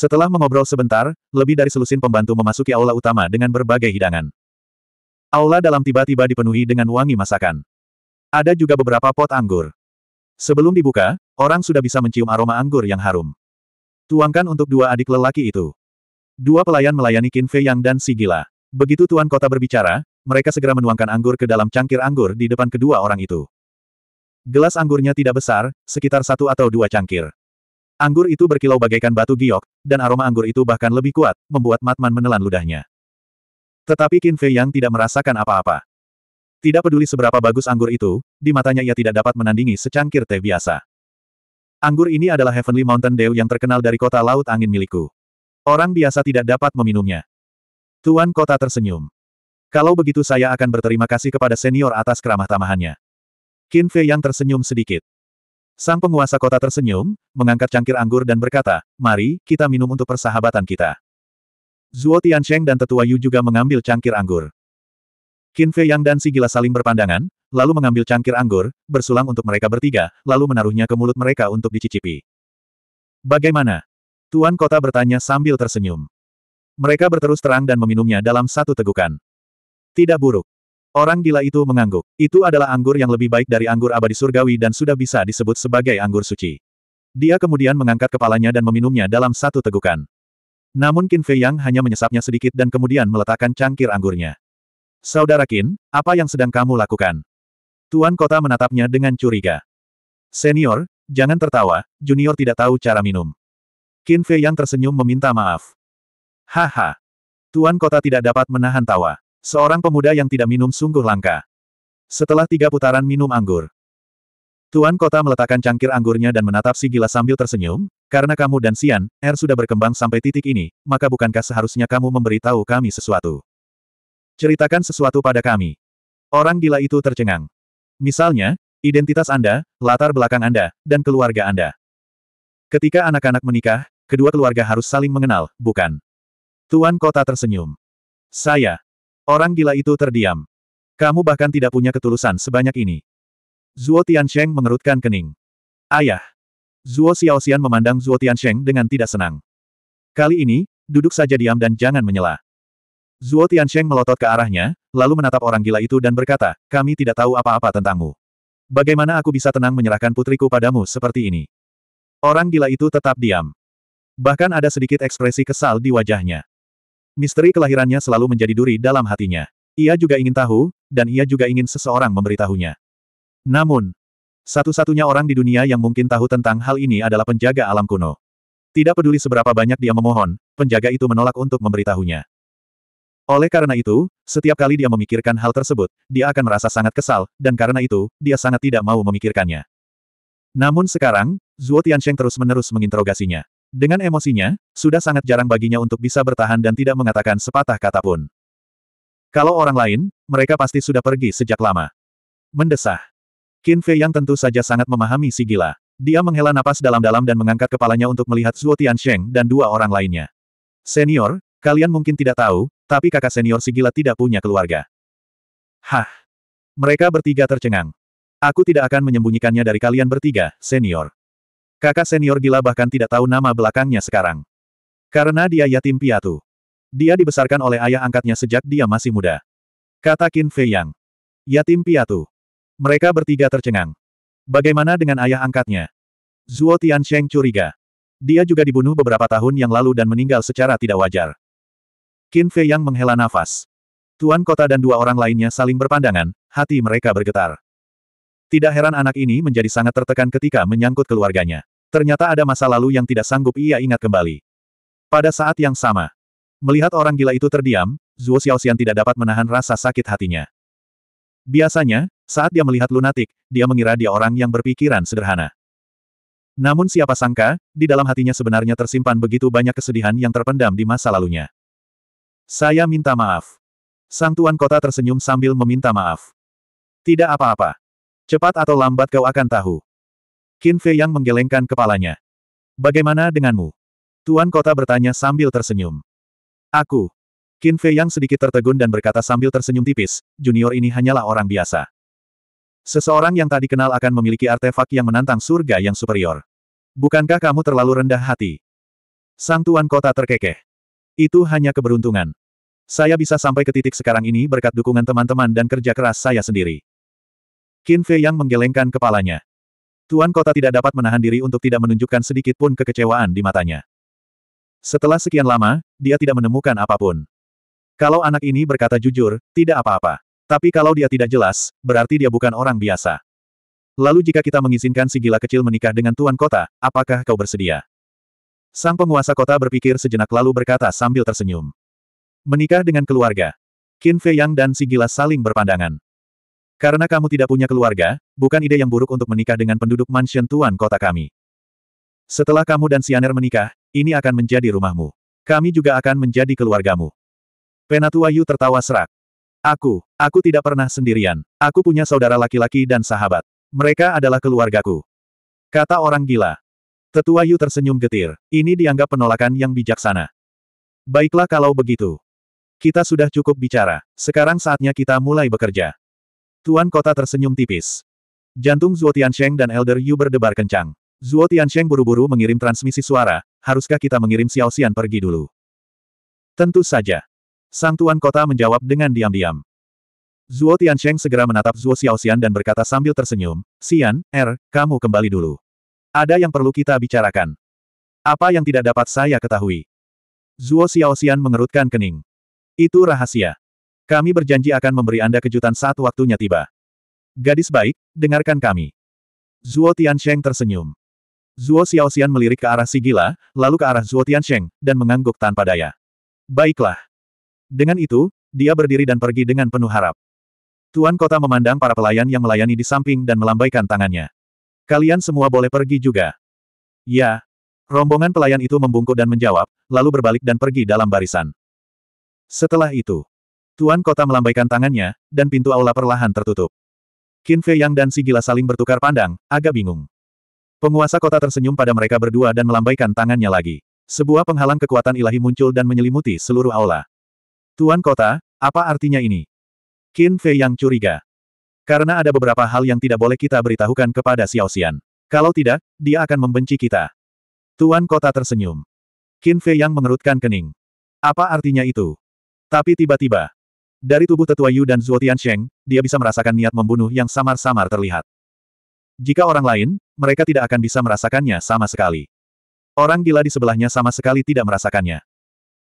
Setelah mengobrol sebentar, lebih dari selusin pembantu memasuki aula utama dengan berbagai hidangan. Aula dalam tiba-tiba dipenuhi dengan wangi masakan. Ada juga beberapa pot anggur. Sebelum dibuka, orang sudah bisa mencium aroma anggur yang harum. Tuangkan untuk dua adik lelaki itu. Dua pelayan melayani Qin Fei Yang dan Si Gila. Begitu Tuan Kota berbicara, mereka segera menuangkan anggur ke dalam cangkir anggur di depan kedua orang itu. Gelas anggurnya tidak besar, sekitar satu atau dua cangkir. Anggur itu berkilau bagaikan batu giok, dan aroma anggur itu bahkan lebih kuat, membuat Matman menelan ludahnya. Tetapi Qin Fei Yang tidak merasakan apa-apa. Tidak peduli seberapa bagus anggur itu, di matanya ia tidak dapat menandingi secangkir teh biasa. Anggur ini adalah Heavenly Mountain Dew yang terkenal dari kota laut angin milikku. Orang biasa tidak dapat meminumnya. Tuan kota tersenyum. Kalau begitu saya akan berterima kasih kepada senior atas keramah tamahannya. Qin Fei yang tersenyum sedikit. Sang penguasa kota tersenyum, mengangkat cangkir anggur dan berkata, mari, kita minum untuk persahabatan kita. Zuo Tiansheng dan tetua Yu juga mengambil cangkir anggur. Qin Fei Yang dan si gila saling berpandangan, lalu mengambil cangkir anggur, bersulang untuk mereka bertiga, lalu menaruhnya ke mulut mereka untuk dicicipi. Bagaimana? Tuan kota bertanya sambil tersenyum. Mereka berterus terang dan meminumnya dalam satu tegukan. Tidak buruk. Orang gila itu mengangguk. Itu adalah anggur yang lebih baik dari anggur abadi surgawi dan sudah bisa disebut sebagai anggur suci. Dia kemudian mengangkat kepalanya dan meminumnya dalam satu tegukan. Namun Qin Fei Yang hanya menyesapnya sedikit dan kemudian meletakkan cangkir anggurnya. Saudara Qin, apa yang sedang kamu lakukan? Tuan kota menatapnya dengan curiga. Senior, jangan tertawa, junior tidak tahu cara minum. Qin Fei Yang tersenyum meminta maaf. Haha. Tuan kota tidak dapat menahan tawa. Seorang pemuda yang tidak minum sungguh langka. Setelah tiga putaran minum anggur. Tuan kota meletakkan cangkir anggurnya dan menatap si gila sambil tersenyum, karena kamu dan Sian, Er sudah berkembang sampai titik ini, maka bukankah seharusnya kamu memberitahu kami sesuatu? Ceritakan sesuatu pada kami. Orang gila itu tercengang. Misalnya, identitas Anda, latar belakang Anda, dan keluarga Anda. Ketika anak-anak menikah, kedua keluarga harus saling mengenal, bukan? Tuan kota tersenyum. Saya, Orang gila itu terdiam. Kamu bahkan tidak punya ketulusan sebanyak ini. Zuo Tiansheng mengerutkan kening. Ayah. Zuo Xiaoxian memandang Zuo Tiansheng dengan tidak senang. Kali ini, duduk saja diam dan jangan menyela. Zuo Tiansheng melotot ke arahnya, lalu menatap orang gila itu dan berkata, kami tidak tahu apa-apa tentangmu. Bagaimana aku bisa tenang menyerahkan putriku padamu seperti ini? Orang gila itu tetap diam. Bahkan ada sedikit ekspresi kesal di wajahnya. Misteri kelahirannya selalu menjadi duri dalam hatinya. Ia juga ingin tahu, dan ia juga ingin seseorang memberitahunya. Namun, satu-satunya orang di dunia yang mungkin tahu tentang hal ini adalah penjaga alam kuno. Tidak peduli seberapa banyak dia memohon, penjaga itu menolak untuk memberitahunya. Oleh karena itu, setiap kali dia memikirkan hal tersebut, dia akan merasa sangat kesal, dan karena itu, dia sangat tidak mau memikirkannya. Namun sekarang, Zuo Tiansheng terus-menerus menginterogasinya. Dengan emosinya, sudah sangat jarang baginya untuk bisa bertahan dan tidak mengatakan sepatah kata pun. Kalau orang lain, mereka pasti sudah pergi sejak lama. Mendesah. Qin Fei yang tentu saja sangat memahami si gila. Dia menghela napas dalam-dalam dan mengangkat kepalanya untuk melihat Zhuo Sheng dan dua orang lainnya. Senior, kalian mungkin tidak tahu, tapi kakak senior si gila tidak punya keluarga. Hah. Mereka bertiga tercengang. Aku tidak akan menyembunyikannya dari kalian bertiga, senior. Kakak senior gila bahkan tidak tahu nama belakangnya sekarang. Karena dia yatim piatu. Dia dibesarkan oleh ayah angkatnya sejak dia masih muda. Kata Qin Fei Yang. Yatim piatu. Mereka bertiga tercengang. Bagaimana dengan ayah angkatnya? Zuo Tiansheng curiga. Dia juga dibunuh beberapa tahun yang lalu dan meninggal secara tidak wajar. Qin Fei Yang menghela nafas. Tuan kota dan dua orang lainnya saling berpandangan, hati mereka bergetar. Tidak heran anak ini menjadi sangat tertekan ketika menyangkut keluarganya. Ternyata ada masa lalu yang tidak sanggup ia ingat kembali. Pada saat yang sama, melihat orang gila itu terdiam, Zuo Xiaoxian tidak dapat menahan rasa sakit hatinya. Biasanya, saat dia melihat lunatik, dia mengira dia orang yang berpikiran sederhana. Namun siapa sangka, di dalam hatinya sebenarnya tersimpan begitu banyak kesedihan yang terpendam di masa lalunya. Saya minta maaf. Sang Tuan Kota tersenyum sambil meminta maaf. Tidak apa-apa. Cepat atau lambat kau akan tahu. Qin Fei yang menggelengkan kepalanya. Bagaimana denganmu? Tuan kota bertanya sambil tersenyum. Aku. Qin Fei yang sedikit tertegun dan berkata sambil tersenyum tipis, junior ini hanyalah orang biasa. Seseorang yang tak dikenal akan memiliki artefak yang menantang surga yang superior. Bukankah kamu terlalu rendah hati? Sang tuan kota terkekeh. Itu hanya keberuntungan. Saya bisa sampai ke titik sekarang ini berkat dukungan teman-teman dan kerja keras saya sendiri. Qin Fei yang menggelengkan kepalanya. Tuan kota tidak dapat menahan diri untuk tidak menunjukkan sedikit pun kekecewaan di matanya. Setelah sekian lama, dia tidak menemukan apapun. Kalau anak ini berkata jujur, tidak apa-apa. Tapi kalau dia tidak jelas, berarti dia bukan orang biasa. Lalu jika kita mengizinkan si gila kecil menikah dengan tuan kota, apakah kau bersedia? Sang penguasa kota berpikir sejenak lalu berkata sambil tersenyum. Menikah dengan keluarga. Qin Fei Yang dan si gila saling berpandangan. Karena kamu tidak punya keluarga, bukan ide yang buruk untuk menikah dengan penduduk mansion tuan kota kami. Setelah kamu dan Sianer menikah, ini akan menjadi rumahmu. Kami juga akan menjadi keluargamu. Penatua Yu tertawa serak. Aku, aku tidak pernah sendirian. Aku punya saudara laki-laki dan sahabat. Mereka adalah keluargaku. Kata orang gila. Tetua Yu tersenyum getir. Ini dianggap penolakan yang bijaksana. Baiklah kalau begitu. Kita sudah cukup bicara. Sekarang saatnya kita mulai bekerja. Tuan kota tersenyum tipis. Jantung Zhuo Tiansheng dan Elder Yu berdebar kencang. Zhuo Tiansheng buru-buru mengirim transmisi suara, haruskah kita mengirim Xiao Xian pergi dulu? Tentu saja. Sang Tuan Kota menjawab dengan diam-diam. Zhuo Tiansheng segera menatap Zhuo Xiaoxian dan berkata sambil tersenyum, Xian, Er, kamu kembali dulu. Ada yang perlu kita bicarakan. Apa yang tidak dapat saya ketahui? Zhuo Xiaoxian mengerutkan kening. Itu rahasia. Kami berjanji akan memberi Anda kejutan saat waktunya tiba. Gadis baik, dengarkan kami. Zuo Tiansheng tersenyum. Zuo Xiaoxian melirik ke arah si gila, lalu ke arah Zuo Tiansheng, dan mengangguk tanpa daya. Baiklah. Dengan itu, dia berdiri dan pergi dengan penuh harap. Tuan kota memandang para pelayan yang melayani di samping dan melambaikan tangannya. Kalian semua boleh pergi juga. Ya. Rombongan pelayan itu membungkuk dan menjawab, lalu berbalik dan pergi dalam barisan. Setelah itu, Tuan kota melambaikan tangannya, dan pintu aula perlahan tertutup. Qin Fei Yang dan si gila saling bertukar pandang, agak bingung. Penguasa kota tersenyum pada mereka berdua dan melambaikan tangannya lagi. Sebuah penghalang kekuatan ilahi muncul dan menyelimuti seluruh aula. Tuan kota, apa artinya ini? Qin Fei Yang curiga. Karena ada beberapa hal yang tidak boleh kita beritahukan kepada Xiao Xian. Kalau tidak, dia akan membenci kita. Tuan kota tersenyum. Qin Fei Yang mengerutkan kening. Apa artinya itu? Tapi tiba-tiba, dari tubuh tetua Yu dan Zuo Tiansheng, dia bisa merasakan niat membunuh yang samar-samar terlihat. Jika orang lain, mereka tidak akan bisa merasakannya sama sekali. Orang gila di sebelahnya sama sekali tidak merasakannya.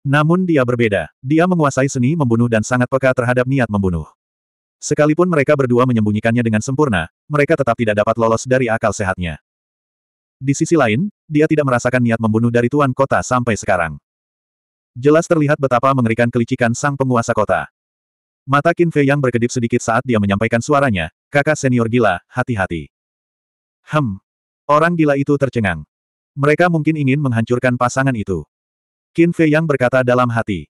Namun dia berbeda, dia menguasai seni membunuh dan sangat peka terhadap niat membunuh. Sekalipun mereka berdua menyembunyikannya dengan sempurna, mereka tetap tidak dapat lolos dari akal sehatnya. Di sisi lain, dia tidak merasakan niat membunuh dari tuan kota sampai sekarang. Jelas terlihat betapa mengerikan kelicikan sang penguasa kota. Mata Qin Fei yang berkedip sedikit saat dia menyampaikan suaranya, kakak senior gila, hati-hati. Hem. Orang gila itu tercengang. Mereka mungkin ingin menghancurkan pasangan itu. Qin Fei yang berkata dalam hati.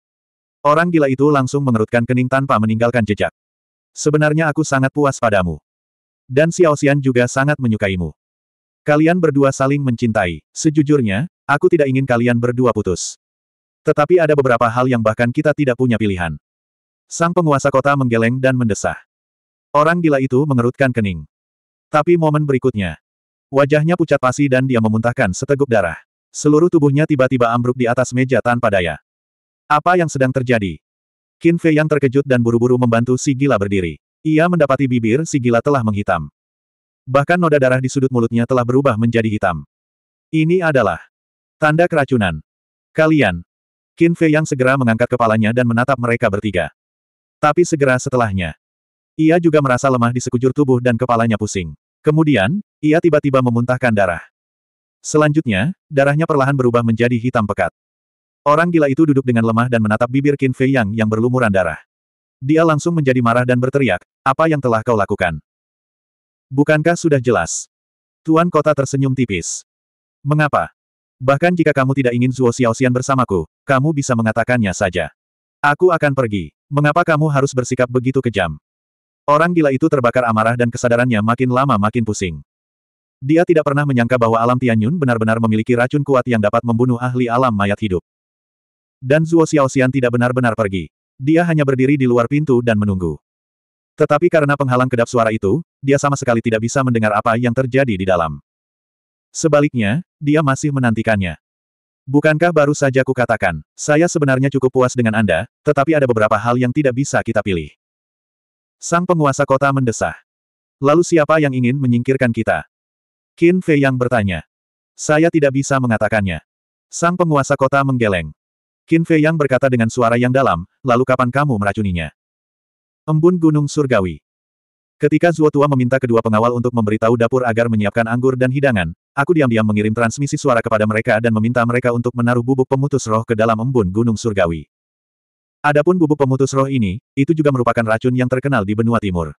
Orang gila itu langsung mengerutkan kening tanpa meninggalkan jejak. Sebenarnya aku sangat puas padamu. Dan Xiao Xian juga sangat menyukaimu. Kalian berdua saling mencintai. Sejujurnya, aku tidak ingin kalian berdua putus. Tetapi ada beberapa hal yang bahkan kita tidak punya pilihan. Sang penguasa kota menggeleng dan mendesah. Orang gila itu mengerutkan kening. Tapi momen berikutnya. Wajahnya pucat pasi dan dia memuntahkan seteguk darah. Seluruh tubuhnya tiba-tiba ambruk di atas meja tanpa daya. Apa yang sedang terjadi? Qin Fei yang terkejut dan buru-buru membantu si gila berdiri. Ia mendapati bibir si gila telah menghitam. Bahkan noda darah di sudut mulutnya telah berubah menjadi hitam. Ini adalah tanda keracunan. Kalian. Qin Fei yang segera mengangkat kepalanya dan menatap mereka bertiga. Tapi segera setelahnya, ia juga merasa lemah di sekujur tubuh dan kepalanya pusing. Kemudian, ia tiba-tiba memuntahkan darah. Selanjutnya, darahnya perlahan berubah menjadi hitam pekat. Orang gila itu duduk dengan lemah dan menatap bibir Qin Fei Yang yang berlumuran darah. Dia langsung menjadi marah dan berteriak, apa yang telah kau lakukan? Bukankah sudah jelas? Tuan kota tersenyum tipis. Mengapa? Bahkan jika kamu tidak ingin Zuo Xiaoxian bersamaku, kamu bisa mengatakannya saja. Aku akan pergi. Mengapa kamu harus bersikap begitu kejam? Orang gila itu terbakar amarah dan kesadarannya makin lama makin pusing. Dia tidak pernah menyangka bahwa alam Tianyun benar-benar memiliki racun kuat yang dapat membunuh ahli alam mayat hidup. Dan Zuo Xiaoxian tidak benar-benar pergi. Dia hanya berdiri di luar pintu dan menunggu. Tetapi karena penghalang kedap suara itu, dia sama sekali tidak bisa mendengar apa yang terjadi di dalam. Sebaliknya, dia masih menantikannya. Bukankah baru saja kukatakan, saya sebenarnya cukup puas dengan Anda, tetapi ada beberapa hal yang tidak bisa kita pilih. Sang penguasa kota mendesah. Lalu siapa yang ingin menyingkirkan kita? Qin Fei yang bertanya. Saya tidak bisa mengatakannya. Sang penguasa kota menggeleng. Qin Fei yang berkata dengan suara yang dalam, lalu kapan kamu meracuninya? Embun Gunung Surgawi. Ketika Zuo Tua meminta kedua pengawal untuk memberitahu dapur agar menyiapkan anggur dan hidangan, aku diam-diam mengirim transmisi suara kepada mereka dan meminta mereka untuk menaruh bubuk pemutus roh ke dalam embun gunung surgawi. Adapun bubuk pemutus roh ini, itu juga merupakan racun yang terkenal di benua timur.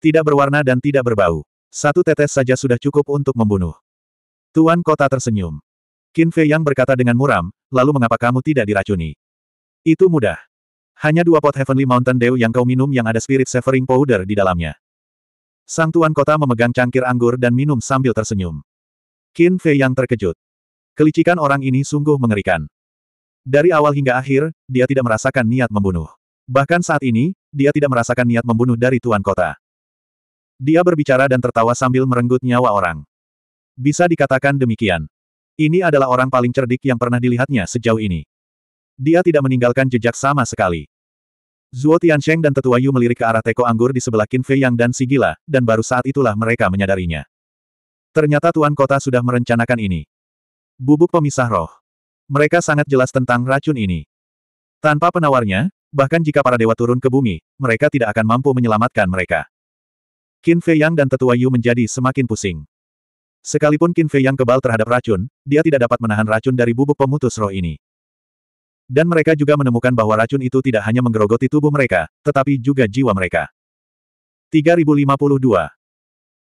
Tidak berwarna dan tidak berbau. Satu tetes saja sudah cukup untuk membunuh. Tuan kota tersenyum. Qin Fei yang berkata dengan muram, lalu mengapa kamu tidak diracuni? Itu mudah. Hanya dua pot Heavenly Mountain Dew yang kau minum yang ada spirit severing powder di dalamnya. Sang Tuan Kota memegang cangkir anggur dan minum sambil tersenyum. Qin Fei yang terkejut. Kelicikan orang ini sungguh mengerikan. Dari awal hingga akhir, dia tidak merasakan niat membunuh. Bahkan saat ini, dia tidak merasakan niat membunuh dari Tuan Kota. Dia berbicara dan tertawa sambil merenggut nyawa orang. Bisa dikatakan demikian. Ini adalah orang paling cerdik yang pernah dilihatnya sejauh ini. Dia tidak meninggalkan jejak sama sekali. Zuo Tiansheng dan Tetua Yu melirik ke arah teko anggur di sebelah Qin Fei Yang dan si dan baru saat itulah mereka menyadarinya. Ternyata Tuan Kota sudah merencanakan ini. Bubuk pemisah roh. Mereka sangat jelas tentang racun ini. Tanpa penawarnya, bahkan jika para dewa turun ke bumi, mereka tidak akan mampu menyelamatkan mereka. Qin Fei Yang dan Tetua Yu menjadi semakin pusing. Sekalipun Qin Fei Yang kebal terhadap racun, dia tidak dapat menahan racun dari bubuk pemutus roh ini. Dan mereka juga menemukan bahwa racun itu tidak hanya menggerogoti tubuh mereka, tetapi juga jiwa mereka. 3052.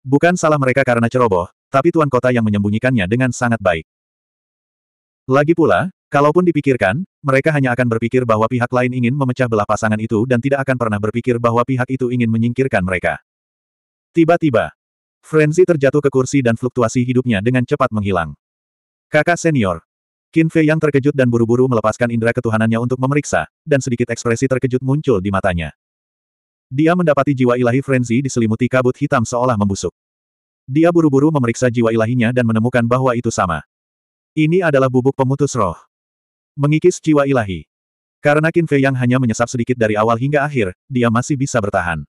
Bukan salah mereka karena ceroboh, tapi tuan kota yang menyembunyikannya dengan sangat baik. Lagi pula, kalaupun dipikirkan, mereka hanya akan berpikir bahwa pihak lain ingin memecah belah pasangan itu dan tidak akan pernah berpikir bahwa pihak itu ingin menyingkirkan mereka. Tiba-tiba, Frenzy terjatuh ke kursi dan fluktuasi hidupnya dengan cepat menghilang. Kakak senior, Qin Fei yang terkejut dan buru-buru melepaskan indera ketuhanannya untuk memeriksa, dan sedikit ekspresi terkejut muncul di matanya. Dia mendapati jiwa ilahi Frenzy diselimuti kabut hitam seolah membusuk. Dia buru-buru memeriksa jiwa ilahinya dan menemukan bahwa itu sama. Ini adalah bubuk pemutus roh. Mengikis jiwa ilahi. Karena Qin Fei yang hanya menyesap sedikit dari awal hingga akhir, dia masih bisa bertahan.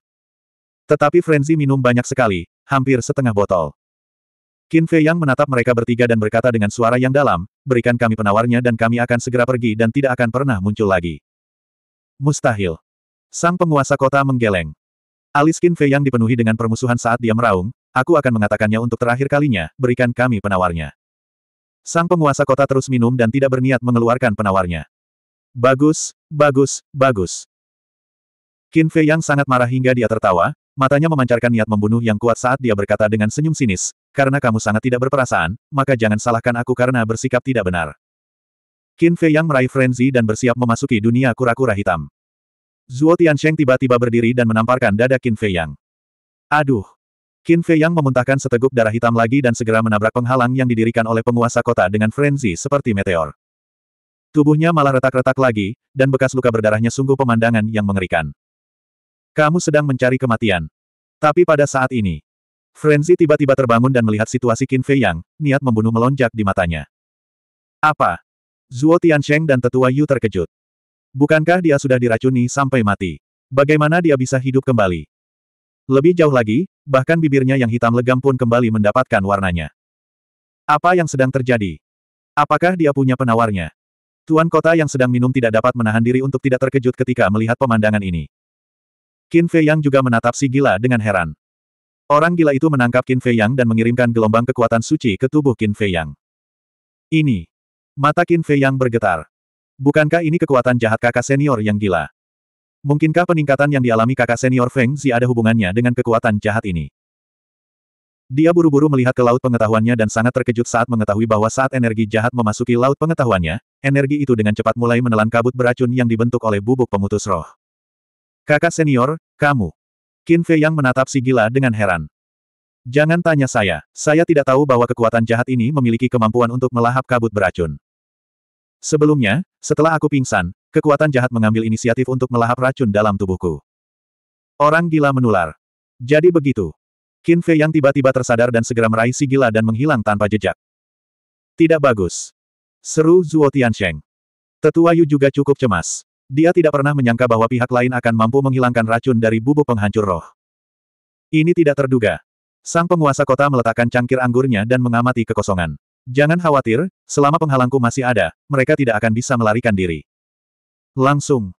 Tetapi Frenzy minum banyak sekali, hampir setengah botol. Qin Fei Yang menatap mereka bertiga dan berkata dengan suara yang dalam, berikan kami penawarnya dan kami akan segera pergi dan tidak akan pernah muncul lagi. Mustahil. Sang penguasa kota menggeleng. Alis Qin Fei Yang dipenuhi dengan permusuhan saat dia meraung, aku akan mengatakannya untuk terakhir kalinya, berikan kami penawarnya. Sang penguasa kota terus minum dan tidak berniat mengeluarkan penawarnya. Bagus, bagus, bagus. Qin Fei Yang sangat marah hingga dia tertawa, matanya memancarkan niat membunuh yang kuat saat dia berkata dengan senyum sinis, karena kamu sangat tidak berperasaan, maka jangan salahkan aku karena bersikap tidak benar. Qin Fei yang meraih frenzi dan bersiap memasuki dunia kura-kura hitam. Zuo Tiansheng tiba-tiba berdiri dan menamparkan dada Qin Fei Yang. Aduh! Qin Fei Yang memuntahkan seteguk darah hitam lagi dan segera menabrak penghalang yang didirikan oleh penguasa kota dengan frenzi seperti meteor. Tubuhnya malah retak-retak lagi, dan bekas luka berdarahnya sungguh pemandangan yang mengerikan. Kamu sedang mencari kematian. Tapi pada saat ini, Frenzy tiba-tiba terbangun dan melihat situasi Qin Fei Yang, niat membunuh melonjak di matanya. Apa? Zuo Tiansheng dan tetua Yu terkejut. Bukankah dia sudah diracuni sampai mati? Bagaimana dia bisa hidup kembali? Lebih jauh lagi, bahkan bibirnya yang hitam legam pun kembali mendapatkan warnanya. Apa yang sedang terjadi? Apakah dia punya penawarnya? Tuan kota yang sedang minum tidak dapat menahan diri untuk tidak terkejut ketika melihat pemandangan ini. Qin Fei Yang juga menatap si gila dengan heran. Orang gila itu menangkap Qin Fei Yang dan mengirimkan gelombang kekuatan suci ke tubuh Qin Fei Yang. Ini. Mata Qin Fei Yang bergetar. Bukankah ini kekuatan jahat kakak senior yang gila? Mungkinkah peningkatan yang dialami kakak senior Feng Zi ada hubungannya dengan kekuatan jahat ini? Dia buru-buru melihat ke laut pengetahuannya dan sangat terkejut saat mengetahui bahwa saat energi jahat memasuki laut pengetahuannya, energi itu dengan cepat mulai menelan kabut beracun yang dibentuk oleh bubuk pemutus roh. Kakak senior, kamu. Qin Fei yang menatap si gila dengan heran. Jangan tanya saya, saya tidak tahu bahwa kekuatan jahat ini memiliki kemampuan untuk melahap kabut beracun. Sebelumnya, setelah aku pingsan, kekuatan jahat mengambil inisiatif untuk melahap racun dalam tubuhku. Orang gila menular. Jadi begitu. Qin Fei yang tiba-tiba tersadar dan segera meraih si gila dan menghilang tanpa jejak. Tidak bagus. Seru Zuo Tiansheng. Tetua Yu juga cukup cemas. Dia tidak pernah menyangka bahwa pihak lain akan mampu menghilangkan racun dari bubuk penghancur roh. Ini tidak terduga. Sang penguasa kota meletakkan cangkir anggurnya dan mengamati kekosongan. Jangan khawatir, selama penghalangku masih ada, mereka tidak akan bisa melarikan diri. Langsung.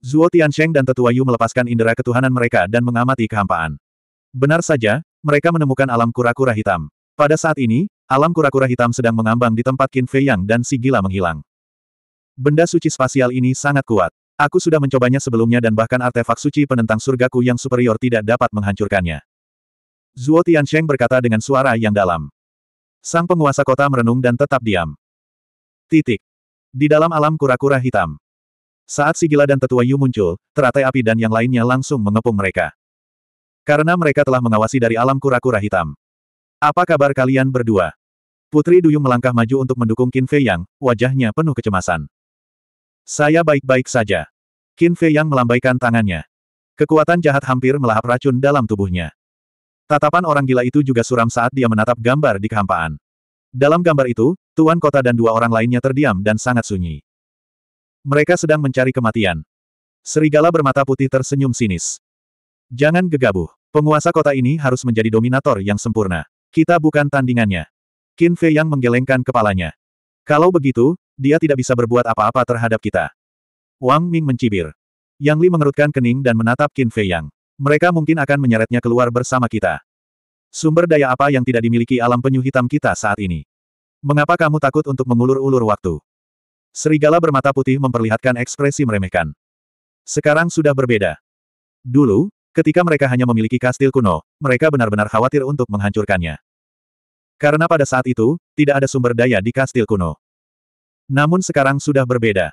Zuo Tiansheng dan Tetua Yu melepaskan indera ketuhanan mereka dan mengamati kehampaan. Benar saja, mereka menemukan alam kura-kura hitam. Pada saat ini, alam kura-kura hitam sedang mengambang di tempat Qin Fei Yang dan si gila menghilang. Benda suci spasial ini sangat kuat. Aku sudah mencobanya sebelumnya dan bahkan artefak suci penentang surgaku yang superior tidak dapat menghancurkannya. Zuo Tiansheng berkata dengan suara yang dalam. Sang penguasa kota merenung dan tetap diam. Titik. Di dalam alam kura-kura hitam. Saat Sigila dan Tetua Yu muncul, teratai api dan yang lainnya langsung mengepung mereka. Karena mereka telah mengawasi dari alam kura-kura hitam. Apa kabar kalian berdua? Putri Duyung melangkah maju untuk mendukung Qin Fei Yang, wajahnya penuh kecemasan. Saya baik-baik saja. Qin Fei yang melambaikan tangannya. Kekuatan jahat hampir melahap racun dalam tubuhnya. Tatapan orang gila itu juga suram saat dia menatap gambar di kehampaan. Dalam gambar itu, Tuan Kota dan dua orang lainnya terdiam dan sangat sunyi. Mereka sedang mencari kematian. Serigala bermata putih tersenyum sinis. Jangan gegabah. Penguasa kota ini harus menjadi dominator yang sempurna. Kita bukan tandingannya. Qin Fei yang menggelengkan kepalanya. Kalau begitu, dia tidak bisa berbuat apa-apa terhadap kita. Wang Ming mencibir. Yang Li mengerutkan kening dan menatap Qin Fei Yang. Mereka mungkin akan menyeretnya keluar bersama kita. Sumber daya apa yang tidak dimiliki alam penyu hitam kita saat ini? Mengapa kamu takut untuk mengulur-ulur waktu? Serigala bermata putih memperlihatkan ekspresi meremehkan. Sekarang sudah berbeda. Dulu, ketika mereka hanya memiliki kastil kuno, mereka benar-benar khawatir untuk menghancurkannya. Karena pada saat itu, tidak ada sumber daya di kastil kuno. Namun sekarang sudah berbeda.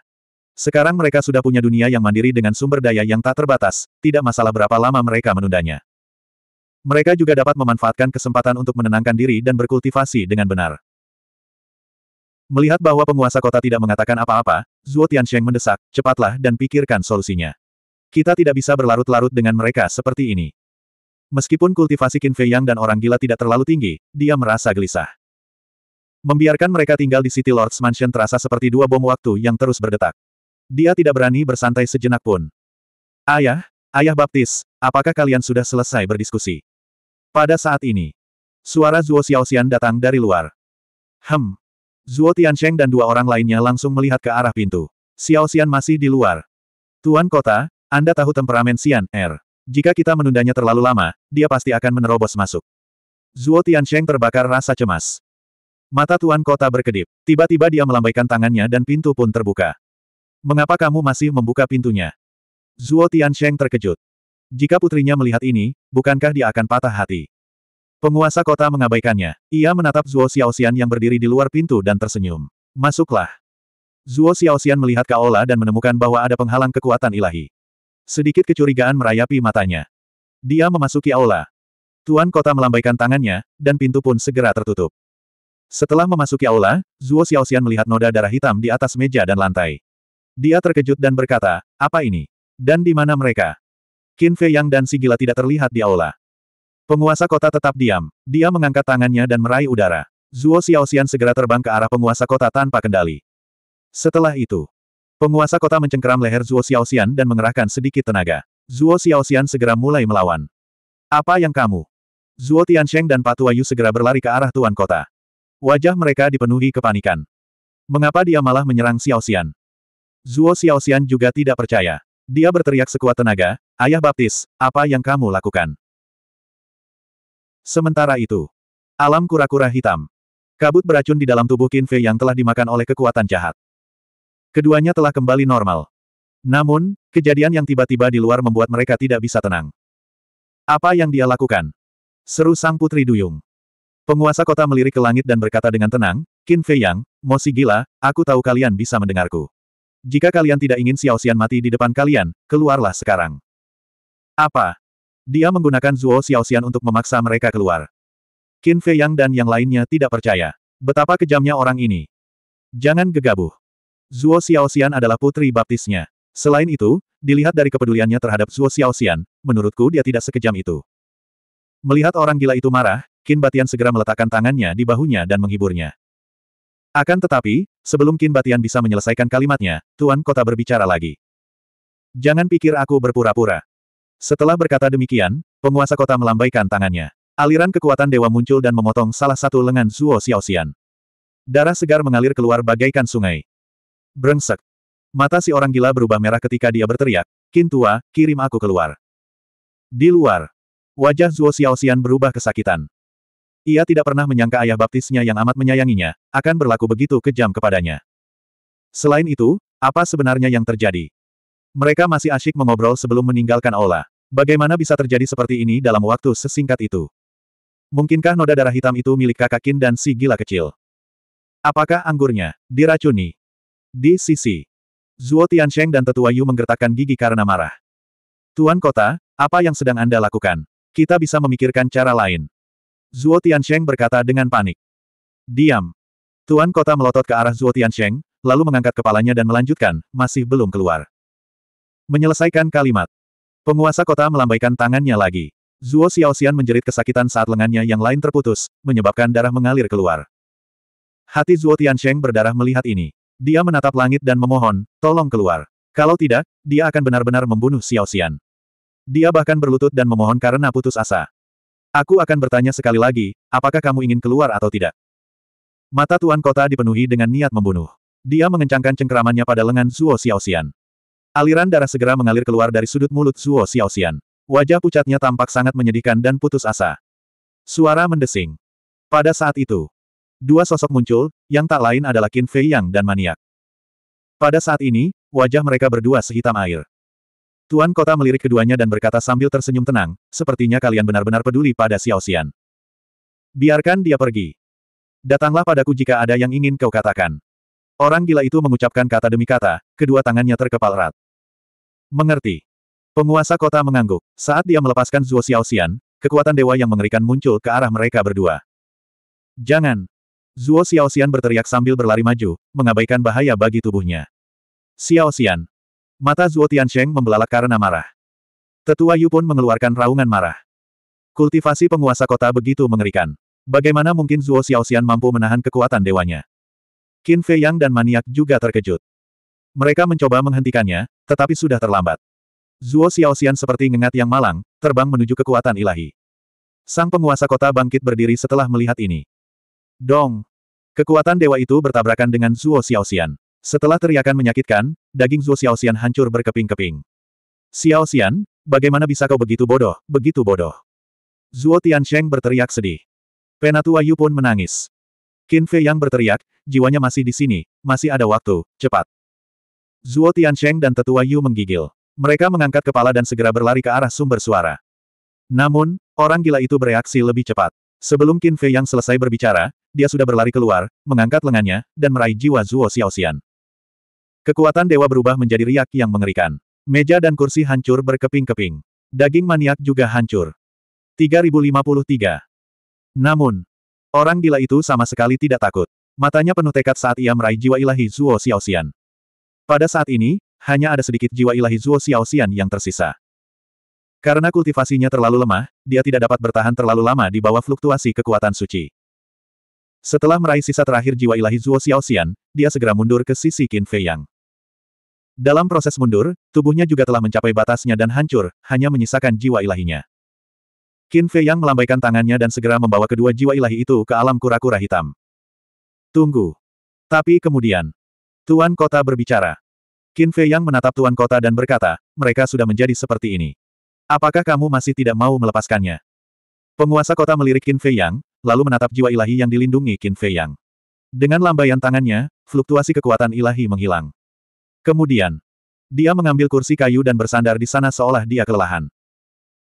Sekarang mereka sudah punya dunia yang mandiri dengan sumber daya yang tak terbatas, tidak masalah berapa lama mereka menundanya. Mereka juga dapat memanfaatkan kesempatan untuk menenangkan diri dan berkultivasi dengan benar. Melihat bahwa penguasa kota tidak mengatakan apa-apa, Zuo Tiansheng mendesak, cepatlah dan pikirkan solusinya. Kita tidak bisa berlarut-larut dengan mereka seperti ini. Meskipun kultivasi Qin Fei Yang dan orang gila tidak terlalu tinggi, dia merasa gelisah. Membiarkan mereka tinggal di City Lord's Mansion terasa seperti dua bom waktu yang terus berdetak. Dia tidak berani bersantai sejenak pun. Ayah, Ayah Baptis, apakah kalian sudah selesai berdiskusi? Pada saat ini, suara Zuo Xiaoxian datang dari luar. Hem. Zuo Tiansheng dan dua orang lainnya langsung melihat ke arah pintu. Xiaoxian masih di luar. Tuan Kota, Anda tahu temperamen Xian, Er. Jika kita menundanya terlalu lama, dia pasti akan menerobos masuk. Zuo Tiansheng terbakar rasa cemas. Mata tuan kota berkedip. Tiba-tiba dia melambaikan tangannya dan pintu pun terbuka. Mengapa kamu masih membuka pintunya? Zuo Tiansheng terkejut. Jika putrinya melihat ini, bukankah dia akan patah hati? Penguasa kota mengabaikannya. Ia menatap Zuo Xiaoxian yang berdiri di luar pintu dan tersenyum. Masuklah. Zuo Xiaoxian melihat Kaola dan menemukan bahwa ada penghalang kekuatan ilahi. Sedikit kecurigaan merayapi matanya. Dia memasuki aula. Tuan kota melambaikan tangannya, dan pintu pun segera tertutup. Setelah memasuki aula, Zuo Xiaoxian melihat noda darah hitam di atas meja dan lantai. Dia terkejut dan berkata, apa ini? Dan di mana mereka? Qin Fei Yang dan Sigila tidak terlihat di aula. Penguasa kota tetap diam. Dia mengangkat tangannya dan meraih udara. Zuo Xiaoxian segera terbang ke arah penguasa kota tanpa kendali. Setelah itu, penguasa kota mencengkeram leher Zuo Xiaoxian dan mengerahkan sedikit tenaga. Zuo Xiaoxian segera mulai melawan. Apa yang kamu? Zuo Tiansheng dan Patua Yu segera berlari ke arah tuan kota. Wajah mereka dipenuhi kepanikan. Mengapa dia malah menyerang Xiao Xian? Zuo Xiao Xian juga tidak percaya. Dia berteriak sekuat tenaga, Ayah Baptis, apa yang kamu lakukan? Sementara itu, alam kura-kura hitam. Kabut beracun di dalam tubuh Qin Fei yang telah dimakan oleh kekuatan jahat. Keduanya telah kembali normal. Namun, kejadian yang tiba-tiba di luar membuat mereka tidak bisa tenang. Apa yang dia lakukan? Seru sang putri duyung. Penguasa kota melirik ke langit dan berkata dengan tenang, Qin Fei Yang, Mosi gila, aku tahu kalian bisa mendengarku. Jika kalian tidak ingin Xiao Xian mati di depan kalian, keluarlah sekarang. Apa? Dia menggunakan Zuo Xiao Xian untuk memaksa mereka keluar. Qin Fei Yang dan yang lainnya tidak percaya. Betapa kejamnya orang ini. Jangan gegabah. Zuo Xiao Xian adalah putri baptisnya. Selain itu, dilihat dari kepeduliannya terhadap Zuo Xiao Xian, menurutku dia tidak sekejam itu. Melihat orang gila itu marah, Kin Batian segera meletakkan tangannya di bahunya dan menghiburnya. Akan tetapi, sebelum Kin Batian bisa menyelesaikan kalimatnya, Tuan Kota berbicara lagi. Jangan pikir aku berpura-pura. Setelah berkata demikian, penguasa kota melambaikan tangannya. Aliran kekuatan dewa muncul dan memotong salah satu lengan Zuo Xiaoxian. Darah segar mengalir keluar bagaikan sungai. Brengsek. Mata si orang gila berubah merah ketika dia berteriak, Kin tua, kirim aku keluar. Di luar, wajah Zuo Xiaoxian berubah kesakitan. Ia tidak pernah menyangka ayah baptisnya yang amat menyayanginya, akan berlaku begitu kejam kepadanya. Selain itu, apa sebenarnya yang terjadi? Mereka masih asyik mengobrol sebelum meninggalkan Ola. Bagaimana bisa terjadi seperti ini dalam waktu sesingkat itu? Mungkinkah noda darah hitam itu milik kakak Kin dan si gila kecil? Apakah anggurnya diracuni? Di sisi, Zuo Tiansheng dan tetua Yu menggertakkan gigi karena marah. Tuan kota, apa yang sedang Anda lakukan? Kita bisa memikirkan cara lain. Zuo Tiansheng berkata dengan panik. Diam. Tuan kota melotot ke arah Zuo Tiansheng, lalu mengangkat kepalanya dan melanjutkan, masih belum keluar. Menyelesaikan kalimat. Penguasa kota melambaikan tangannya lagi. Zuo Xiaoxian menjerit kesakitan saat lengannya yang lain terputus, menyebabkan darah mengalir keluar. Hati Zuo Tiansheng berdarah melihat ini. Dia menatap langit dan memohon, tolong keluar. Kalau tidak, dia akan benar-benar membunuh Xiaoxian. Dia bahkan berlutut dan memohon karena putus asa. Aku akan bertanya sekali lagi, apakah kamu ingin keluar atau tidak? Mata Tuan Kota dipenuhi dengan niat membunuh. Dia mengencangkan cengkeramannya pada lengan Zuo Xiaoxian. Aliran darah segera mengalir keluar dari sudut mulut Zuo Xiaoxian. Wajah pucatnya tampak sangat menyedihkan dan putus asa. Suara mendesing. Pada saat itu, dua sosok muncul, yang tak lain adalah Qin Fei Yang dan Maniak. Pada saat ini, wajah mereka berdua sehitam air. Tuan kota melirik keduanya dan berkata sambil tersenyum tenang, sepertinya kalian benar-benar peduli pada Xiao Xian. Biarkan dia pergi. Datanglah padaku jika ada yang ingin kau katakan. Orang gila itu mengucapkan kata demi kata, kedua tangannya terkepal erat. Mengerti. Penguasa kota mengangguk. Saat dia melepaskan Zuo Xian. kekuatan dewa yang mengerikan muncul ke arah mereka berdua. Jangan. Zuo Xian berteriak sambil berlari maju, mengabaikan bahaya bagi tubuhnya. Xiao Xian. Mata Zuo Tiansheng membelalak karena marah. Tetua Yu pun mengeluarkan raungan marah. Kultivasi penguasa kota begitu mengerikan. Bagaimana mungkin Zuo Xiaoxian mampu menahan kekuatan dewanya? Qin Fei Yang dan Maniak juga terkejut. Mereka mencoba menghentikannya, tetapi sudah terlambat. Zuo Xiaoxian seperti ngengat yang malang, terbang menuju kekuatan ilahi. Sang penguasa kota bangkit berdiri setelah melihat ini. Dong! Kekuatan dewa itu bertabrakan dengan Zuo Xiaoxian. Setelah teriakan menyakitkan, daging Zhu Xiaoxian hancur berkeping-keping. Xiaoxian, bagaimana bisa kau begitu bodoh, begitu bodoh? Zhuo Tiansheng berteriak sedih. Penatua Yu pun menangis. Qin Fei yang berteriak, jiwanya masih di sini, masih ada waktu, cepat. Zhuo Tiansheng dan tetua Yu menggigil. Mereka mengangkat kepala dan segera berlari ke arah sumber suara. Namun, orang gila itu bereaksi lebih cepat. Sebelum Qin Fei yang selesai berbicara, dia sudah berlari keluar, mengangkat lengannya, dan meraih jiwa Zuo Xiaoxian. Kekuatan dewa berubah menjadi riak yang mengerikan. Meja dan kursi hancur berkeping-keping. Daging maniak juga hancur. 3053. Namun, orang gila itu sama sekali tidak takut. Matanya penuh tekad saat ia meraih jiwa ilahi Zuo Xiaoxian. Pada saat ini, hanya ada sedikit jiwa ilahi Zuo Xiaoxian yang tersisa. Karena kultivasinya terlalu lemah, dia tidak dapat bertahan terlalu lama di bawah fluktuasi kekuatan suci. Setelah meraih sisa terakhir jiwa ilahi Zuo Xiaoxian, dia segera mundur ke sisi Qin Fei Yang. Dalam proses mundur, tubuhnya juga telah mencapai batasnya dan hancur, hanya menyisakan jiwa ilahinya. Qin Fei Yang melambaikan tangannya dan segera membawa kedua jiwa ilahi itu ke alam kura-kura hitam. Tunggu. Tapi kemudian, Tuan Kota berbicara. Qin Fei Yang menatap Tuan Kota dan berkata, mereka sudah menjadi seperti ini. Apakah kamu masih tidak mau melepaskannya? Penguasa kota melirik Qin Fei Yang, lalu menatap jiwa ilahi yang dilindungi Qin Fei Yang. Dengan lambaian tangannya, fluktuasi kekuatan ilahi menghilang. Kemudian, dia mengambil kursi kayu dan bersandar di sana seolah dia kelelahan.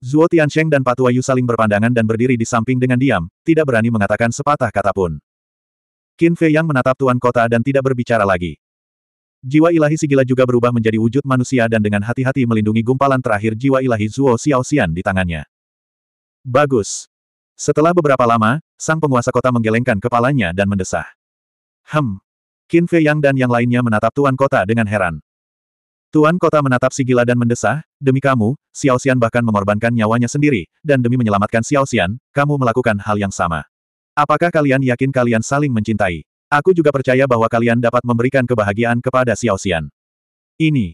Zuo Tiancheng dan Patua Yu saling berpandangan dan berdiri di samping dengan diam, tidak berani mengatakan sepatah kata pun. Qin Fei yang menatap tuan kota dan tidak berbicara lagi. Jiwa ilahi Sigila juga berubah menjadi wujud manusia dan dengan hati-hati melindungi gumpalan terakhir jiwa ilahi Zuo Xiaoxian di tangannya. Bagus. Setelah beberapa lama, sang penguasa kota menggelengkan kepalanya dan mendesah. Hem, Qin Fei Yang dan yang lainnya menatap Tuan Kota dengan heran. Tuan Kota menatap si gila dan mendesah, demi kamu, Xiao Xian bahkan mengorbankan nyawanya sendiri, dan demi menyelamatkan Xiao Xian, kamu melakukan hal yang sama. Apakah kalian yakin kalian saling mencintai? Aku juga percaya bahwa kalian dapat memberikan kebahagiaan kepada Xiao Xian. Ini.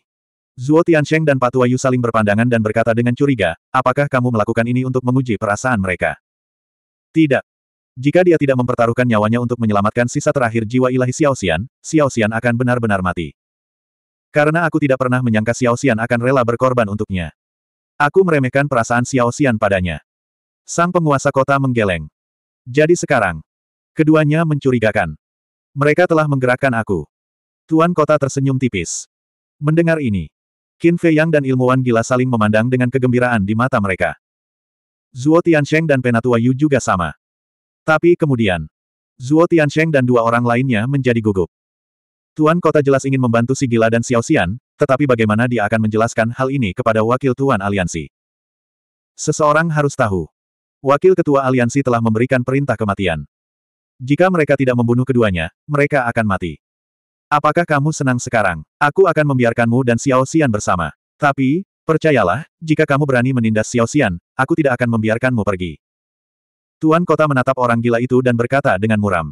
Zuo Tiansheng dan Patua Yu saling berpandangan dan berkata dengan curiga, apakah kamu melakukan ini untuk menguji perasaan mereka? Tidak. Jika dia tidak mempertaruhkan nyawanya untuk menyelamatkan sisa terakhir jiwa ilahi Xiao Xian, Xiao Xian akan benar-benar mati. Karena aku tidak pernah menyangka Xiao Xian akan rela berkorban untuknya. Aku meremehkan perasaan Xiao Xian padanya. Sang penguasa kota menggeleng. Jadi sekarang, keduanya mencurigakan. Mereka telah menggerakkan aku. Tuan kota tersenyum tipis. Mendengar ini, Qin Fei Yang dan ilmuwan gila saling memandang dengan kegembiraan di mata mereka. Zuo Tiansheng dan Penatua Yu juga sama. Tapi kemudian, Zuo Tiansheng dan dua orang lainnya menjadi gugup. Tuan kota jelas ingin membantu si gila dan Xiao Xian, tetapi bagaimana dia akan menjelaskan hal ini kepada wakil tuan aliansi? Seseorang harus tahu. Wakil ketua aliansi telah memberikan perintah kematian. Jika mereka tidak membunuh keduanya, mereka akan mati. Apakah kamu senang sekarang? Aku akan membiarkanmu dan Xiao Xian bersama. Tapi, percayalah, jika kamu berani menindas Xiao Xian, aku tidak akan membiarkanmu pergi. Tuan kota menatap orang gila itu dan berkata dengan muram.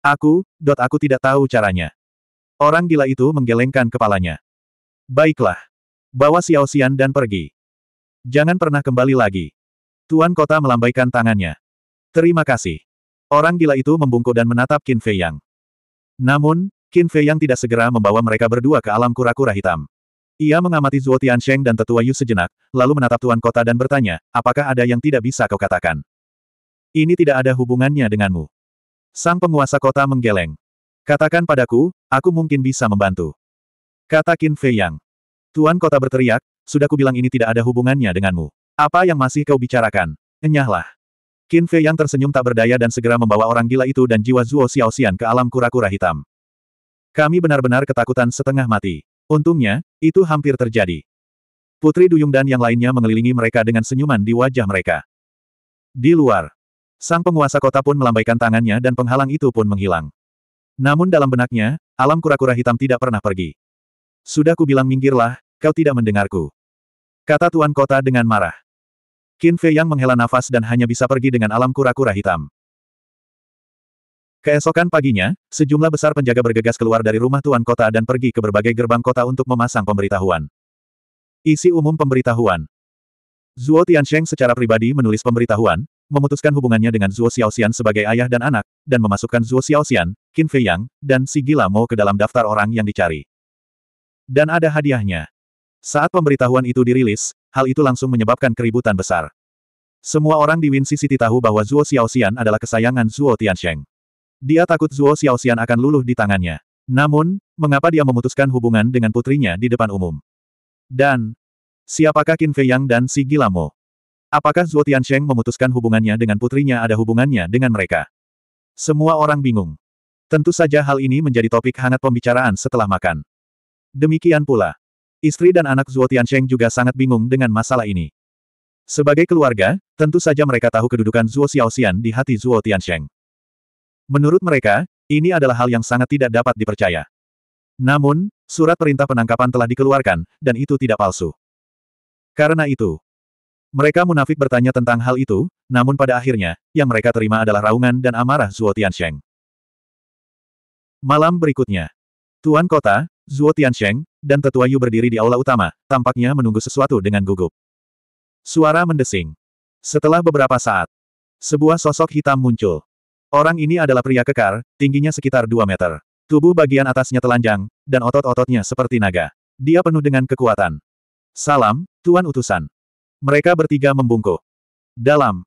Aku, dot aku tidak tahu caranya. Orang gila itu menggelengkan kepalanya. Baiklah. Bawa Xiao Xian dan pergi. Jangan pernah kembali lagi. Tuan kota melambaikan tangannya. Terima kasih. Orang gila itu membungkuk dan menatap Qin Fei Yang. Namun, Qin Fei Yang tidak segera membawa mereka berdua ke alam kura-kura hitam. Ia mengamati Zuo Tian Sheng dan tetua Yu sejenak, lalu menatap Tuan Kota dan bertanya, apakah ada yang tidak bisa kau katakan? Ini tidak ada hubungannya denganmu. Sang penguasa kota menggeleng. Katakan padaku, aku mungkin bisa membantu. Kata Qin Fei Yang. Tuan kota berteriak, sudah kubilang ini tidak ada hubungannya denganmu. Apa yang masih kau bicarakan? Enyahlah. Qin Fei Yang tersenyum tak berdaya dan segera membawa orang gila itu dan jiwa Zuo Xiaoxian ke alam kura-kura hitam. Kami benar-benar ketakutan setengah mati. Untungnya, itu hampir terjadi. Putri Duyung dan yang lainnya mengelilingi mereka dengan senyuman di wajah mereka. Di luar, Sang penguasa kota pun melambaikan tangannya dan penghalang itu pun menghilang. Namun dalam benaknya, alam kura-kura hitam tidak pernah pergi. Sudah kubilang minggirlah, kau tidak mendengarku. Kata Tuan Kota dengan marah. Qin Fei yang menghela nafas dan hanya bisa pergi dengan alam kura-kura hitam. Keesokan paginya, sejumlah besar penjaga bergegas keluar dari rumah Tuan Kota dan pergi ke berbagai gerbang kota untuk memasang pemberitahuan. Isi umum pemberitahuan. Zuo Tiansheng secara pribadi menulis pemberitahuan, memutuskan hubungannya dengan Zuo Xiaoxian sebagai ayah dan anak, dan memasukkan Zuo Xiaoxian, Qin Fei Yang, dan Si Gila Mo ke dalam daftar orang yang dicari. Dan ada hadiahnya. Saat pemberitahuan itu dirilis, hal itu langsung menyebabkan keributan besar. Semua orang di Winsi City tahu bahwa Zuo Xiaoxian adalah kesayangan Zuo Tiansheng. Dia takut Zuo Xiaoxian akan luluh di tangannya. Namun, mengapa dia memutuskan hubungan dengan putrinya di depan umum? Dan, Siapakah Qin Fei Yang dan si Gilamo? Apakah Zuo Tiansheng memutuskan hubungannya dengan putrinya ada hubungannya dengan mereka? Semua orang bingung. Tentu saja hal ini menjadi topik hangat pembicaraan setelah makan. Demikian pula. Istri dan anak Zuo Tiansheng juga sangat bingung dengan masalah ini. Sebagai keluarga, tentu saja mereka tahu kedudukan Zuo Xiaoxian di hati Zuo Tiansheng. Menurut mereka, ini adalah hal yang sangat tidak dapat dipercaya. Namun, surat perintah penangkapan telah dikeluarkan, dan itu tidak palsu. Karena itu, mereka munafik bertanya tentang hal itu, namun pada akhirnya, yang mereka terima adalah raungan dan amarah Zuo Tiansheng. Malam berikutnya, Tuan Kota, Zuo Tiansheng, dan Tetua Yu berdiri di aula utama, tampaknya menunggu sesuatu dengan gugup. Suara mendesing. Setelah beberapa saat, sebuah sosok hitam muncul. Orang ini adalah pria kekar, tingginya sekitar 2 meter. Tubuh bagian atasnya telanjang, dan otot-ototnya seperti naga. Dia penuh dengan kekuatan. Salam, Tuan Utusan. Mereka bertiga membungkuk. Dalam.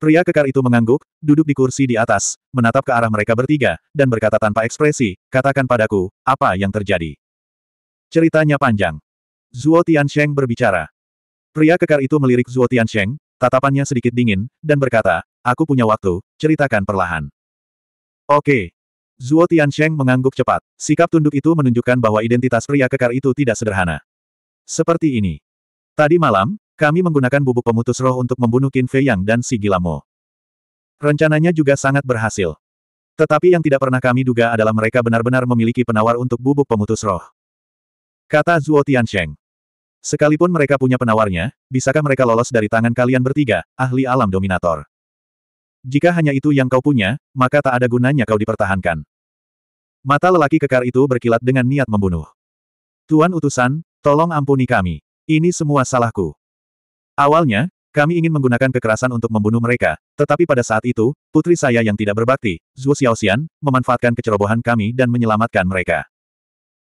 Pria kekar itu mengangguk, duduk di kursi di atas, menatap ke arah mereka bertiga, dan berkata tanpa ekspresi, katakan padaku, apa yang terjadi. Ceritanya panjang. Zuo Tiansheng berbicara. Pria kekar itu melirik Zuo Tiansheng, tatapannya sedikit dingin, dan berkata, aku punya waktu, ceritakan perlahan. Oke. Zuo Tiansheng mengangguk cepat. Sikap tunduk itu menunjukkan bahwa identitas pria kekar itu tidak sederhana. Seperti ini. Tadi malam, kami menggunakan bubuk pemutus roh untuk membunuh Qin Fei Yang dan si Gilamo. Rencananya juga sangat berhasil. Tetapi yang tidak pernah kami duga adalah mereka benar-benar memiliki penawar untuk bubuk pemutus roh. Kata Zuo Tiansheng. Sekalipun mereka punya penawarnya, bisakah mereka lolos dari tangan kalian bertiga, ahli alam dominator? Jika hanya itu yang kau punya, maka tak ada gunanya kau dipertahankan. Mata lelaki kekar itu berkilat dengan niat membunuh. Tuan utusan, Tolong ampuni kami. Ini semua salahku. Awalnya, kami ingin menggunakan kekerasan untuk membunuh mereka, tetapi pada saat itu, putri saya yang tidak berbakti, Zhuo Xiaoxian, memanfaatkan kecerobohan kami dan menyelamatkan mereka.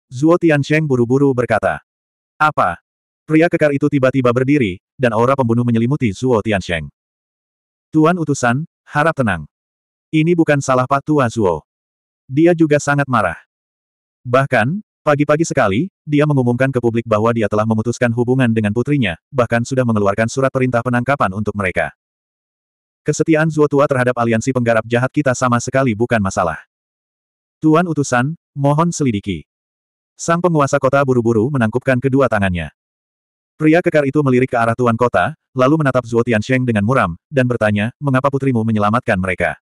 Zhuo Tiansheng buru-buru berkata. Apa? Pria kekar itu tiba-tiba berdiri, dan aura pembunuh menyelimuti Zhuo Tiansheng. Tuan utusan, harap tenang. Ini bukan salah Pak Tua Zhuo. Dia juga sangat marah. Bahkan, Pagi-pagi sekali, dia mengumumkan ke publik bahwa dia telah memutuskan hubungan dengan putrinya, bahkan sudah mengeluarkan surat perintah penangkapan untuk mereka. Kesetiaan Zuo Tua terhadap aliansi penggarap jahat kita sama sekali bukan masalah. Tuan utusan, mohon selidiki. Sang penguasa kota buru-buru menangkupkan kedua tangannya. Pria kekar itu melirik ke arah tuan kota, lalu menatap Zuo Tiansheng dengan muram, dan bertanya, mengapa putrimu menyelamatkan mereka?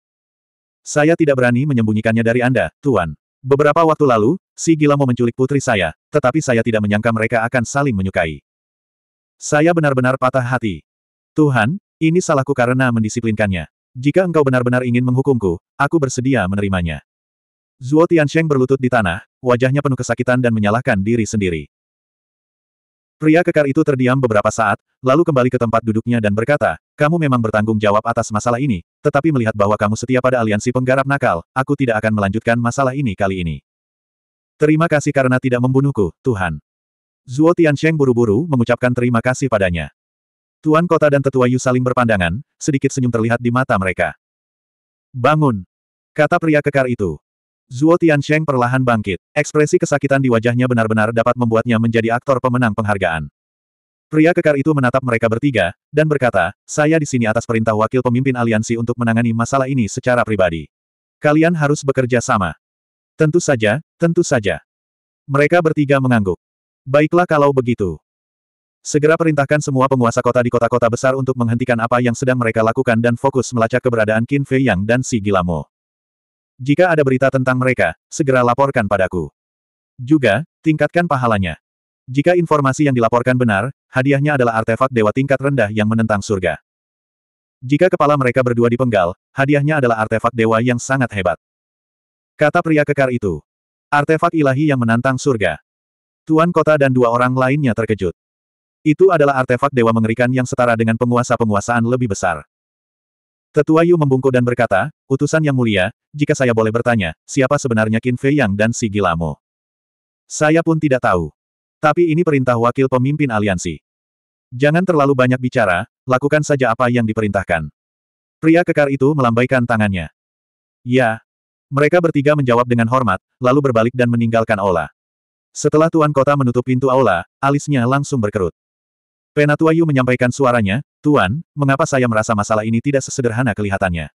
Saya tidak berani menyembunyikannya dari Anda, tuan. Beberapa waktu lalu, si gila mau menculik putri saya, tetapi saya tidak menyangka mereka akan saling menyukai. Saya benar-benar patah hati. Tuhan, ini salahku karena mendisiplinkannya. Jika engkau benar-benar ingin menghukumku, aku bersedia menerimanya. Zuo Tiansheng berlutut di tanah, wajahnya penuh kesakitan dan menyalahkan diri sendiri. Pria kekar itu terdiam beberapa saat, lalu kembali ke tempat duduknya dan berkata, kamu memang bertanggung jawab atas masalah ini, tetapi melihat bahwa kamu setia pada aliansi penggarap nakal, aku tidak akan melanjutkan masalah ini kali ini. Terima kasih karena tidak membunuhku, Tuhan. Zuo Tiansheng buru-buru mengucapkan terima kasih padanya. Tuan kota dan tetua Yu saling berpandangan, sedikit senyum terlihat di mata mereka. Bangun! Kata pria kekar itu. Zuo Tiansheng perlahan bangkit. Ekspresi kesakitan di wajahnya benar-benar dapat membuatnya menjadi aktor pemenang penghargaan. Pria kekar itu menatap mereka bertiga, dan berkata, saya di sini atas perintah wakil pemimpin aliansi untuk menangani masalah ini secara pribadi. Kalian harus bekerja sama. Tentu saja, tentu saja. Mereka bertiga mengangguk. Baiklah kalau begitu. Segera perintahkan semua penguasa kota di kota-kota besar untuk menghentikan apa yang sedang mereka lakukan dan fokus melacak keberadaan Qin Fei Yang dan Si Gilamo. Jika ada berita tentang mereka, segera laporkan padaku. Juga, tingkatkan pahalanya. Jika informasi yang dilaporkan benar, hadiahnya adalah artefak dewa tingkat rendah yang menentang surga. Jika kepala mereka berdua dipenggal, hadiahnya adalah artefak dewa yang sangat hebat. Kata pria kekar itu. Artefak ilahi yang menantang surga. Tuan kota dan dua orang lainnya terkejut. Itu adalah artefak dewa mengerikan yang setara dengan penguasa-penguasaan lebih besar. Tetua Yu membungkuk dan berkata, utusan yang mulia, jika saya boleh bertanya, siapa sebenarnya Qin Fei Yang dan si Gilamo? Saya pun tidak tahu. Tapi ini perintah wakil pemimpin aliansi. Jangan terlalu banyak bicara, lakukan saja apa yang diperintahkan. Pria kekar itu melambaikan tangannya. Ya. Mereka bertiga menjawab dengan hormat, lalu berbalik dan meninggalkan aula. Setelah Tuan Kota menutup pintu aula, alisnya langsung berkerut. Penatuayu menyampaikan suaranya, Tuan, mengapa saya merasa masalah ini tidak sesederhana kelihatannya?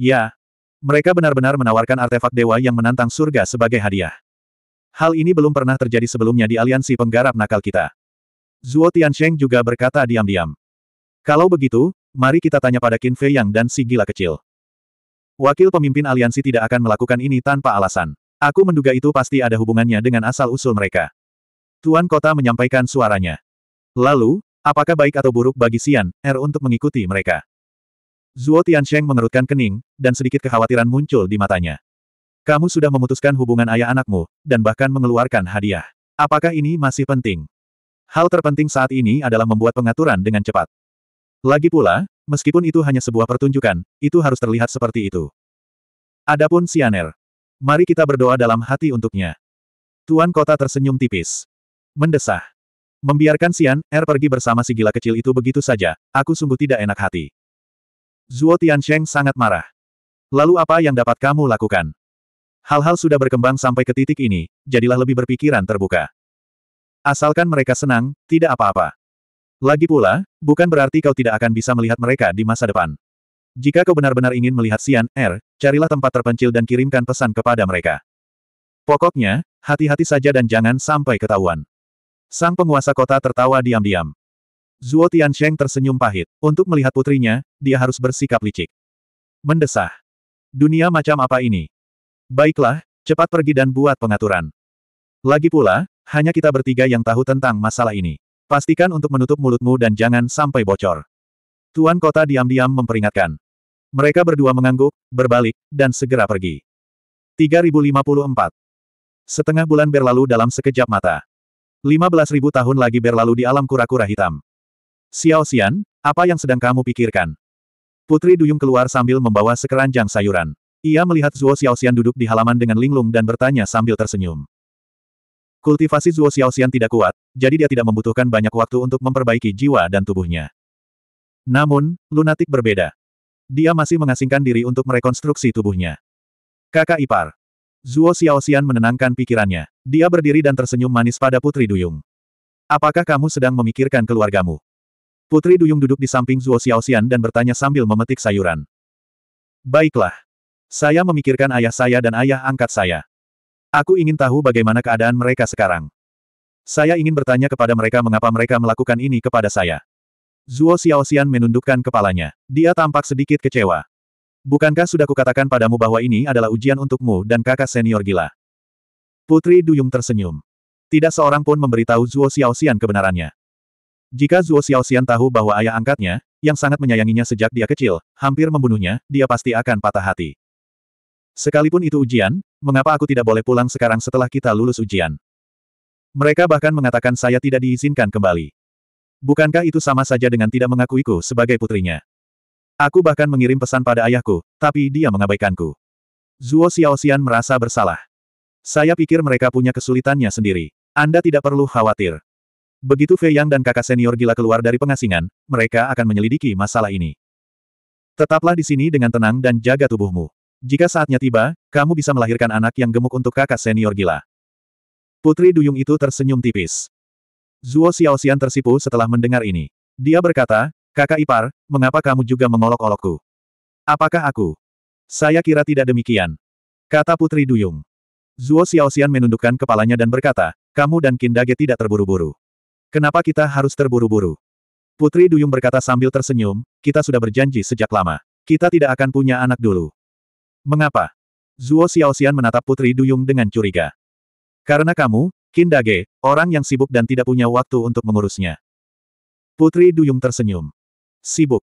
Ya. Mereka benar-benar menawarkan artefak dewa yang menantang surga sebagai hadiah. Hal ini belum pernah terjadi sebelumnya di aliansi penggarap nakal kita. Zuo Tiansheng juga berkata diam-diam. Kalau begitu, mari kita tanya pada Qin Fei Yang dan si gila kecil. Wakil pemimpin aliansi tidak akan melakukan ini tanpa alasan. Aku menduga itu pasti ada hubungannya dengan asal-usul mereka. Tuan Kota menyampaikan suaranya. Lalu, apakah baik atau buruk bagi Xian Er untuk mengikuti mereka? Zuo Tiansheng mengerutkan kening, dan sedikit kekhawatiran muncul di matanya. Kamu sudah memutuskan hubungan ayah anakmu, dan bahkan mengeluarkan hadiah. Apakah ini masih penting? Hal terpenting saat ini adalah membuat pengaturan dengan cepat. Lagi pula, meskipun itu hanya sebuah pertunjukan, itu harus terlihat seperti itu. Adapun Sianer. Mari kita berdoa dalam hati untuknya. Tuan kota tersenyum tipis. Mendesah. Membiarkan Sian Er pergi bersama si gila kecil itu begitu saja, aku sungguh tidak enak hati. Zuo Tiansheng sangat marah. Lalu apa yang dapat kamu lakukan? Hal-hal sudah berkembang sampai ke titik ini, jadilah lebih berpikiran terbuka. Asalkan mereka senang, tidak apa-apa. Lagi pula, bukan berarti kau tidak akan bisa melihat mereka di masa depan. Jika kau benar-benar ingin melihat Sian Er, carilah tempat terpencil dan kirimkan pesan kepada mereka. Pokoknya, hati-hati saja dan jangan sampai ketahuan. Sang penguasa kota tertawa diam-diam. Zuo Tiansheng tersenyum pahit. Untuk melihat putrinya, dia harus bersikap licik. Mendesah. Dunia macam apa ini? Baiklah, cepat pergi dan buat pengaturan. Lagi pula, hanya kita bertiga yang tahu tentang masalah ini. Pastikan untuk menutup mulutmu dan jangan sampai bocor. Tuan kota diam-diam memperingatkan. Mereka berdua mengangguk, berbalik, dan segera pergi. 3054 Setengah bulan berlalu dalam sekejap mata ribu tahun lagi berlalu di alam kura-kura hitam. Xiao Xian, apa yang sedang kamu pikirkan? Putri Duyung keluar sambil membawa sekeranjang sayuran. Ia melihat Zuo Xian duduk di halaman dengan linglung dan bertanya sambil tersenyum. Kultivasi Zuo Xian tidak kuat, jadi dia tidak membutuhkan banyak waktu untuk memperbaiki jiwa dan tubuhnya. Namun, lunatik berbeda. Dia masih mengasingkan diri untuk merekonstruksi tubuhnya. Kakak ipar, Zuo Xiaoxian menenangkan pikirannya. Dia berdiri dan tersenyum manis pada Putri Duyung. Apakah kamu sedang memikirkan keluargamu? Putri Duyung duduk di samping Zuo Xiaoxian dan bertanya sambil memetik sayuran. Baiklah. Saya memikirkan ayah saya dan ayah angkat saya. Aku ingin tahu bagaimana keadaan mereka sekarang. Saya ingin bertanya kepada mereka mengapa mereka melakukan ini kepada saya. Zuo Xiaoxian menundukkan kepalanya. Dia tampak sedikit kecewa. Bukankah sudah kukatakan padamu bahwa ini adalah ujian untukmu dan kakak senior gila? Putri Duyung tersenyum. Tidak seorang pun memberitahu Zuo Xiaoxian kebenarannya. Jika Zuo Xiaoxian tahu bahwa ayah angkatnya, yang sangat menyayanginya sejak dia kecil, hampir membunuhnya, dia pasti akan patah hati. Sekalipun itu ujian, mengapa aku tidak boleh pulang sekarang setelah kita lulus ujian? Mereka bahkan mengatakan saya tidak diizinkan kembali. Bukankah itu sama saja dengan tidak mengakuiku sebagai putrinya? Aku bahkan mengirim pesan pada ayahku, tapi dia mengabaikanku. Zuo Xiaoxian merasa bersalah. Saya pikir mereka punya kesulitannya sendiri. Anda tidak perlu khawatir. Begitu Fei Yang dan kakak senior gila keluar dari pengasingan, mereka akan menyelidiki masalah ini. Tetaplah di sini dengan tenang dan jaga tubuhmu. Jika saatnya tiba, kamu bisa melahirkan anak yang gemuk untuk kakak senior gila. Putri duyung itu tersenyum tipis. Zuo Xiaoxian tersipu setelah mendengar ini. Dia berkata, Kakak ipar, mengapa kamu juga mengolok-olokku? Apakah aku? Saya kira tidak demikian. Kata Putri Duyung. Zuo Xiaoxian menundukkan kepalanya dan berkata, kamu dan Kindage tidak terburu-buru. Kenapa kita harus terburu-buru? Putri Duyung berkata sambil tersenyum, kita sudah berjanji sejak lama. Kita tidak akan punya anak dulu. Mengapa? Zuo Xiaoxian menatap Putri Duyung dengan curiga. Karena kamu, Kindage, orang yang sibuk dan tidak punya waktu untuk mengurusnya. Putri Duyung tersenyum. Sibuk.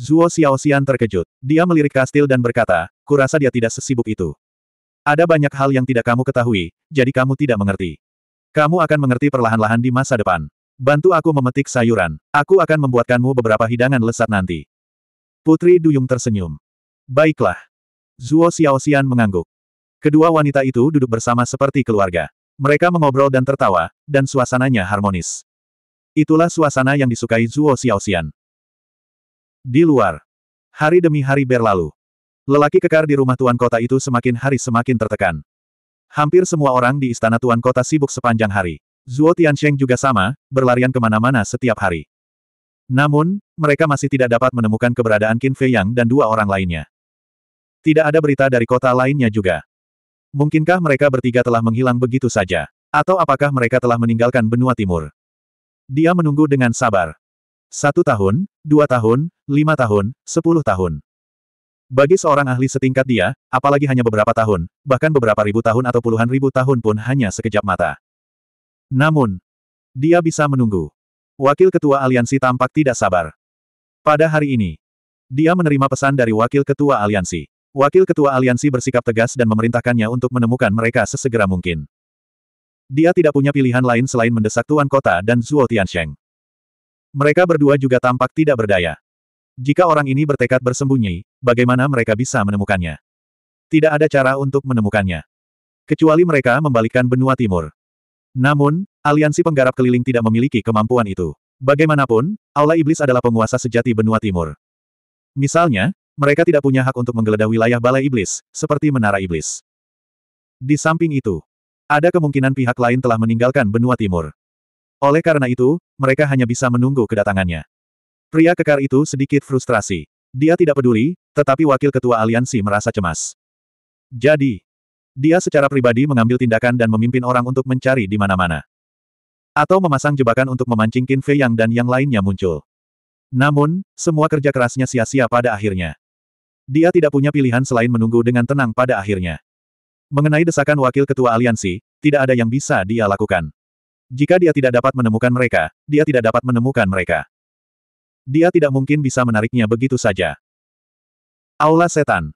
Zuo Xiaoxian terkejut. Dia melirik kastil dan berkata, kurasa dia tidak sesibuk itu. Ada banyak hal yang tidak kamu ketahui, jadi kamu tidak mengerti. Kamu akan mengerti perlahan-lahan di masa depan. Bantu aku memetik sayuran. Aku akan membuatkanmu beberapa hidangan lesat nanti. Putri Duyung tersenyum. Baiklah. Zuo Xiaoxian mengangguk. Kedua wanita itu duduk bersama seperti keluarga. Mereka mengobrol dan tertawa, dan suasananya harmonis. Itulah suasana yang disukai Zuo Xiaoxian. Di luar. Hari demi hari berlalu. Lelaki kekar di rumah tuan kota itu semakin hari semakin tertekan. Hampir semua orang di istana tuan kota sibuk sepanjang hari. Zuo Tiansheng juga sama, berlarian kemana-mana setiap hari. Namun, mereka masih tidak dapat menemukan keberadaan Qin Fei Yang dan dua orang lainnya. Tidak ada berita dari kota lainnya juga. Mungkinkah mereka bertiga telah menghilang begitu saja? Atau apakah mereka telah meninggalkan benua timur? Dia menunggu dengan sabar. Satu tahun, dua tahun, lima tahun, sepuluh tahun. Bagi seorang ahli setingkat dia, apalagi hanya beberapa tahun, bahkan beberapa ribu tahun atau puluhan ribu tahun pun hanya sekejap mata. Namun, dia bisa menunggu. Wakil Ketua Aliansi tampak tidak sabar. Pada hari ini, dia menerima pesan dari Wakil Ketua Aliansi. Wakil Ketua Aliansi bersikap tegas dan memerintahkannya untuk menemukan mereka sesegera mungkin. Dia tidak punya pilihan lain selain mendesak Tuan Kota dan Zuo Tiansheng. Mereka berdua juga tampak tidak berdaya. Jika orang ini bertekad bersembunyi, bagaimana mereka bisa menemukannya? Tidak ada cara untuk menemukannya. Kecuali mereka membalikkan benua timur. Namun, aliansi penggarap keliling tidak memiliki kemampuan itu. Bagaimanapun, Aula Iblis adalah penguasa sejati benua timur. Misalnya, mereka tidak punya hak untuk menggeledah wilayah Balai Iblis, seperti Menara Iblis. Di samping itu, ada kemungkinan pihak lain telah meninggalkan benua timur. Oleh karena itu, mereka hanya bisa menunggu kedatangannya. Pria kekar itu sedikit frustrasi. Dia tidak peduli, tetapi wakil ketua aliansi merasa cemas. Jadi, dia secara pribadi mengambil tindakan dan memimpin orang untuk mencari di mana-mana. Atau memasang jebakan untuk memancing Qin Fei Yang dan yang lainnya muncul. Namun, semua kerja kerasnya sia-sia pada akhirnya. Dia tidak punya pilihan selain menunggu dengan tenang pada akhirnya. Mengenai desakan wakil ketua aliansi, tidak ada yang bisa dia lakukan. Jika dia tidak dapat menemukan mereka, dia tidak dapat menemukan mereka. Dia tidak mungkin bisa menariknya begitu saja. Aula setan.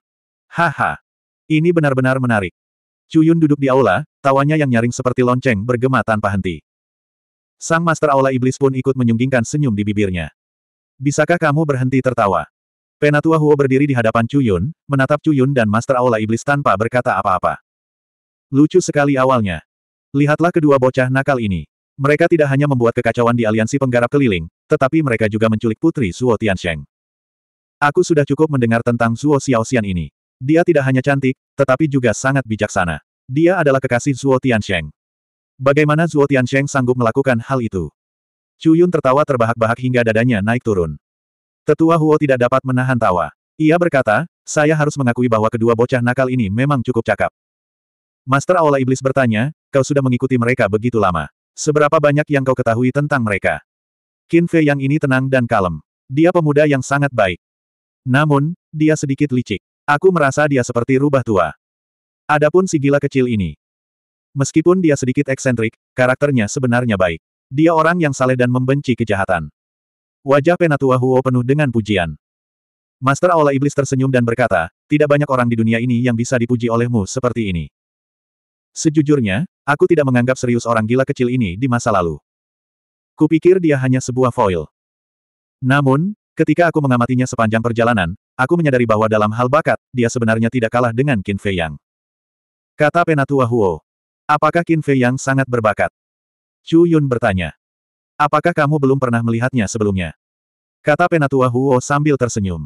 Haha. Ini benar-benar menarik. Cuyun duduk di aula, tawanya yang nyaring seperti lonceng bergema tanpa henti. Sang Master Aula Iblis pun ikut menyunggingkan senyum di bibirnya. Bisakah kamu berhenti tertawa? Penatua Huo berdiri di hadapan Cuyun, menatap Cuyun dan Master Aula Iblis tanpa berkata apa-apa. Lucu sekali awalnya. Lihatlah kedua bocah nakal ini. Mereka tidak hanya membuat kekacauan di aliansi penggarap keliling, tetapi mereka juga menculik putri Zuo Tiansheng. Aku sudah cukup mendengar tentang Zuo Xiaoxian ini. Dia tidak hanya cantik, tetapi juga sangat bijaksana. Dia adalah kekasih Zuo Tiansheng. Bagaimana Zuo Tiansheng sanggup melakukan hal itu? Chu Yun tertawa terbahak-bahak hingga dadanya naik turun. Tetua Huo tidak dapat menahan tawa. Ia berkata, saya harus mengakui bahwa kedua bocah nakal ini memang cukup cakap. Master Aula Iblis bertanya, kau sudah mengikuti mereka begitu lama. Seberapa banyak yang kau ketahui tentang mereka? Qin Fei yang ini tenang dan kalem. Dia pemuda yang sangat baik. Namun, dia sedikit licik. Aku merasa dia seperti rubah tua. Adapun si gila kecil ini. Meskipun dia sedikit eksentrik, karakternya sebenarnya baik. Dia orang yang saleh dan membenci kejahatan. Wajah Penatua Huo penuh dengan pujian. Master Aula Iblis tersenyum dan berkata, tidak banyak orang di dunia ini yang bisa dipuji olehmu seperti ini. Sejujurnya, Aku tidak menganggap serius orang gila kecil ini di masa lalu. Kupikir dia hanya sebuah foil. Namun, ketika aku mengamatinya sepanjang perjalanan, aku menyadari bahwa dalam hal bakat, dia sebenarnya tidak kalah dengan Qin Fei Yang. Kata Penatua Huo. Apakah Qin Fei Yang sangat berbakat? Chu Yun bertanya. Apakah kamu belum pernah melihatnya sebelumnya? Kata Penatua Huo sambil tersenyum.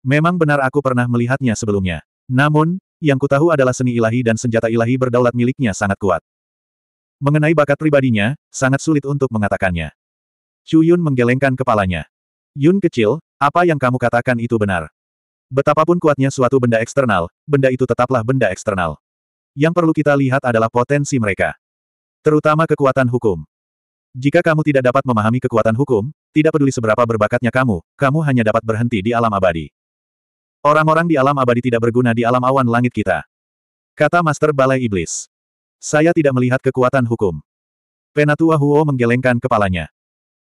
Memang benar aku pernah melihatnya sebelumnya. Namun, yang kutahu adalah seni ilahi dan senjata ilahi berdaulat miliknya sangat kuat. Mengenai bakat pribadinya, sangat sulit untuk mengatakannya. Chu Yun menggelengkan kepalanya. Yun kecil, apa yang kamu katakan itu benar. Betapapun kuatnya suatu benda eksternal, benda itu tetaplah benda eksternal. Yang perlu kita lihat adalah potensi mereka. Terutama kekuatan hukum. Jika kamu tidak dapat memahami kekuatan hukum, tidak peduli seberapa berbakatnya kamu, kamu hanya dapat berhenti di alam abadi. Orang-orang di alam abadi tidak berguna di alam awan langit kita. Kata Master Balai Iblis. Saya tidak melihat kekuatan hukum. Penatua Huo menggelengkan kepalanya.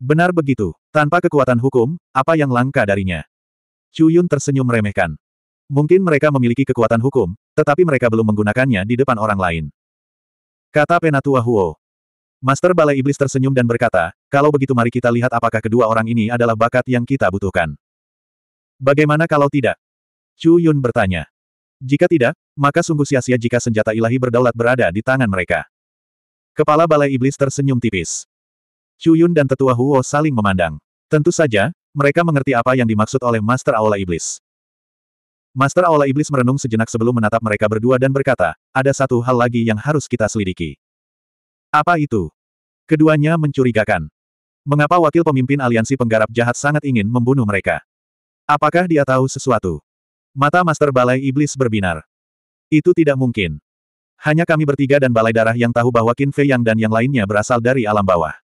Benar begitu, tanpa kekuatan hukum, apa yang langka darinya? Cuyun tersenyum meremehkan. Mungkin mereka memiliki kekuatan hukum, tetapi mereka belum menggunakannya di depan orang lain. Kata Penatua Huo. Master Balai Iblis tersenyum dan berkata, kalau begitu mari kita lihat apakah kedua orang ini adalah bakat yang kita butuhkan. Bagaimana kalau tidak? Chu Yun bertanya. Jika tidak, maka sungguh sia-sia jika senjata ilahi berdaulat berada di tangan mereka. Kepala Balai Iblis tersenyum tipis. Chu Yun dan Tetua Huo saling memandang. Tentu saja, mereka mengerti apa yang dimaksud oleh Master Aula Iblis. Master Aula Iblis merenung sejenak sebelum menatap mereka berdua dan berkata, ada satu hal lagi yang harus kita selidiki. Apa itu? Keduanya mencurigakan. Mengapa wakil pemimpin aliansi penggarap jahat sangat ingin membunuh mereka? Apakah dia tahu sesuatu? Mata Master Balai Iblis berbinar. Itu tidak mungkin. Hanya kami bertiga dan Balai Darah yang tahu bahwa Qin Fei Yang dan yang lainnya berasal dari alam bawah.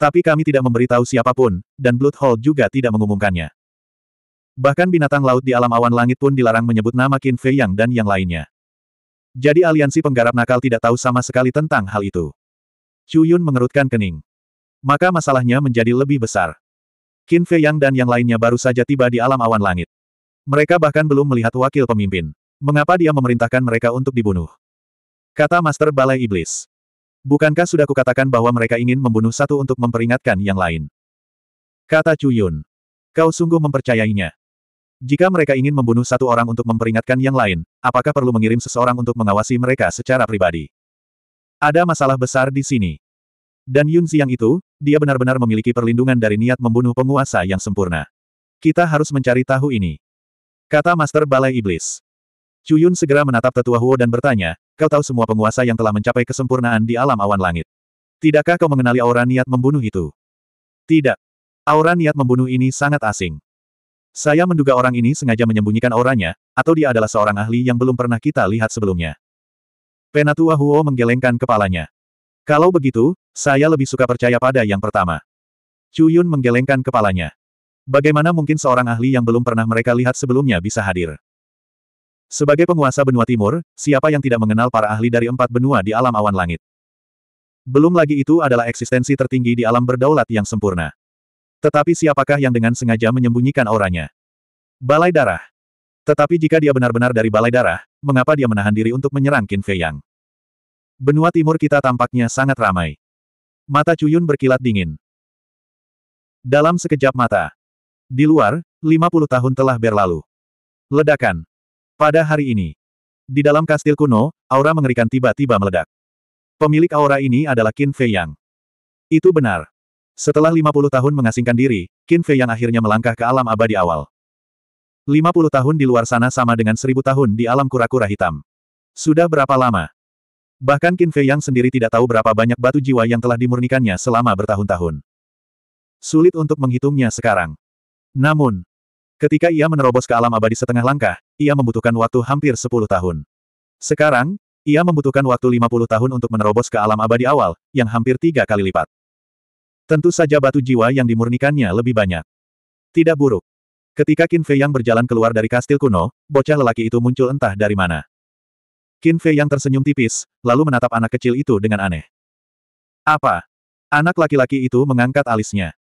Tapi kami tidak memberitahu siapapun, dan Blood Hall juga tidak mengumumkannya. Bahkan binatang laut di alam awan langit pun dilarang menyebut nama Qin Fei Yang dan yang lainnya. Jadi aliansi penggarap nakal tidak tahu sama sekali tentang hal itu. Chu Yun mengerutkan kening. Maka masalahnya menjadi lebih besar. Qin Fei Yang dan yang lainnya baru saja tiba di alam awan langit. Mereka bahkan belum melihat wakil pemimpin. Mengapa dia memerintahkan mereka untuk dibunuh? Kata Master Balai Iblis. Bukankah sudah kukatakan bahwa mereka ingin membunuh satu untuk memperingatkan yang lain? Kata Cuyun. Kau sungguh mempercayainya. Jika mereka ingin membunuh satu orang untuk memperingatkan yang lain, apakah perlu mengirim seseorang untuk mengawasi mereka secara pribadi? Ada masalah besar di sini. Dan Yun Xiang itu, dia benar-benar memiliki perlindungan dari niat membunuh penguasa yang sempurna. Kita harus mencari tahu ini. Kata Master Balai Iblis. Cuyun segera menatap tetua Huo dan bertanya, kau tahu semua penguasa yang telah mencapai kesempurnaan di alam awan langit. Tidakkah kau mengenali aura niat membunuh itu? Tidak. Aura niat membunuh ini sangat asing. Saya menduga orang ini sengaja menyembunyikan auranya, atau dia adalah seorang ahli yang belum pernah kita lihat sebelumnya. Penatua Huo menggelengkan kepalanya. Kalau begitu, saya lebih suka percaya pada yang pertama. Cuyun menggelengkan kepalanya. Bagaimana mungkin seorang ahli yang belum pernah mereka lihat sebelumnya bisa hadir? Sebagai penguasa benua timur, siapa yang tidak mengenal para ahli dari empat benua di alam awan langit? Belum lagi itu adalah eksistensi tertinggi di alam berdaulat yang sempurna. Tetapi siapakah yang dengan sengaja menyembunyikan auranya? Balai darah. Tetapi jika dia benar-benar dari balai darah, mengapa dia menahan diri untuk menyerang Qin Fei Yang? Benua timur kita tampaknya sangat ramai. Mata Cuyun berkilat dingin. Dalam sekejap mata, di luar, 50 tahun telah berlalu. Ledakan. Pada hari ini. Di dalam kastil kuno, aura mengerikan tiba-tiba meledak. Pemilik aura ini adalah Qin Fei Yang. Itu benar. Setelah 50 tahun mengasingkan diri, Qin Fei Yang akhirnya melangkah ke alam abadi awal. 50 tahun di luar sana sama dengan 1000 tahun di alam kura-kura hitam. Sudah berapa lama? Bahkan Qin Fei Yang sendiri tidak tahu berapa banyak batu jiwa yang telah dimurnikannya selama bertahun-tahun. Sulit untuk menghitungnya sekarang. Namun, ketika ia menerobos ke alam abadi setengah langkah, ia membutuhkan waktu hampir 10 tahun. Sekarang, ia membutuhkan waktu 50 tahun untuk menerobos ke alam abadi awal, yang hampir tiga kali lipat. Tentu saja batu jiwa yang dimurnikannya lebih banyak. Tidak buruk. Ketika Qin Fei Yang berjalan keluar dari kastil kuno, bocah lelaki itu muncul entah dari mana. Qin Fei Yang tersenyum tipis, lalu menatap anak kecil itu dengan aneh. Apa? Anak laki-laki itu mengangkat alisnya.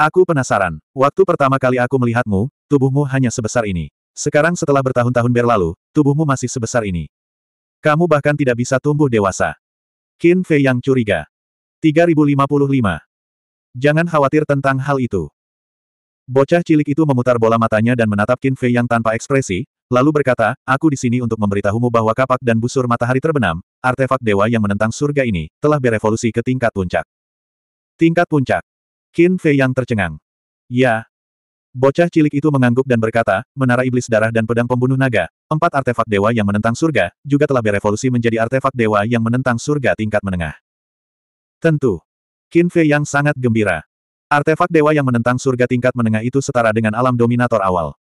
Aku penasaran. Waktu pertama kali aku melihatmu, tubuhmu hanya sebesar ini. Sekarang setelah bertahun-tahun berlalu, tubuhmu masih sebesar ini. Kamu bahkan tidak bisa tumbuh dewasa. Qin Fei yang curiga. 3055. Jangan khawatir tentang hal itu. Bocah cilik itu memutar bola matanya dan menatap Qin Fei yang tanpa ekspresi, lalu berkata, aku di sini untuk memberitahumu bahwa kapak dan busur matahari terbenam, artefak dewa yang menentang surga ini, telah berevolusi ke tingkat puncak. Tingkat puncak. Qin Fei yang tercengang. Ya. Bocah cilik itu mengangguk dan berkata, menara iblis darah dan pedang pembunuh naga, empat artefak dewa yang menentang surga, juga telah berevolusi menjadi artefak dewa yang menentang surga tingkat menengah. Tentu. Qin Fei yang sangat gembira. Artefak dewa yang menentang surga tingkat menengah itu setara dengan alam dominator awal.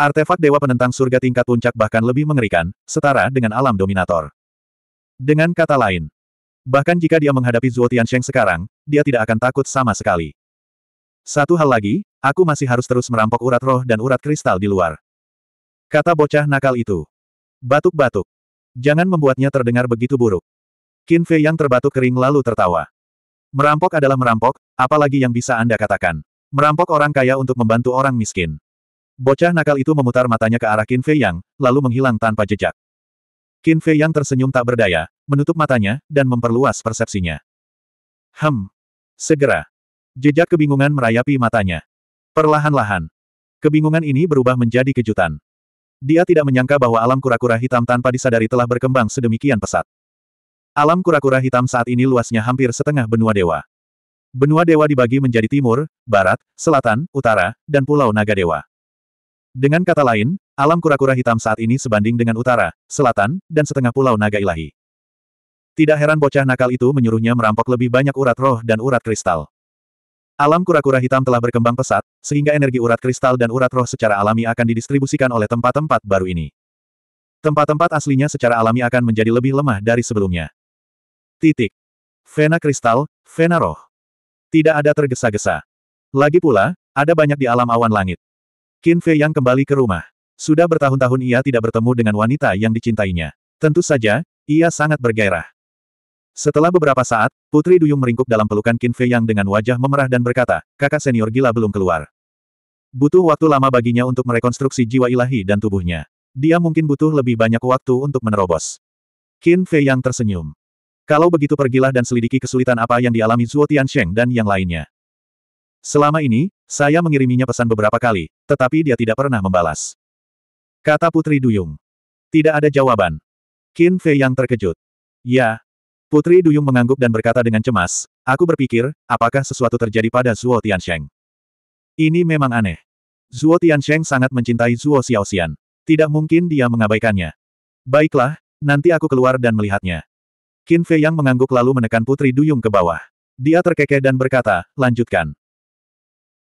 Artefak dewa penentang surga tingkat puncak bahkan lebih mengerikan, setara dengan alam dominator. Dengan kata lain, bahkan jika dia menghadapi Zuo Tiansheng sekarang, dia tidak akan takut sama sekali. Satu hal lagi, aku masih harus terus merampok urat roh dan urat kristal di luar. Kata bocah nakal itu. Batuk-batuk. Jangan membuatnya terdengar begitu buruk. Qin Fei yang terbatuk kering lalu tertawa. Merampok adalah merampok, apalagi yang bisa Anda katakan. Merampok orang kaya untuk membantu orang miskin. Bocah nakal itu memutar matanya ke arah Qin Fei Yang, lalu menghilang tanpa jejak. Qin Fei Yang tersenyum tak berdaya, menutup matanya, dan memperluas persepsinya. Hem, Segera. Jejak kebingungan merayapi matanya. Perlahan-lahan. Kebingungan ini berubah menjadi kejutan. Dia tidak menyangka bahwa alam kura-kura hitam tanpa disadari telah berkembang sedemikian pesat. Alam kura-kura hitam saat ini luasnya hampir setengah benua dewa. Benua dewa dibagi menjadi timur, barat, selatan, utara, dan pulau naga dewa. Dengan kata lain, alam kura-kura hitam saat ini sebanding dengan utara, selatan, dan setengah pulau naga ilahi. Tidak heran bocah nakal itu menyuruhnya merampok lebih banyak urat roh dan urat kristal. Alam kura-kura hitam telah berkembang pesat, sehingga energi urat kristal dan urat roh secara alami akan didistribusikan oleh tempat-tempat baru ini. Tempat-tempat aslinya secara alami akan menjadi lebih lemah dari sebelumnya. Titik. Vena kristal, vena roh. Tidak ada tergesa-gesa. Lagi pula, ada banyak di alam awan langit. Qin Fei yang kembali ke rumah. Sudah bertahun-tahun ia tidak bertemu dengan wanita yang dicintainya. Tentu saja, ia sangat bergairah. Setelah beberapa saat, Putri Duyung meringkuk dalam pelukan Qin Fei Yang dengan wajah memerah dan berkata, kakak senior gila belum keluar. Butuh waktu lama baginya untuk merekonstruksi jiwa ilahi dan tubuhnya. Dia mungkin butuh lebih banyak waktu untuk menerobos. Qin Fei Yang tersenyum. Kalau begitu pergilah dan selidiki kesulitan apa yang dialami Zhuo Tiansheng dan yang lainnya. Selama ini, saya mengiriminya pesan beberapa kali, tetapi dia tidak pernah membalas. Kata Putri Duyung. Tidak ada jawaban. Qin Fei yang terkejut. Ya, Putri Duyung mengangguk dan berkata dengan cemas, aku berpikir, apakah sesuatu terjadi pada Zuo Tiansheng? Ini memang aneh. Zuo Tiansheng sangat mencintai Zuo Xiaoxian. Tidak mungkin dia mengabaikannya. Baiklah, nanti aku keluar dan melihatnya. Qin Fei Yang mengangguk lalu menekan Putri Duyung ke bawah. Dia terkekeh dan berkata, lanjutkan.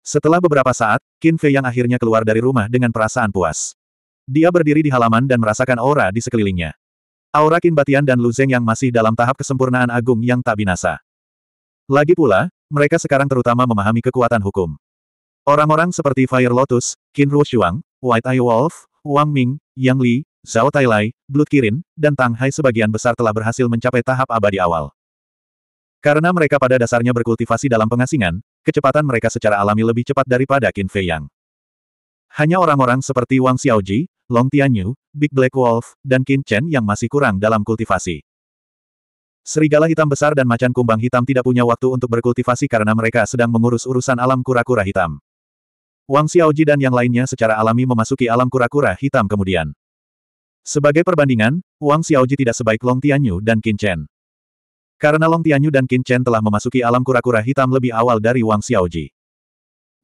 Setelah beberapa saat, Qin Fei Yang akhirnya keluar dari rumah dengan perasaan puas. Dia berdiri di halaman dan merasakan aura di sekelilingnya. Aura Kinbatian Batian dan Luzeng yang masih dalam tahap kesempurnaan agung yang tak binasa. Lagi pula, mereka sekarang terutama memahami kekuatan hukum. Orang-orang seperti Fire Lotus, Qin Ru Shuang, White Eye Wolf, Wang Ming, Yang Li, Zhao Tailai, Blood Kirin, dan Tang Hai sebagian besar telah berhasil mencapai tahap abadi awal. Karena mereka pada dasarnya berkultivasi dalam pengasingan, kecepatan mereka secara alami lebih cepat daripada Qin Fei Yang. Hanya orang-orang seperti Wang Xiaoji, Long Tianyu, Big Black Wolf, dan Qin Chen yang masih kurang dalam kultivasi. Serigala hitam besar dan macan kumbang hitam tidak punya waktu untuk berkultivasi karena mereka sedang mengurus urusan alam kura-kura hitam. Wang Xiaoji dan yang lainnya secara alami memasuki alam kura-kura hitam kemudian. Sebagai perbandingan, Wang Xiaoji tidak sebaik Long Tianyu dan Qin Chen. Karena Long Tianyu dan Qin Chen telah memasuki alam kura-kura hitam lebih awal dari Wang Xiaoji.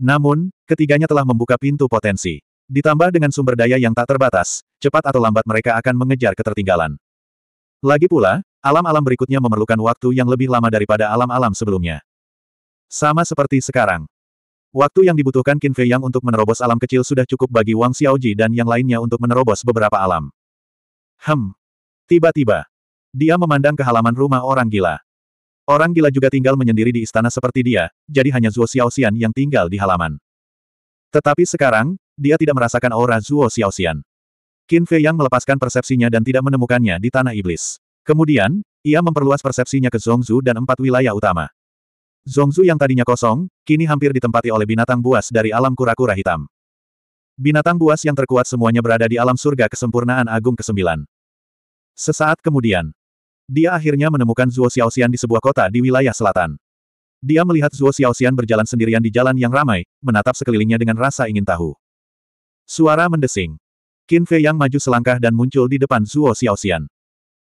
Namun, ketiganya telah membuka pintu potensi. Ditambah dengan sumber daya yang tak terbatas, cepat atau lambat mereka akan mengejar ketertinggalan. Lagi pula, alam-alam berikutnya memerlukan waktu yang lebih lama daripada alam-alam sebelumnya. Sama seperti sekarang. Waktu yang dibutuhkan Qin Fei Yang untuk menerobos alam kecil sudah cukup bagi Wang Xiaoji dan yang lainnya untuk menerobos beberapa alam. Hem. Tiba-tiba. Dia memandang ke halaman rumah orang gila. Orang gila juga tinggal menyendiri di istana seperti dia, jadi hanya Zhuo Xiaoxian yang tinggal di halaman. Tetapi sekarang, dia tidak merasakan aura Zuo Xiaoxian. Qin Fei Yang melepaskan persepsinya dan tidak menemukannya di Tanah Iblis. Kemudian, ia memperluas persepsinya ke Zhongzu dan empat wilayah utama. Zhongzu yang tadinya kosong, kini hampir ditempati oleh binatang buas dari alam kura-kura hitam. Binatang buas yang terkuat semuanya berada di alam surga kesempurnaan agung ke-9. Sesaat kemudian, dia akhirnya menemukan Zuo Xiaoxian di sebuah kota di wilayah selatan. Dia melihat Zuo Xiaoxian berjalan sendirian di jalan yang ramai, menatap sekelilingnya dengan rasa ingin tahu. Suara mendesing. Qin Fei yang maju selangkah dan muncul di depan Zuo Xiaoxian.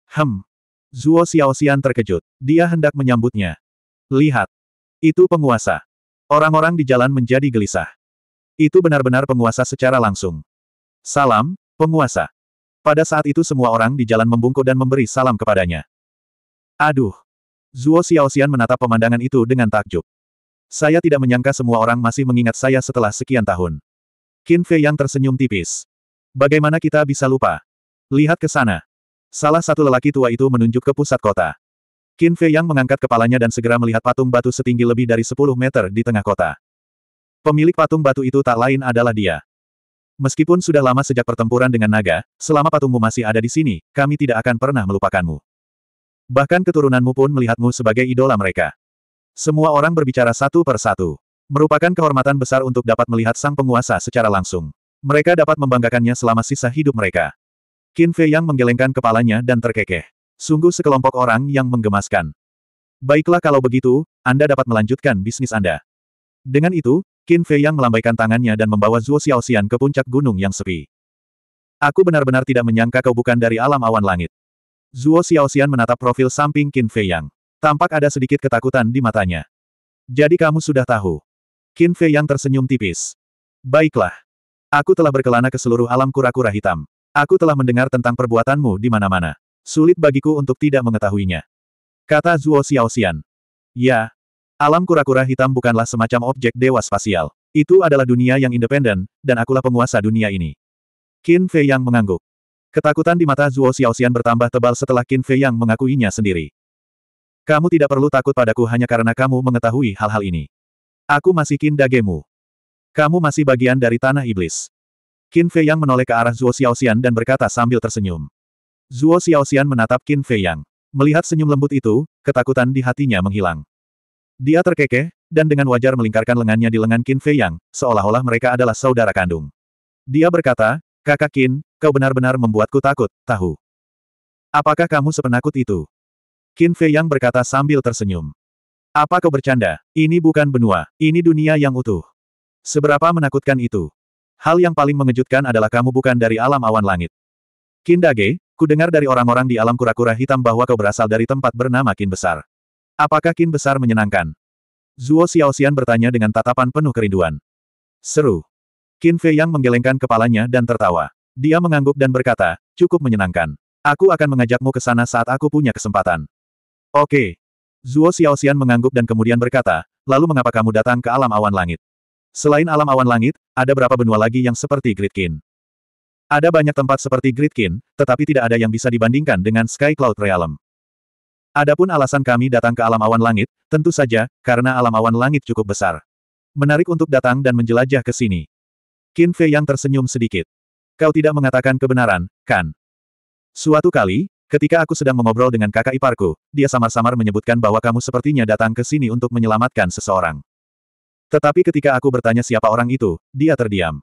Hem. Zuo Xiaoxian terkejut. Dia hendak menyambutnya. Lihat. Itu penguasa. Orang-orang di jalan menjadi gelisah. Itu benar-benar penguasa secara langsung. Salam, penguasa. Pada saat itu semua orang di jalan membungkuk dan memberi salam kepadanya. Aduh. Zuo Xiaoxian menatap pemandangan itu dengan takjub. Saya tidak menyangka semua orang masih mengingat saya setelah sekian tahun. Qin Fei yang tersenyum tipis. Bagaimana kita bisa lupa? Lihat ke sana. Salah satu lelaki tua itu menunjuk ke pusat kota. Qin Fei yang mengangkat kepalanya dan segera melihat patung batu setinggi lebih dari 10 meter di tengah kota. Pemilik patung batu itu tak lain adalah dia. Meskipun sudah lama sejak pertempuran dengan naga, selama patungmu masih ada di sini, kami tidak akan pernah melupakanmu. Bahkan keturunanmu pun melihatmu sebagai idola mereka. Semua orang berbicara satu per satu. Merupakan kehormatan besar untuk dapat melihat sang penguasa secara langsung. Mereka dapat membanggakannya selama sisa hidup mereka. Qin Fei yang menggelengkan kepalanya dan terkekeh. Sungguh sekelompok orang yang menggemaskan. Baiklah kalau begitu, Anda dapat melanjutkan bisnis Anda. Dengan itu, Qin Fei yang melambaikan tangannya dan membawa Zhuo Xiaoxian ke puncak gunung yang sepi. Aku benar-benar tidak menyangka kau bukan dari alam awan langit. Zhuo Xiaoxian menatap profil samping Qin Fei Yang. Tampak ada sedikit ketakutan di matanya. Jadi kamu sudah tahu. Qin Fei yang tersenyum tipis. Baiklah. Aku telah berkelana ke seluruh alam kura-kura hitam. Aku telah mendengar tentang perbuatanmu di mana-mana. Sulit bagiku untuk tidak mengetahuinya. Kata Zuo Xiaoxian. Ya, alam kura-kura hitam bukanlah semacam objek dewa spasial. Itu adalah dunia yang independen, dan akulah penguasa dunia ini. Qin Fei Yang mengangguk. Ketakutan di mata Zuo Xiaoxian bertambah tebal setelah Qin Fei Yang mengakuinya sendiri. Kamu tidak perlu takut padaku hanya karena kamu mengetahui hal-hal ini. Aku masih Qin Dagemu. Kamu masih bagian dari tanah iblis. Qin Fei Yang menoleh ke arah Zhuo Xiaoxian dan berkata sambil tersenyum. Zhuo Xiaoxian menatap Qin Fei Yang. Melihat senyum lembut itu, ketakutan di hatinya menghilang. Dia terkekeh, dan dengan wajar melingkarkan lengannya di lengan Qin Fei Yang, seolah-olah mereka adalah saudara kandung. Dia berkata, Kakak Qin, kau benar-benar membuatku takut, tahu. Apakah kamu sepenakut itu? Qin Fei Yang berkata sambil tersenyum. Apa kau bercanda? Ini bukan benua, ini dunia yang utuh. Seberapa menakutkan itu? Hal yang paling mengejutkan adalah kamu bukan dari alam awan langit. Kindage, ku dengar dari orang-orang di alam kura-kura hitam bahwa kau berasal dari tempat bernama Kin Besar. Apakah Kin Besar menyenangkan? Zuo Xiaoxian bertanya dengan tatapan penuh kerinduan. Seru. Qin Fei Yang menggelengkan kepalanya dan tertawa. Dia mengangguk dan berkata, cukup menyenangkan. Aku akan mengajakmu ke sana saat aku punya kesempatan. Oke, Zuo Xiaoxian mengangguk dan kemudian berkata, lalu mengapa kamu datang ke alam awan langit? Selain alam awan langit, ada berapa benua lagi yang seperti Gridkin? Ada banyak tempat seperti Gridkin, tetapi tidak ada yang bisa dibandingkan dengan Sky Cloud Realm. Adapun alasan kami datang ke alam awan langit, tentu saja, karena alam awan langit cukup besar. Menarik untuk datang dan menjelajah ke sini. Qin Fei yang tersenyum sedikit. Kau tidak mengatakan kebenaran, kan? Suatu kali, Ketika aku sedang mengobrol dengan kakak iparku, dia samar-samar menyebutkan bahwa kamu sepertinya datang ke sini untuk menyelamatkan seseorang. Tetapi ketika aku bertanya siapa orang itu, dia terdiam.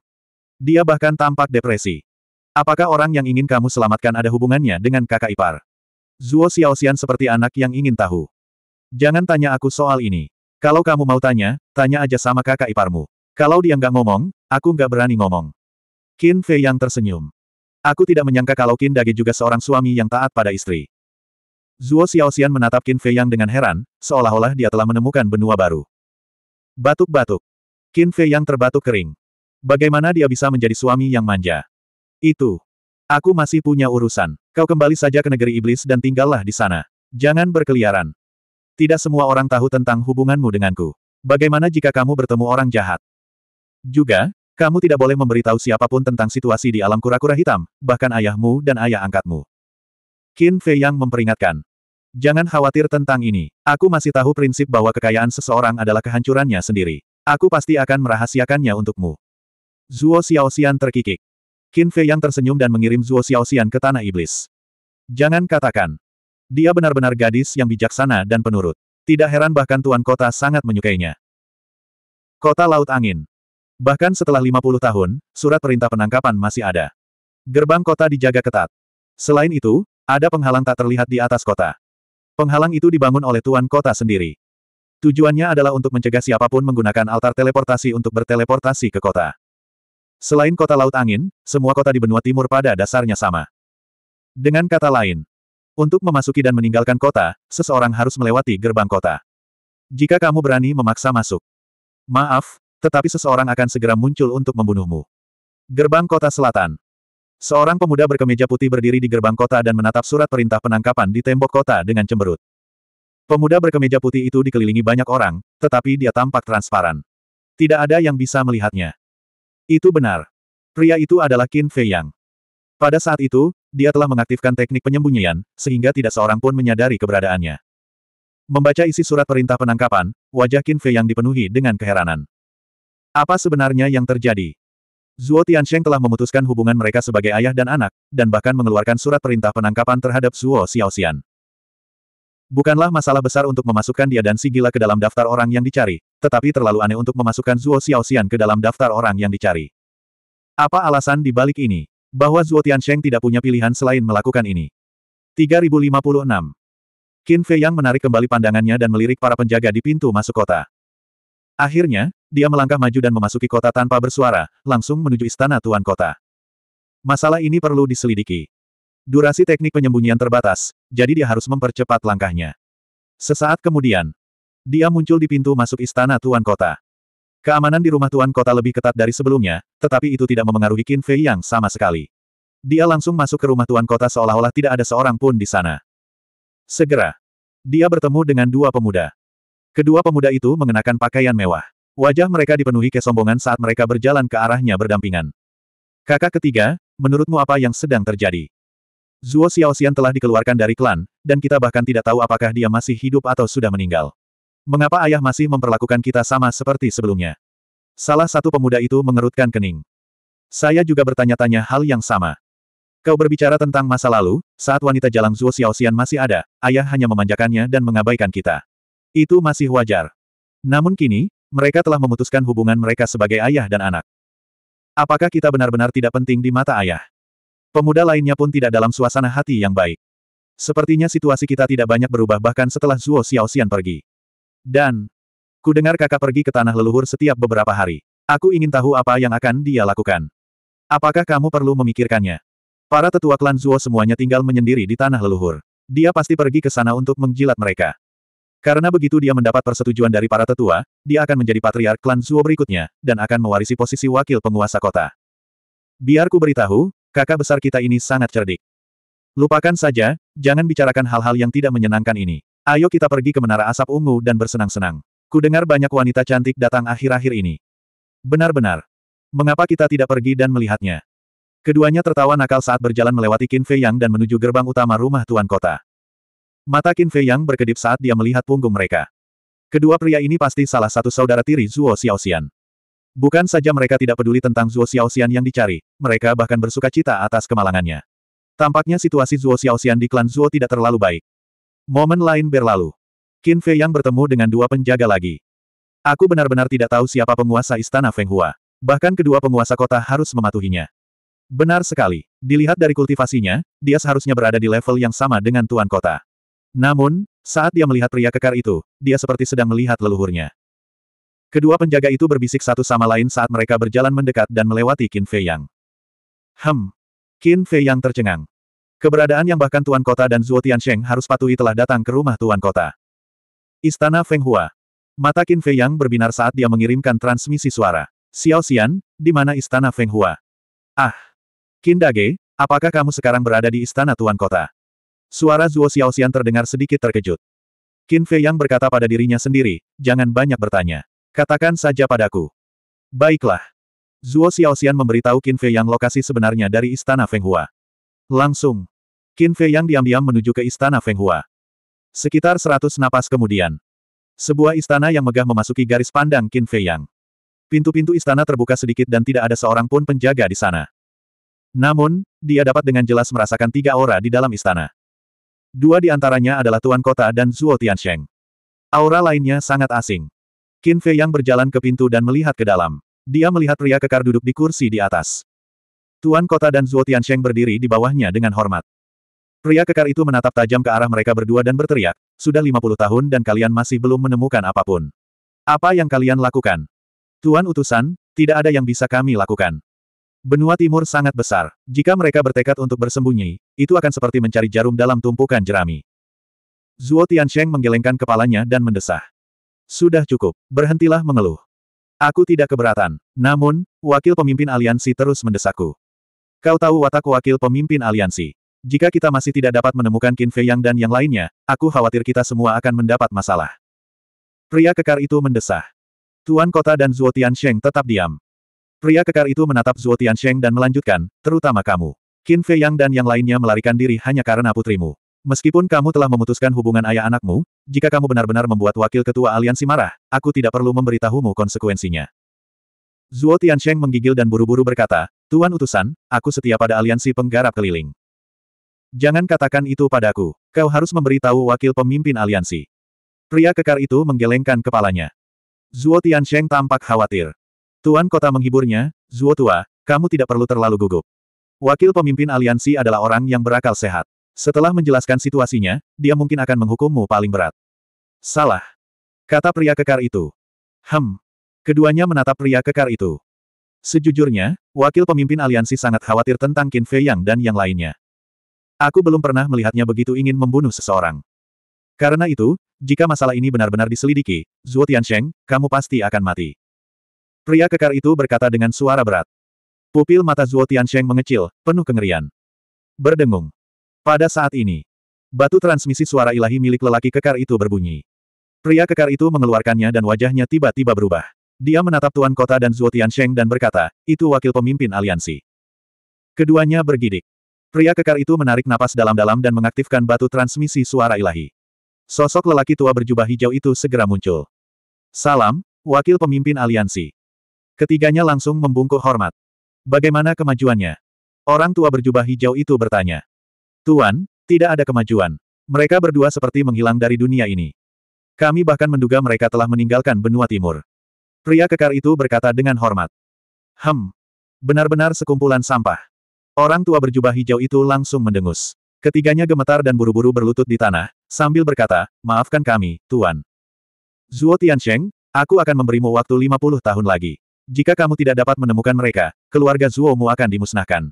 Dia bahkan tampak depresi. Apakah orang yang ingin kamu selamatkan ada hubungannya dengan kakak ipar? Zuo Xiaoxian seperti anak yang ingin tahu. Jangan tanya aku soal ini. Kalau kamu mau tanya, tanya aja sama kakak iparmu. Kalau dia nggak ngomong, aku nggak berani ngomong. Qin Fei yang tersenyum. Aku tidak menyangka kalau Qin Dage juga seorang suami yang taat pada istri. Zuo Xiaoxian menatap Qin Fei Yang dengan heran, seolah-olah dia telah menemukan benua baru. Batuk-batuk. Qin Fei Yang terbatuk kering. Bagaimana dia bisa menjadi suami yang manja? Itu. Aku masih punya urusan. Kau kembali saja ke negeri iblis dan tinggallah di sana. Jangan berkeliaran. Tidak semua orang tahu tentang hubunganmu denganku. Bagaimana jika kamu bertemu orang jahat? Juga, kamu tidak boleh memberitahu siapapun tentang situasi di alam kura-kura hitam, bahkan ayahmu dan ayah angkatmu. Qin Fei Yang memperingatkan. Jangan khawatir tentang ini. Aku masih tahu prinsip bahwa kekayaan seseorang adalah kehancurannya sendiri. Aku pasti akan merahasiakannya untukmu. Zuo Xiaoxian terkikik. Qin Fei Yang tersenyum dan mengirim Zuo Xiaoxian ke Tanah Iblis. Jangan katakan. Dia benar-benar gadis yang bijaksana dan penurut. Tidak heran bahkan Tuan Kota sangat menyukainya. Kota Laut Angin Bahkan setelah 50 tahun, surat perintah penangkapan masih ada. Gerbang kota dijaga ketat. Selain itu, ada penghalang tak terlihat di atas kota. Penghalang itu dibangun oleh tuan kota sendiri. Tujuannya adalah untuk mencegah siapapun menggunakan altar teleportasi untuk berteleportasi ke kota. Selain kota Laut Angin, semua kota di benua timur pada dasarnya sama. Dengan kata lain, untuk memasuki dan meninggalkan kota, seseorang harus melewati gerbang kota. Jika kamu berani memaksa masuk. Maaf, tetapi seseorang akan segera muncul untuk membunuhmu. Gerbang Kota Selatan Seorang pemuda berkemeja putih berdiri di gerbang kota dan menatap surat perintah penangkapan di tembok kota dengan cemberut. Pemuda berkemeja putih itu dikelilingi banyak orang, tetapi dia tampak transparan. Tidak ada yang bisa melihatnya. Itu benar. Pria itu adalah Qin Fei Yang. Pada saat itu, dia telah mengaktifkan teknik penyembunyian, sehingga tidak seorang pun menyadari keberadaannya. Membaca isi surat perintah penangkapan, wajah Qin Fei Yang dipenuhi dengan keheranan. Apa sebenarnya yang terjadi? Zuo Tiansheng telah memutuskan hubungan mereka sebagai ayah dan anak, dan bahkan mengeluarkan surat perintah penangkapan terhadap Zuo Xiaoxian. Bukanlah masalah besar untuk memasukkan dia dan si gila ke dalam daftar orang yang dicari, tetapi terlalu aneh untuk memasukkan Zuo Xiaoxian ke dalam daftar orang yang dicari. Apa alasan di balik ini? Bahwa Zuo Tiansheng tidak punya pilihan selain melakukan ini. 3056 Qin Fei Yang menarik kembali pandangannya dan melirik para penjaga di pintu masuk kota. Akhirnya, dia melangkah maju dan memasuki kota tanpa bersuara, langsung menuju istana tuan kota. Masalah ini perlu diselidiki. Durasi teknik penyembunyian terbatas, jadi dia harus mempercepat langkahnya. Sesaat kemudian, dia muncul di pintu masuk istana tuan kota. Keamanan di rumah tuan kota lebih ketat dari sebelumnya, tetapi itu tidak memengaruhi Qin Fei yang sama sekali. Dia langsung masuk ke rumah tuan kota seolah-olah tidak ada seorang pun di sana. Segera, dia bertemu dengan dua pemuda. Kedua pemuda itu mengenakan pakaian mewah. Wajah mereka dipenuhi kesombongan saat mereka berjalan ke arahnya berdampingan. Kakak ketiga, menurutmu apa yang sedang terjadi? Zuo Xiaoxian telah dikeluarkan dari klan, dan kita bahkan tidak tahu apakah dia masih hidup atau sudah meninggal. Mengapa ayah masih memperlakukan kita sama seperti sebelumnya? Salah satu pemuda itu mengerutkan kening. Saya juga bertanya-tanya hal yang sama. Kau berbicara tentang masa lalu, saat wanita jalang Zuo Xiaoxian masih ada, ayah hanya memanjakannya dan mengabaikan kita. Itu masih wajar. Namun kini, mereka telah memutuskan hubungan mereka sebagai ayah dan anak. Apakah kita benar-benar tidak penting di mata ayah? Pemuda lainnya pun tidak dalam suasana hati yang baik. Sepertinya situasi kita tidak banyak berubah bahkan setelah Zuo Xiaoxian pergi. Dan, ku dengar kakak pergi ke tanah leluhur setiap beberapa hari. Aku ingin tahu apa yang akan dia lakukan. Apakah kamu perlu memikirkannya? Para tetua klan Zuo semuanya tinggal menyendiri di tanah leluhur. Dia pasti pergi ke sana untuk menjilat mereka. Karena begitu dia mendapat persetujuan dari para tetua, dia akan menjadi patriark klan Zuo berikutnya, dan akan mewarisi posisi wakil penguasa kota. Biarku beritahu, kakak besar kita ini sangat cerdik. Lupakan saja, jangan bicarakan hal-hal yang tidak menyenangkan ini. Ayo kita pergi ke Menara Asap Ungu dan bersenang-senang. Kudengar banyak wanita cantik datang akhir-akhir ini. Benar-benar. Mengapa kita tidak pergi dan melihatnya? Keduanya tertawa nakal saat berjalan melewati Qin Fei Yang dan menuju gerbang utama rumah tuan kota. Mata Qin Fei Yang berkedip saat dia melihat punggung mereka. Kedua pria ini pasti salah satu saudara tiri Zuo Xiaoxian. Bukan saja mereka tidak peduli tentang Zuo Xiaoxian yang dicari, mereka bahkan bersuka cita atas kemalangannya. Tampaknya situasi Zuo Xiaoxian di klan Zuo tidak terlalu baik. Momen lain berlalu. Qin Fei Yang bertemu dengan dua penjaga lagi. Aku benar-benar tidak tahu siapa penguasa istana Feng Hua. Bahkan kedua penguasa kota harus mematuhinya. Benar sekali. Dilihat dari kultivasinya, dia seharusnya berada di level yang sama dengan Tuan Kota. Namun, saat dia melihat pria kekar itu, dia seperti sedang melihat leluhurnya. Kedua penjaga itu berbisik satu sama lain saat mereka berjalan mendekat dan melewati Qin Fei Yang. Hem. Qin Fei Yang tercengang. Keberadaan yang bahkan Tuan Kota dan Zuo Tiansheng harus patuhi telah datang ke rumah Tuan Kota. Istana Feng Hua. Mata Qin Fei Yang berbinar saat dia mengirimkan transmisi suara. Xiao Xian, di mana Istana Feng Hua? Ah! Qin Dage, apakah kamu sekarang berada di Istana Tuan Kota? Suara Zuo Xiaoxian terdengar sedikit terkejut. Qin Fei Yang berkata pada dirinya sendiri, jangan banyak bertanya. Katakan saja padaku. Baiklah. Zuo Xiaoxian memberitahu Qin Fei Yang lokasi sebenarnya dari Istana Feng Hua. Langsung. Qin Fei Yang diam-diam menuju ke Istana Feng Hua. Sekitar seratus napas kemudian. Sebuah istana yang megah memasuki garis pandang Qin Fei Yang. Pintu-pintu istana terbuka sedikit dan tidak ada seorang pun penjaga di sana. Namun, dia dapat dengan jelas merasakan tiga aura di dalam istana. Dua di antaranya adalah Tuan Kota dan Zuo Tiansheng. Aura lainnya sangat asing. Qin Fei yang berjalan ke pintu dan melihat ke dalam. Dia melihat pria kekar duduk di kursi di atas. Tuan Kota dan Zuo Tiansheng berdiri di bawahnya dengan hormat. Pria kekar itu menatap tajam ke arah mereka berdua dan berteriak, sudah 50 tahun dan kalian masih belum menemukan apapun. Apa yang kalian lakukan? Tuan utusan, tidak ada yang bisa kami lakukan. Benua timur sangat besar. Jika mereka bertekad untuk bersembunyi, itu akan seperti mencari jarum dalam tumpukan jerami. Zuo Tiansheng menggelengkan kepalanya dan mendesah. Sudah cukup, berhentilah mengeluh. Aku tidak keberatan. Namun, wakil pemimpin aliansi terus mendesakku. Kau tahu watak wakil pemimpin aliansi. Jika kita masih tidak dapat menemukan Qin Fei Yang dan yang lainnya, aku khawatir kita semua akan mendapat masalah. Pria kekar itu mendesah. Tuan kota dan Zuo Tiansheng tetap diam. Pria kekar itu menatap Zuo Tiansheng dan melanjutkan, terutama kamu. Qin Fei Yang dan yang lainnya melarikan diri hanya karena putrimu. Meskipun kamu telah memutuskan hubungan ayah anakmu, jika kamu benar-benar membuat wakil ketua aliansi marah, aku tidak perlu memberitahumu konsekuensinya. Zuo Tiansheng menggigil dan buru-buru berkata, Tuan Utusan, aku setia pada aliansi penggarap keliling. Jangan katakan itu padaku. Kau harus memberitahu wakil pemimpin aliansi. Pria kekar itu menggelengkan kepalanya. Zuo Tiansheng tampak khawatir. Tuan kota menghiburnya, Zuo tua, kamu tidak perlu terlalu gugup. Wakil pemimpin aliansi adalah orang yang berakal sehat. Setelah menjelaskan situasinya, dia mungkin akan menghukummu paling berat. Salah. Kata pria kekar itu. Hem. Keduanya menatap pria kekar itu. Sejujurnya, wakil pemimpin aliansi sangat khawatir tentang Qin Fei Yang dan yang lainnya. Aku belum pernah melihatnya begitu ingin membunuh seseorang. Karena itu, jika masalah ini benar-benar diselidiki, Zuo Tiansheng, kamu pasti akan mati. Pria kekar itu berkata dengan suara berat. Pupil mata Zuo Tiansheng mengecil, penuh kengerian. Berdengung. Pada saat ini, batu transmisi suara ilahi milik lelaki kekar itu berbunyi. Pria kekar itu mengeluarkannya dan wajahnya tiba-tiba berubah. Dia menatap Tuan Kota dan Zuo Tiansheng dan berkata, itu wakil pemimpin aliansi. Keduanya bergidik. Pria kekar itu menarik napas dalam-dalam dan mengaktifkan batu transmisi suara ilahi. Sosok lelaki tua berjubah hijau itu segera muncul. Salam, wakil pemimpin aliansi. Ketiganya langsung membungkuk hormat. Bagaimana kemajuannya? Orang tua berjubah hijau itu bertanya. Tuan, tidak ada kemajuan. Mereka berdua seperti menghilang dari dunia ini. Kami bahkan menduga mereka telah meninggalkan benua timur. Pria kekar itu berkata dengan hormat. Hem. Benar-benar sekumpulan sampah. Orang tua berjubah hijau itu langsung mendengus. Ketiganya gemetar dan buru-buru berlutut di tanah, sambil berkata, maafkan kami, Tuan. Zuo Tiansheng, aku akan memberimu waktu 50 tahun lagi. Jika kamu tidak dapat menemukan mereka, keluarga Zuomu akan dimusnahkan.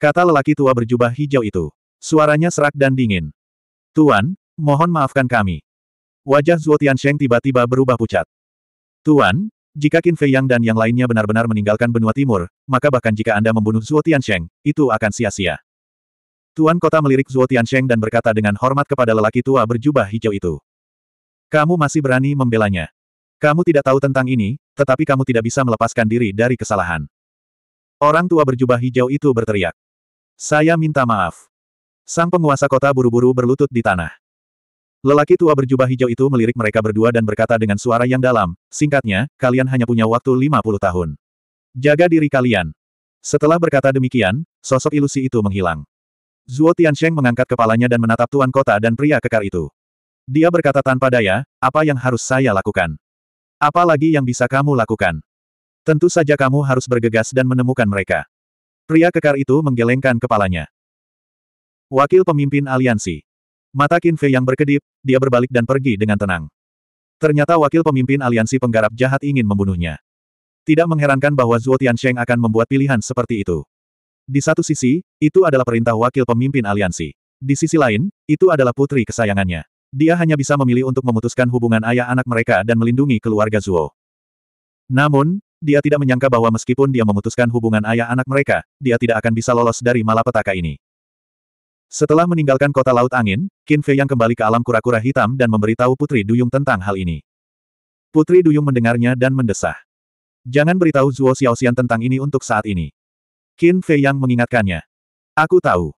Kata lelaki tua berjubah hijau itu. Suaranya serak dan dingin. Tuan, mohon maafkan kami. Wajah Zuo Tiansheng tiba-tiba berubah pucat. Tuan, jika Qin Fei Yang dan yang lainnya benar-benar meninggalkan benua timur, maka bahkan jika Anda membunuh Zuo Tiansheng, itu akan sia-sia. Tuan kota melirik Zuo Tiansheng dan berkata dengan hormat kepada lelaki tua berjubah hijau itu. Kamu masih berani membelanya. Kamu tidak tahu tentang ini, tetapi kamu tidak bisa melepaskan diri dari kesalahan. Orang tua berjubah hijau itu berteriak. Saya minta maaf. Sang penguasa kota buru-buru berlutut di tanah. Lelaki tua berjubah hijau itu melirik mereka berdua dan berkata dengan suara yang dalam, singkatnya, kalian hanya punya waktu 50 tahun. Jaga diri kalian. Setelah berkata demikian, sosok ilusi itu menghilang. Zuo Tiansheng mengangkat kepalanya dan menatap tuan kota dan pria kekar itu. Dia berkata tanpa daya, apa yang harus saya lakukan? Apa lagi yang bisa kamu lakukan? Tentu saja kamu harus bergegas dan menemukan mereka. Pria kekar itu menggelengkan kepalanya. Wakil pemimpin aliansi. Mata Qin Fei yang berkedip, dia berbalik dan pergi dengan tenang. Ternyata wakil pemimpin aliansi penggarap jahat ingin membunuhnya. Tidak mengherankan bahwa Zhuo Tiansheng akan membuat pilihan seperti itu. Di satu sisi, itu adalah perintah wakil pemimpin aliansi. Di sisi lain, itu adalah putri kesayangannya. Dia hanya bisa memilih untuk memutuskan hubungan ayah anak mereka dan melindungi keluarga Zuo. Namun, dia tidak menyangka bahwa meskipun dia memutuskan hubungan ayah anak mereka, dia tidak akan bisa lolos dari malapetaka ini. Setelah meninggalkan kota Laut Angin, Qin Fei yang kembali ke alam kura-kura hitam dan memberitahu Putri Duyung tentang hal ini. Putri Duyung mendengarnya dan mendesah. Jangan beritahu Zuo Xiaoxian tentang ini untuk saat ini. Qin Fei yang mengingatkannya. Aku tahu.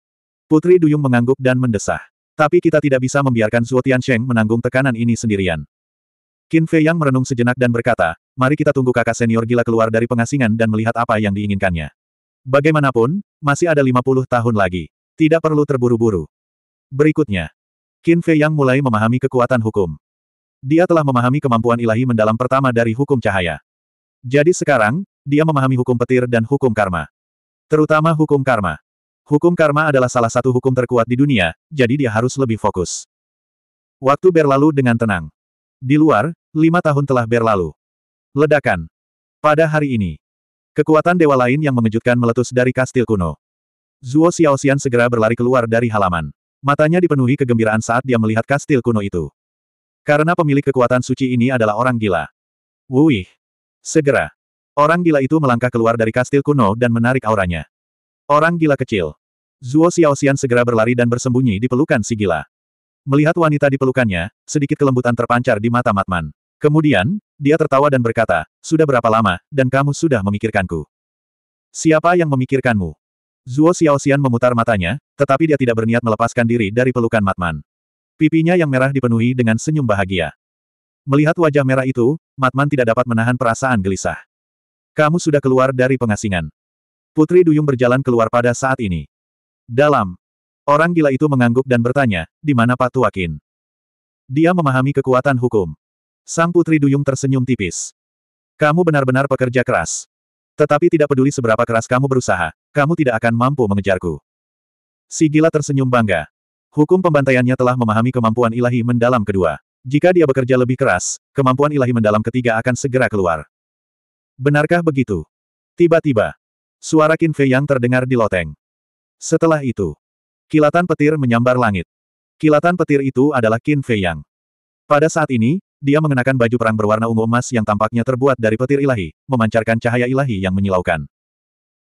Putri Duyung mengangguk dan mendesah. Tapi kita tidak bisa membiarkan Zhuo Tiansheng menanggung tekanan ini sendirian. Qin Fei Yang merenung sejenak dan berkata, mari kita tunggu kakak senior gila keluar dari pengasingan dan melihat apa yang diinginkannya. Bagaimanapun, masih ada 50 tahun lagi. Tidak perlu terburu-buru. Berikutnya, Qin Fei Yang mulai memahami kekuatan hukum. Dia telah memahami kemampuan ilahi mendalam pertama dari hukum cahaya. Jadi sekarang, dia memahami hukum petir dan hukum karma. Terutama hukum karma. Hukum karma adalah salah satu hukum terkuat di dunia, jadi dia harus lebih fokus. Waktu berlalu dengan tenang. Di luar, lima tahun telah berlalu. Ledakan. Pada hari ini, kekuatan dewa lain yang mengejutkan meletus dari kastil kuno. Zuo Xiaoxian segera berlari keluar dari halaman. Matanya dipenuhi kegembiraan saat dia melihat kastil kuno itu. Karena pemilik kekuatan suci ini adalah orang gila. Wuih! Segera! Orang gila itu melangkah keluar dari kastil kuno dan menarik auranya. Orang gila kecil. Zuo Xiaoxian segera berlari dan bersembunyi di pelukan si gila. Melihat wanita di pelukannya, sedikit kelembutan terpancar di mata Matman. Kemudian, dia tertawa dan berkata, sudah berapa lama, dan kamu sudah memikirkanku. Siapa yang memikirkanmu? Zuo Xiaoxian memutar matanya, tetapi dia tidak berniat melepaskan diri dari pelukan Matman. Pipinya yang merah dipenuhi dengan senyum bahagia. Melihat wajah merah itu, Matman tidak dapat menahan perasaan gelisah. Kamu sudah keluar dari pengasingan. Putri Duyung berjalan keluar pada saat ini. Dalam. Orang gila itu mengangguk dan bertanya, di mana Pak Tuakin? Dia memahami kekuatan hukum. Sang Putri Duyung tersenyum tipis. Kamu benar-benar pekerja keras. Tetapi tidak peduli seberapa keras kamu berusaha, kamu tidak akan mampu mengejarku. Si gila tersenyum bangga. Hukum pembantaiannya telah memahami kemampuan ilahi mendalam kedua. Jika dia bekerja lebih keras, kemampuan ilahi mendalam ketiga akan segera keluar. Benarkah begitu? Tiba-tiba, Suara Qin Fei yang terdengar di loteng. Setelah itu, kilatan petir menyambar langit. Kilatan petir itu adalah Qin Fei yang. Pada saat ini, dia mengenakan baju perang berwarna ungu emas yang tampaknya terbuat dari petir ilahi, memancarkan cahaya ilahi yang menyilaukan.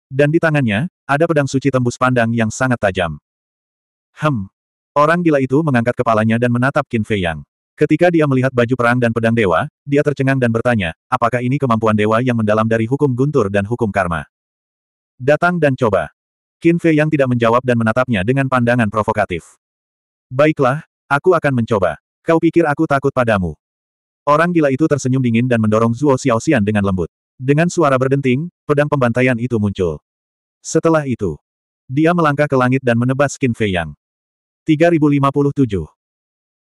Dan di tangannya, ada pedang suci tembus pandang yang sangat tajam. Hem. Orang gila itu mengangkat kepalanya dan menatap Qin Fei Yang. Ketika dia melihat baju perang dan pedang dewa, dia tercengang dan bertanya, apakah ini kemampuan dewa yang mendalam dari hukum guntur dan hukum karma? Datang dan coba. Qin Fei yang tidak menjawab dan menatapnya dengan pandangan provokatif. Baiklah, aku akan mencoba. Kau pikir aku takut padamu? Orang gila itu tersenyum dingin dan mendorong Zuo Xiaoxian dengan lembut. Dengan suara berdenting, pedang pembantaian itu muncul. Setelah itu, dia melangkah ke langit dan menebas Qin Fei Yang. 3057.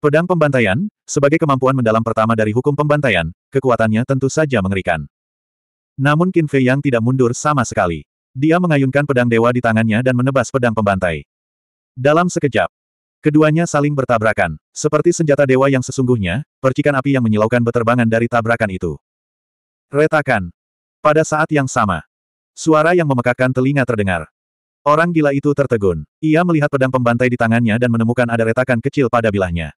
Pedang pembantaian, sebagai kemampuan mendalam pertama dari hukum pembantaian, kekuatannya tentu saja mengerikan. Namun Qin Fei Yang tidak mundur sama sekali. Dia mengayunkan pedang dewa di tangannya dan menebas pedang pembantai. Dalam sekejap, keduanya saling bertabrakan. Seperti senjata dewa yang sesungguhnya, percikan api yang menyilaukan beterbangan dari tabrakan itu. Retakan. Pada saat yang sama, suara yang memekakkan telinga terdengar. Orang gila itu tertegun. Ia melihat pedang pembantai di tangannya dan menemukan ada retakan kecil pada bilahnya.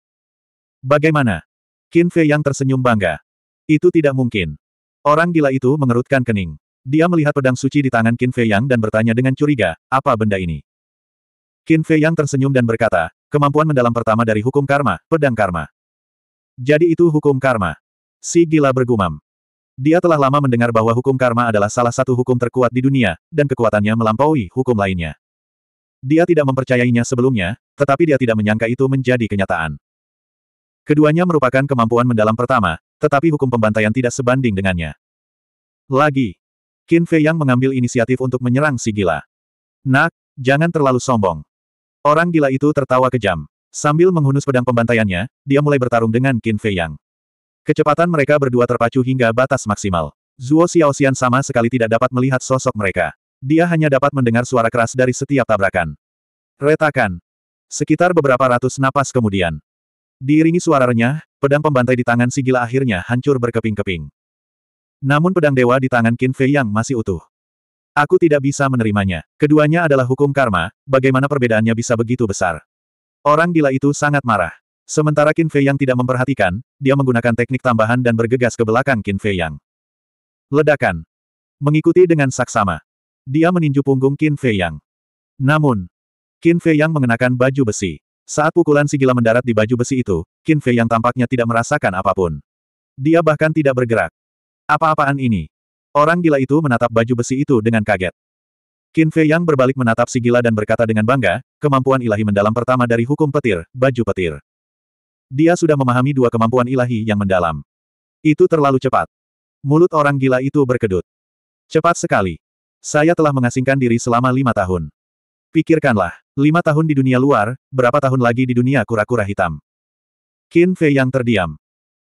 Bagaimana? Qin Fei yang tersenyum bangga. Itu tidak mungkin. Orang gila itu mengerutkan kening. Dia melihat pedang suci di tangan Qin Fei Yang dan bertanya dengan curiga, apa benda ini? Qin Fei Yang tersenyum dan berkata, kemampuan mendalam pertama dari hukum karma, pedang karma. Jadi itu hukum karma. Si gila bergumam. Dia telah lama mendengar bahwa hukum karma adalah salah satu hukum terkuat di dunia, dan kekuatannya melampaui hukum lainnya. Dia tidak mempercayainya sebelumnya, tetapi dia tidak menyangka itu menjadi kenyataan. Keduanya merupakan kemampuan mendalam pertama, tetapi hukum pembantaian tidak sebanding dengannya. Lagi, Qin Fei Yang mengambil inisiatif untuk menyerang si gila. Nak, jangan terlalu sombong. Orang gila itu tertawa kejam. Sambil menghunus pedang pembantaiannya, dia mulai bertarung dengan Qin Fei Yang. Kecepatan mereka berdua terpacu hingga batas maksimal. Zuo Xiaoxian sama sekali tidak dapat melihat sosok mereka. Dia hanya dapat mendengar suara keras dari setiap tabrakan. Retakan. Sekitar beberapa ratus napas kemudian. Diiringi suara renyah, pedang pembantai di tangan si gila akhirnya hancur berkeping-keping. Namun pedang dewa di tangan Qin Fei yang masih utuh. Aku tidak bisa menerimanya. Keduanya adalah hukum karma, bagaimana perbedaannya bisa begitu besar. Orang gila itu sangat marah. Sementara Qin Fei yang tidak memperhatikan, dia menggunakan teknik tambahan dan bergegas ke belakang Qin Fei yang. Ledakan. Mengikuti dengan saksama. Dia meninju punggung Qin Fei yang. Namun, Qin Fei yang mengenakan baju besi. Saat pukulan si gila mendarat di baju besi itu, Qin Fei yang tampaknya tidak merasakan apapun. Dia bahkan tidak bergerak. Apa-apaan ini? Orang gila itu menatap baju besi itu dengan kaget. Qin Fei Yang berbalik menatap si gila dan berkata dengan bangga, kemampuan ilahi mendalam pertama dari hukum petir, baju petir. Dia sudah memahami dua kemampuan ilahi yang mendalam. Itu terlalu cepat. Mulut orang gila itu berkedut. Cepat sekali. Saya telah mengasingkan diri selama lima tahun. Pikirkanlah, lima tahun di dunia luar, berapa tahun lagi di dunia kura-kura hitam. Qin Fei yang terdiam.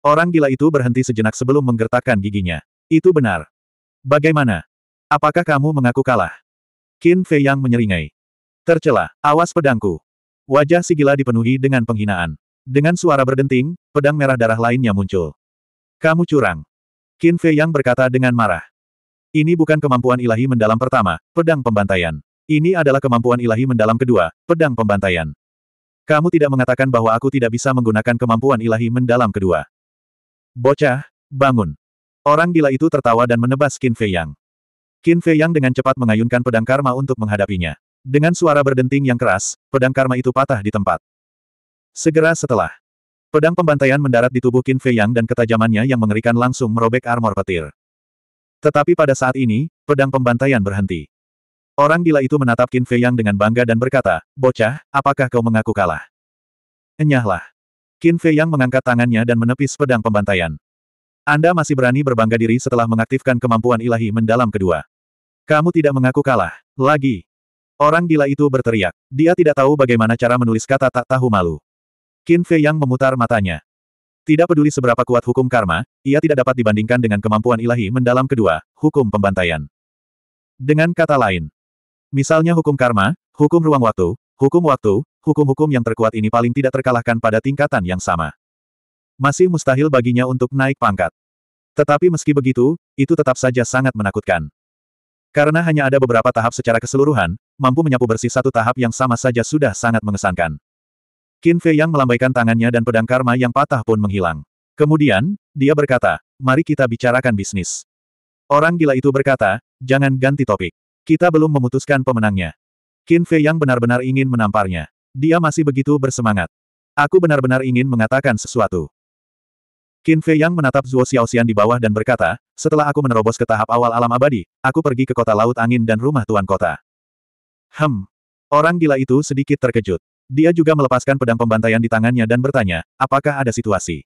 Orang gila itu berhenti sejenak sebelum menggertakkan giginya. Itu benar. Bagaimana? Apakah kamu mengaku kalah? Qin Fei Yang menyeringai. Tercela, awas pedangku. Wajah si gila dipenuhi dengan penghinaan. Dengan suara berdenting, pedang merah darah lainnya muncul. Kamu curang. Qin Fei Yang berkata dengan marah. Ini bukan kemampuan ilahi mendalam pertama, pedang pembantaian. Ini adalah kemampuan ilahi mendalam kedua, pedang pembantaian. Kamu tidak mengatakan bahwa aku tidak bisa menggunakan kemampuan ilahi mendalam kedua. Bocah, bangun. Orang gila itu tertawa dan menebas Qin Fei Yang. Qin Fei Yang dengan cepat mengayunkan pedang karma untuk menghadapinya. Dengan suara berdenting yang keras, pedang karma itu patah di tempat. Segera setelah, pedang pembantaian mendarat di tubuh Qin Fei Yang dan ketajamannya yang mengerikan langsung merobek armor petir. Tetapi pada saat ini, pedang pembantaian berhenti. Orang gila itu menatap Qin Fei Yang dengan bangga dan berkata, Bocah, apakah kau mengaku kalah? Enyahlah. Qin Fei Yang mengangkat tangannya dan menepis pedang pembantaian. Anda masih berani berbangga diri setelah mengaktifkan kemampuan ilahi mendalam kedua. Kamu tidak mengaku kalah. Lagi. Orang gila itu berteriak. Dia tidak tahu bagaimana cara menulis kata tak tahu malu. Qin Fei Yang memutar matanya. Tidak peduli seberapa kuat hukum karma, ia tidak dapat dibandingkan dengan kemampuan ilahi mendalam kedua, hukum pembantaian. Dengan kata lain, misalnya hukum karma, hukum ruang waktu, hukum waktu, hukum-hukum yang terkuat ini paling tidak terkalahkan pada tingkatan yang sama. Masih mustahil baginya untuk naik pangkat. Tetapi meski begitu, itu tetap saja sangat menakutkan. Karena hanya ada beberapa tahap secara keseluruhan, mampu menyapu bersih satu tahap yang sama saja sudah sangat mengesankan. Qin Fei yang melambaikan tangannya dan pedang karma yang patah pun menghilang. Kemudian, dia berkata, mari kita bicarakan bisnis. Orang gila itu berkata, jangan ganti topik. Kita belum memutuskan pemenangnya. Qin Fei yang benar-benar ingin menamparnya. Dia masih begitu bersemangat. Aku benar-benar ingin mengatakan sesuatu. Qin Fei Yang menatap Zuo Xiaoxian di bawah dan berkata, setelah aku menerobos ke tahap awal alam abadi, aku pergi ke kota laut angin dan rumah tuan kota. Hem. Orang gila itu sedikit terkejut. Dia juga melepaskan pedang pembantaian di tangannya dan bertanya, apakah ada situasi?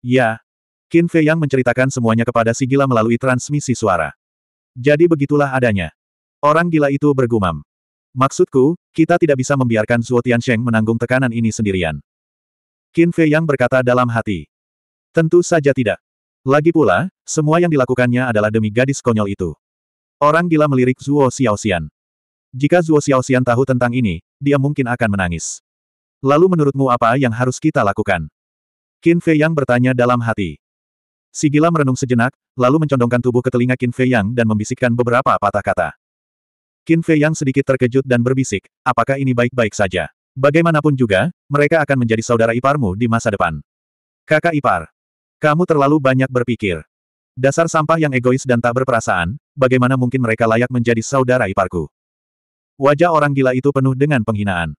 Ya. Qin Fei Yang menceritakan semuanya kepada si gila melalui transmisi suara. Jadi begitulah adanya. Orang gila itu bergumam. Maksudku, kita tidak bisa membiarkan Zuo Tiansheng menanggung tekanan ini sendirian. Qin Fei Yang berkata dalam hati. Tentu saja tidak. Lagi pula, semua yang dilakukannya adalah demi gadis konyol itu. Orang gila melirik Zuo Xiaoxian. Jika Zuo Xiaoxian tahu tentang ini, dia mungkin akan menangis. Lalu menurutmu apa yang harus kita lakukan? Qin Fei Yang bertanya dalam hati. Si gila merenung sejenak, lalu mencondongkan tubuh ke telinga Qin Fei Yang dan membisikkan beberapa patah kata. Qin Fei yang sedikit terkejut dan berbisik, apakah ini baik-baik saja? Bagaimanapun juga, mereka akan menjadi saudara iparmu di masa depan. Kakak ipar, kamu terlalu banyak berpikir. Dasar sampah yang egois dan tak berperasaan, bagaimana mungkin mereka layak menjadi saudara iparku? Wajah orang gila itu penuh dengan penghinaan.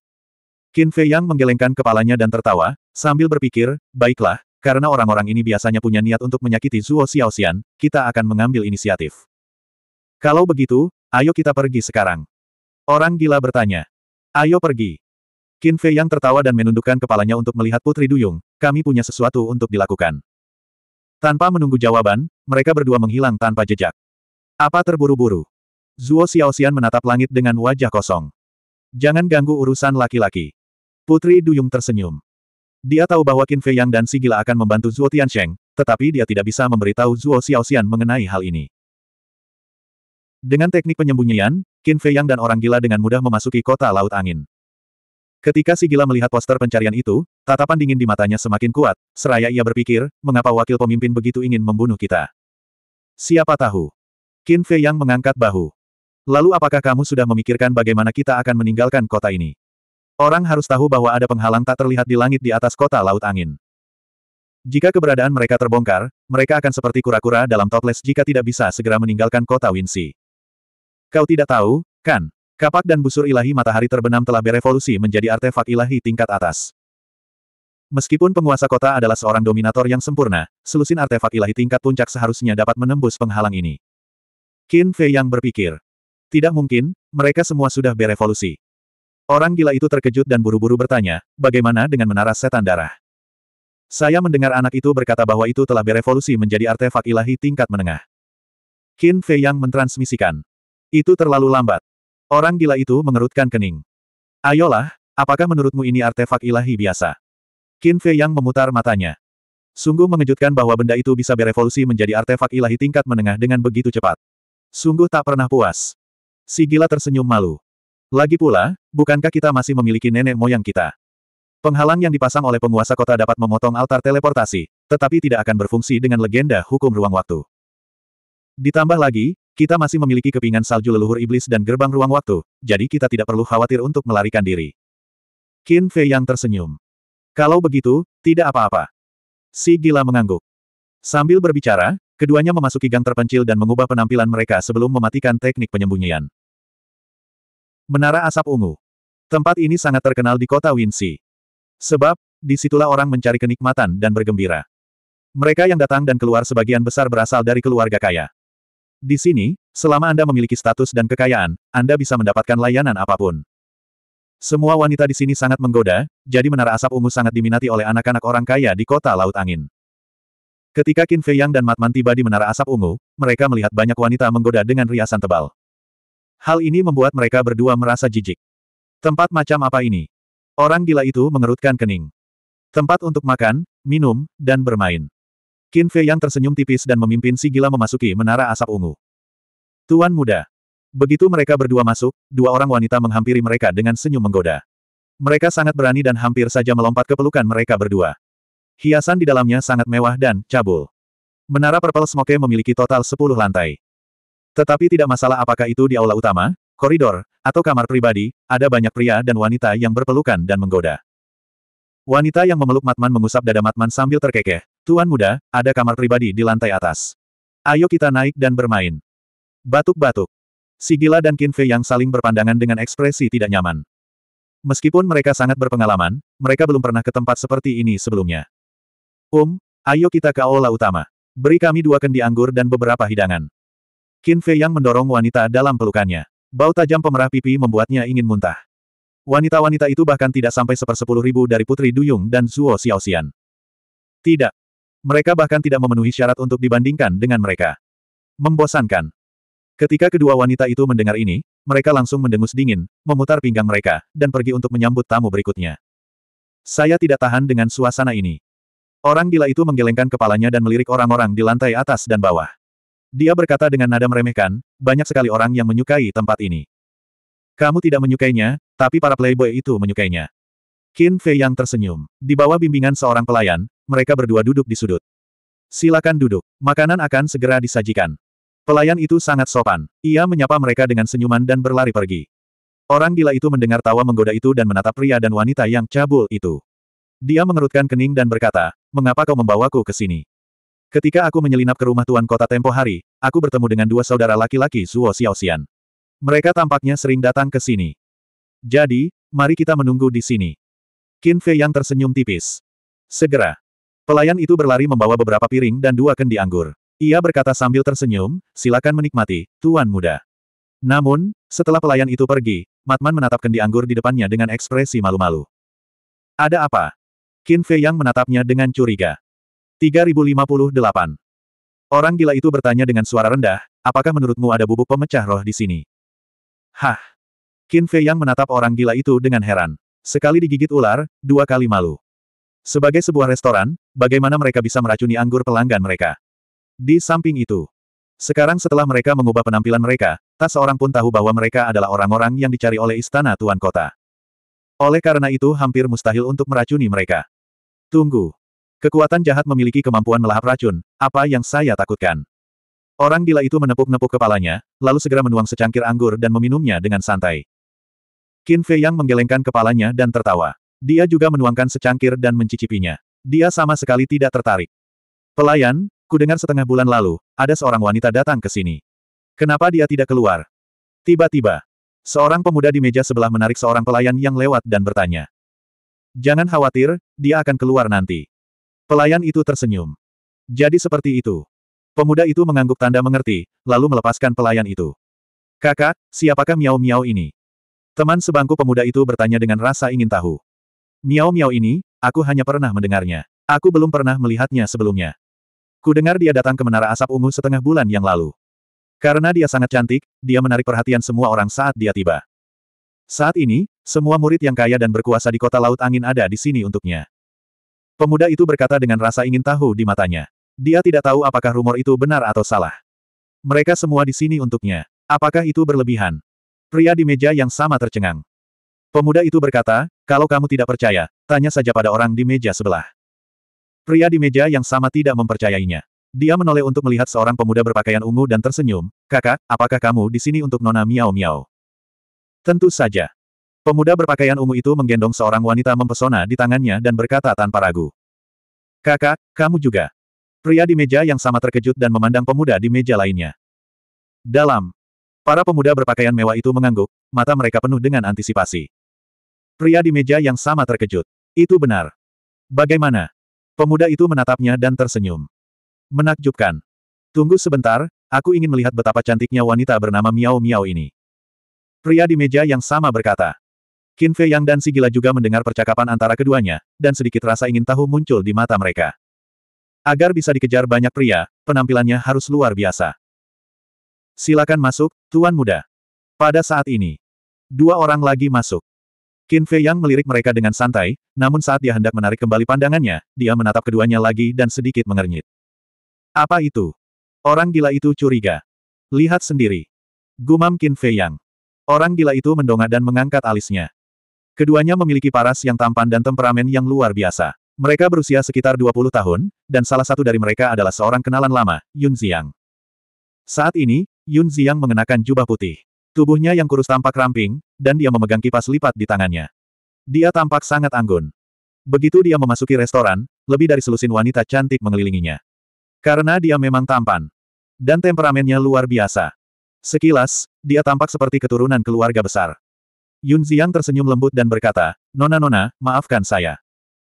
Qin Fei yang menggelengkan kepalanya dan tertawa, sambil berpikir, baiklah, karena orang-orang ini biasanya punya niat untuk menyakiti Zuo Xiaoxian, kita akan mengambil inisiatif. Kalau begitu, Ayo kita pergi sekarang. Orang gila bertanya. Ayo pergi. Qin Fei yang tertawa dan menundukkan kepalanya untuk melihat Putri Duyung, kami punya sesuatu untuk dilakukan. Tanpa menunggu jawaban, mereka berdua menghilang tanpa jejak. Apa terburu-buru? Zuo Xiaoxian menatap langit dengan wajah kosong. Jangan ganggu urusan laki-laki. Putri Duyung tersenyum. Dia tahu bahwa Qin Fei Yang dan si gila akan membantu Zuo Tiansheng, tetapi dia tidak bisa memberitahu Zuo Xiaoxian mengenai hal ini. Dengan teknik penyembunyian, Qin Fei Yang dan orang gila dengan mudah memasuki kota Laut Angin. Ketika si gila melihat poster pencarian itu, tatapan dingin di matanya semakin kuat, seraya ia berpikir, mengapa wakil pemimpin begitu ingin membunuh kita? Siapa tahu? Qin Fei Yang mengangkat bahu. Lalu apakah kamu sudah memikirkan bagaimana kita akan meninggalkan kota ini? Orang harus tahu bahwa ada penghalang tak terlihat di langit di atas kota Laut Angin. Jika keberadaan mereka terbongkar, mereka akan seperti kura-kura dalam toples jika tidak bisa segera meninggalkan kota Winsi. Kau tidak tahu, kan? Kapak dan busur ilahi matahari terbenam telah berevolusi menjadi artefak ilahi tingkat atas. Meskipun penguasa kota adalah seorang dominator yang sempurna, selusin artefak ilahi tingkat puncak seharusnya dapat menembus penghalang ini. Qin Fei yang berpikir. Tidak mungkin, mereka semua sudah berevolusi. Orang gila itu terkejut dan buru-buru bertanya, bagaimana dengan menara setan darah? Saya mendengar anak itu berkata bahwa itu telah berevolusi menjadi artefak ilahi tingkat menengah. Qin Fei yang mentransmisikan. Itu terlalu lambat. Orang gila itu mengerutkan kening. Ayolah, apakah menurutmu ini artefak ilahi biasa? Qin Fei Yang memutar matanya. Sungguh mengejutkan bahwa benda itu bisa berevolusi menjadi artefak ilahi tingkat menengah dengan begitu cepat. Sungguh tak pernah puas. Si gila tersenyum malu. Lagi pula, bukankah kita masih memiliki nenek moyang kita? Penghalang yang dipasang oleh penguasa kota dapat memotong altar teleportasi, tetapi tidak akan berfungsi dengan legenda hukum ruang waktu. Ditambah lagi, kita masih memiliki kepingan salju leluhur iblis dan gerbang ruang waktu, jadi kita tidak perlu khawatir untuk melarikan diri. Qin Fei yang tersenyum. Kalau begitu, tidak apa-apa. Si gila mengangguk. Sambil berbicara, keduanya memasuki gang terpencil dan mengubah penampilan mereka sebelum mematikan teknik penyembunyian. Menara Asap Ungu. Tempat ini sangat terkenal di kota Winsi. Sebab, disitulah orang mencari kenikmatan dan bergembira. Mereka yang datang dan keluar sebagian besar berasal dari keluarga kaya. Di sini, selama Anda memiliki status dan kekayaan, Anda bisa mendapatkan layanan apapun. Semua wanita di sini sangat menggoda, jadi menara asap ungu sangat diminati oleh anak-anak orang kaya di kota Laut Angin. Ketika Qin Fei Yang dan Matman tiba di menara asap ungu, mereka melihat banyak wanita menggoda dengan riasan tebal. Hal ini membuat mereka berdua merasa jijik. Tempat macam apa ini? Orang gila itu mengerutkan kening. Tempat untuk makan, minum, dan bermain. Qin Fei yang tersenyum tipis dan memimpin si gila memasuki menara asap ungu. Tuan muda. Begitu mereka berdua masuk, dua orang wanita menghampiri mereka dengan senyum menggoda. Mereka sangat berani dan hampir saja melompat ke pelukan mereka berdua. Hiasan di dalamnya sangat mewah dan cabul. Menara Purple Smoke memiliki total 10 lantai. Tetapi tidak masalah apakah itu di aula utama, koridor, atau kamar pribadi, ada banyak pria dan wanita yang berpelukan dan menggoda. Wanita yang memeluk Matman mengusap dada Matman sambil terkekeh, Tuan muda, ada kamar pribadi di lantai atas. Ayo kita naik dan bermain. Batuk-batuk. Sigila dan Kinfe yang saling berpandangan dengan ekspresi tidak nyaman. Meskipun mereka sangat berpengalaman, mereka belum pernah ke tempat seperti ini sebelumnya. Um, ayo kita ke aula utama. Beri kami dua kendi anggur dan beberapa hidangan. Qin Fei yang mendorong wanita dalam pelukannya. Bau tajam pemerah pipi membuatnya ingin muntah. Wanita-wanita itu bahkan tidak sampai sepersepuluh ribu dari Putri Duyung dan Zuo Xiaoxian. Tidak, mereka bahkan tidak memenuhi syarat untuk dibandingkan dengan mereka. Membosankan. Ketika kedua wanita itu mendengar ini, mereka langsung mendengus dingin, memutar pinggang mereka, dan pergi untuk menyambut tamu berikutnya. Saya tidak tahan dengan suasana ini. Orang gila itu menggelengkan kepalanya dan melirik orang-orang di lantai atas dan bawah. Dia berkata dengan nada meremehkan, banyak sekali orang yang menyukai tempat ini. Kamu tidak menyukainya, tapi para playboy itu menyukainya. Qin Fei yang tersenyum. Di bawah bimbingan seorang pelayan, mereka berdua duduk di sudut. Silakan duduk, makanan akan segera disajikan. Pelayan itu sangat sopan. Ia menyapa mereka dengan senyuman dan berlari pergi. Orang gila itu mendengar tawa menggoda itu dan menatap pria dan wanita yang cabul itu. Dia mengerutkan kening dan berkata, mengapa kau membawaku ke sini? Ketika aku menyelinap ke rumah tuan kota tempo hari, aku bertemu dengan dua saudara laki-laki Zuo Xiaoxian. Mereka tampaknya sering datang ke sini. Jadi, mari kita menunggu di sini. Qin Fei yang tersenyum tipis. Segera, Pelayan itu berlari membawa beberapa piring dan dua kendi anggur. Ia berkata sambil tersenyum, silakan menikmati, Tuan Muda. Namun, setelah pelayan itu pergi, Matman menatap kendi anggur di depannya dengan ekspresi malu-malu. Ada apa? Qin Fei yang menatapnya dengan curiga. 3058. Orang gila itu bertanya dengan suara rendah, apakah menurutmu ada bubuk pemecah roh di sini? Hah! Qin Fei yang menatap orang gila itu dengan heran. Sekali digigit ular, dua kali malu. Sebagai sebuah restoran, bagaimana mereka bisa meracuni anggur pelanggan mereka? Di samping itu, sekarang setelah mereka mengubah penampilan mereka, tak seorang pun tahu bahwa mereka adalah orang-orang yang dicari oleh istana tuan kota. Oleh karena itu hampir mustahil untuk meracuni mereka. Tunggu. Kekuatan jahat memiliki kemampuan melahap racun, apa yang saya takutkan. Orang gila itu menepuk-nepuk kepalanya, lalu segera menuang secangkir anggur dan meminumnya dengan santai. Qin Fei Yang menggelengkan kepalanya dan tertawa. Dia juga menuangkan secangkir dan mencicipinya. Dia sama sekali tidak tertarik. Pelayan, ku dengar setengah bulan lalu, ada seorang wanita datang ke sini. Kenapa dia tidak keluar? Tiba-tiba, seorang pemuda di meja sebelah menarik seorang pelayan yang lewat dan bertanya. Jangan khawatir, dia akan keluar nanti. Pelayan itu tersenyum. Jadi seperti itu. Pemuda itu mengangguk tanda mengerti, lalu melepaskan pelayan itu. Kakak, siapakah miau-miau ini? Teman sebangku pemuda itu bertanya dengan rasa ingin tahu. Miau-miau ini, aku hanya pernah mendengarnya. Aku belum pernah melihatnya sebelumnya. Ku dengar dia datang ke Menara Asap Ungu setengah bulan yang lalu. Karena dia sangat cantik, dia menarik perhatian semua orang saat dia tiba. Saat ini, semua murid yang kaya dan berkuasa di kota Laut Angin ada di sini untuknya. Pemuda itu berkata dengan rasa ingin tahu di matanya. Dia tidak tahu apakah rumor itu benar atau salah. Mereka semua di sini untuknya. Apakah itu berlebihan? Pria di meja yang sama tercengang. Pemuda itu berkata, kalau kamu tidak percaya, tanya saja pada orang di meja sebelah. Pria di meja yang sama tidak mempercayainya. Dia menoleh untuk melihat seorang pemuda berpakaian ungu dan tersenyum, kakak, apakah kamu di sini untuk Nona Miao Miao? Tentu saja. Pemuda berpakaian ungu itu menggendong seorang wanita mempesona di tangannya dan berkata tanpa ragu. Kakak, kamu juga. Pria di meja yang sama terkejut dan memandang pemuda di meja lainnya. Dalam. Para pemuda berpakaian mewah itu mengangguk, mata mereka penuh dengan antisipasi. Pria di meja yang sama terkejut. Itu benar. Bagaimana? Pemuda itu menatapnya dan tersenyum. Menakjubkan. Tunggu sebentar, aku ingin melihat betapa cantiknya wanita bernama Miao Miao ini. Pria di meja yang sama berkata. Qin Fei Yang dan Sigila juga mendengar percakapan antara keduanya, dan sedikit rasa ingin tahu muncul di mata mereka. Agar bisa dikejar banyak pria, penampilannya harus luar biasa. Silakan masuk, Tuan Muda. Pada saat ini, dua orang lagi masuk. Qin Fei Yang melirik mereka dengan santai, namun saat dia hendak menarik kembali pandangannya, dia menatap keduanya lagi dan sedikit mengernyit. Apa itu? Orang gila itu curiga. Lihat sendiri. Gumam Qin Fei Yang. Orang gila itu mendongak dan mengangkat alisnya. Keduanya memiliki paras yang tampan dan temperamen yang luar biasa. Mereka berusia sekitar 20 tahun, dan salah satu dari mereka adalah seorang kenalan lama, Yun Xiang. Saat ini, Yun Xiang mengenakan jubah putih. Tubuhnya yang kurus tampak ramping, dan dia memegang kipas lipat di tangannya. Dia tampak sangat anggun. Begitu dia memasuki restoran, lebih dari selusin wanita cantik mengelilinginya. Karena dia memang tampan. Dan temperamennya luar biasa. Sekilas, dia tampak seperti keturunan keluarga besar. Yun Ziyang tersenyum lembut dan berkata, Nona-nona, maafkan saya.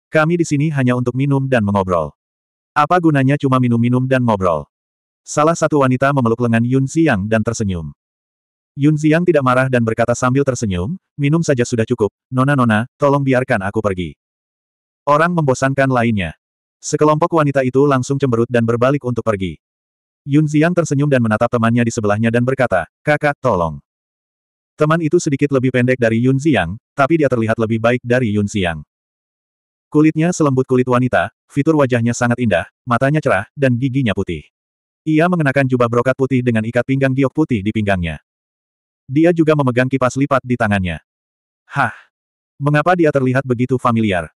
Kami di sini hanya untuk minum dan mengobrol. Apa gunanya cuma minum-minum dan ngobrol? Salah satu wanita memeluk lengan Yun Ziyang dan tersenyum. Yun Ziang tidak marah dan berkata sambil tersenyum, minum saja sudah cukup, nona-nona, tolong biarkan aku pergi. Orang membosankan lainnya. Sekelompok wanita itu langsung cemberut dan berbalik untuk pergi. Yun Ziang tersenyum dan menatap temannya di sebelahnya dan berkata, kakak, tolong. Teman itu sedikit lebih pendek dari Yun Ziang, tapi dia terlihat lebih baik dari Yun Ziang. Kulitnya selembut kulit wanita, fitur wajahnya sangat indah, matanya cerah, dan giginya putih. Ia mengenakan jubah brokat putih dengan ikat pinggang giok putih di pinggangnya. Dia juga memegang kipas lipat di tangannya. Hah! Mengapa dia terlihat begitu familiar?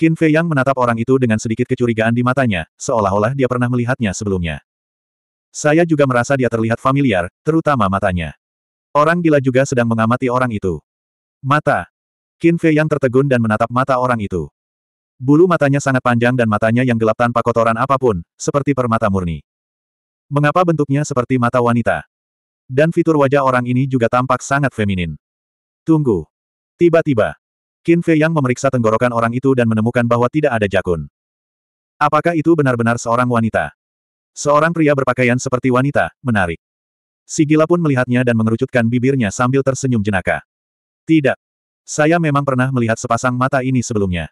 Qin Fei Yang menatap orang itu dengan sedikit kecurigaan di matanya, seolah-olah dia pernah melihatnya sebelumnya. Saya juga merasa dia terlihat familiar, terutama matanya. Orang gila juga sedang mengamati orang itu. Mata. Qin Fei Yang tertegun dan menatap mata orang itu. Bulu matanya sangat panjang dan matanya yang gelap tanpa kotoran apapun, seperti permata murni. Mengapa bentuknya seperti mata wanita? Dan fitur wajah orang ini juga tampak sangat feminin. Tunggu. Tiba-tiba. Qin Fei yang memeriksa tenggorokan orang itu dan menemukan bahwa tidak ada jakun. Apakah itu benar-benar seorang wanita? Seorang pria berpakaian seperti wanita, menarik. Si gila pun melihatnya dan mengerucutkan bibirnya sambil tersenyum jenaka. Tidak. Saya memang pernah melihat sepasang mata ini sebelumnya.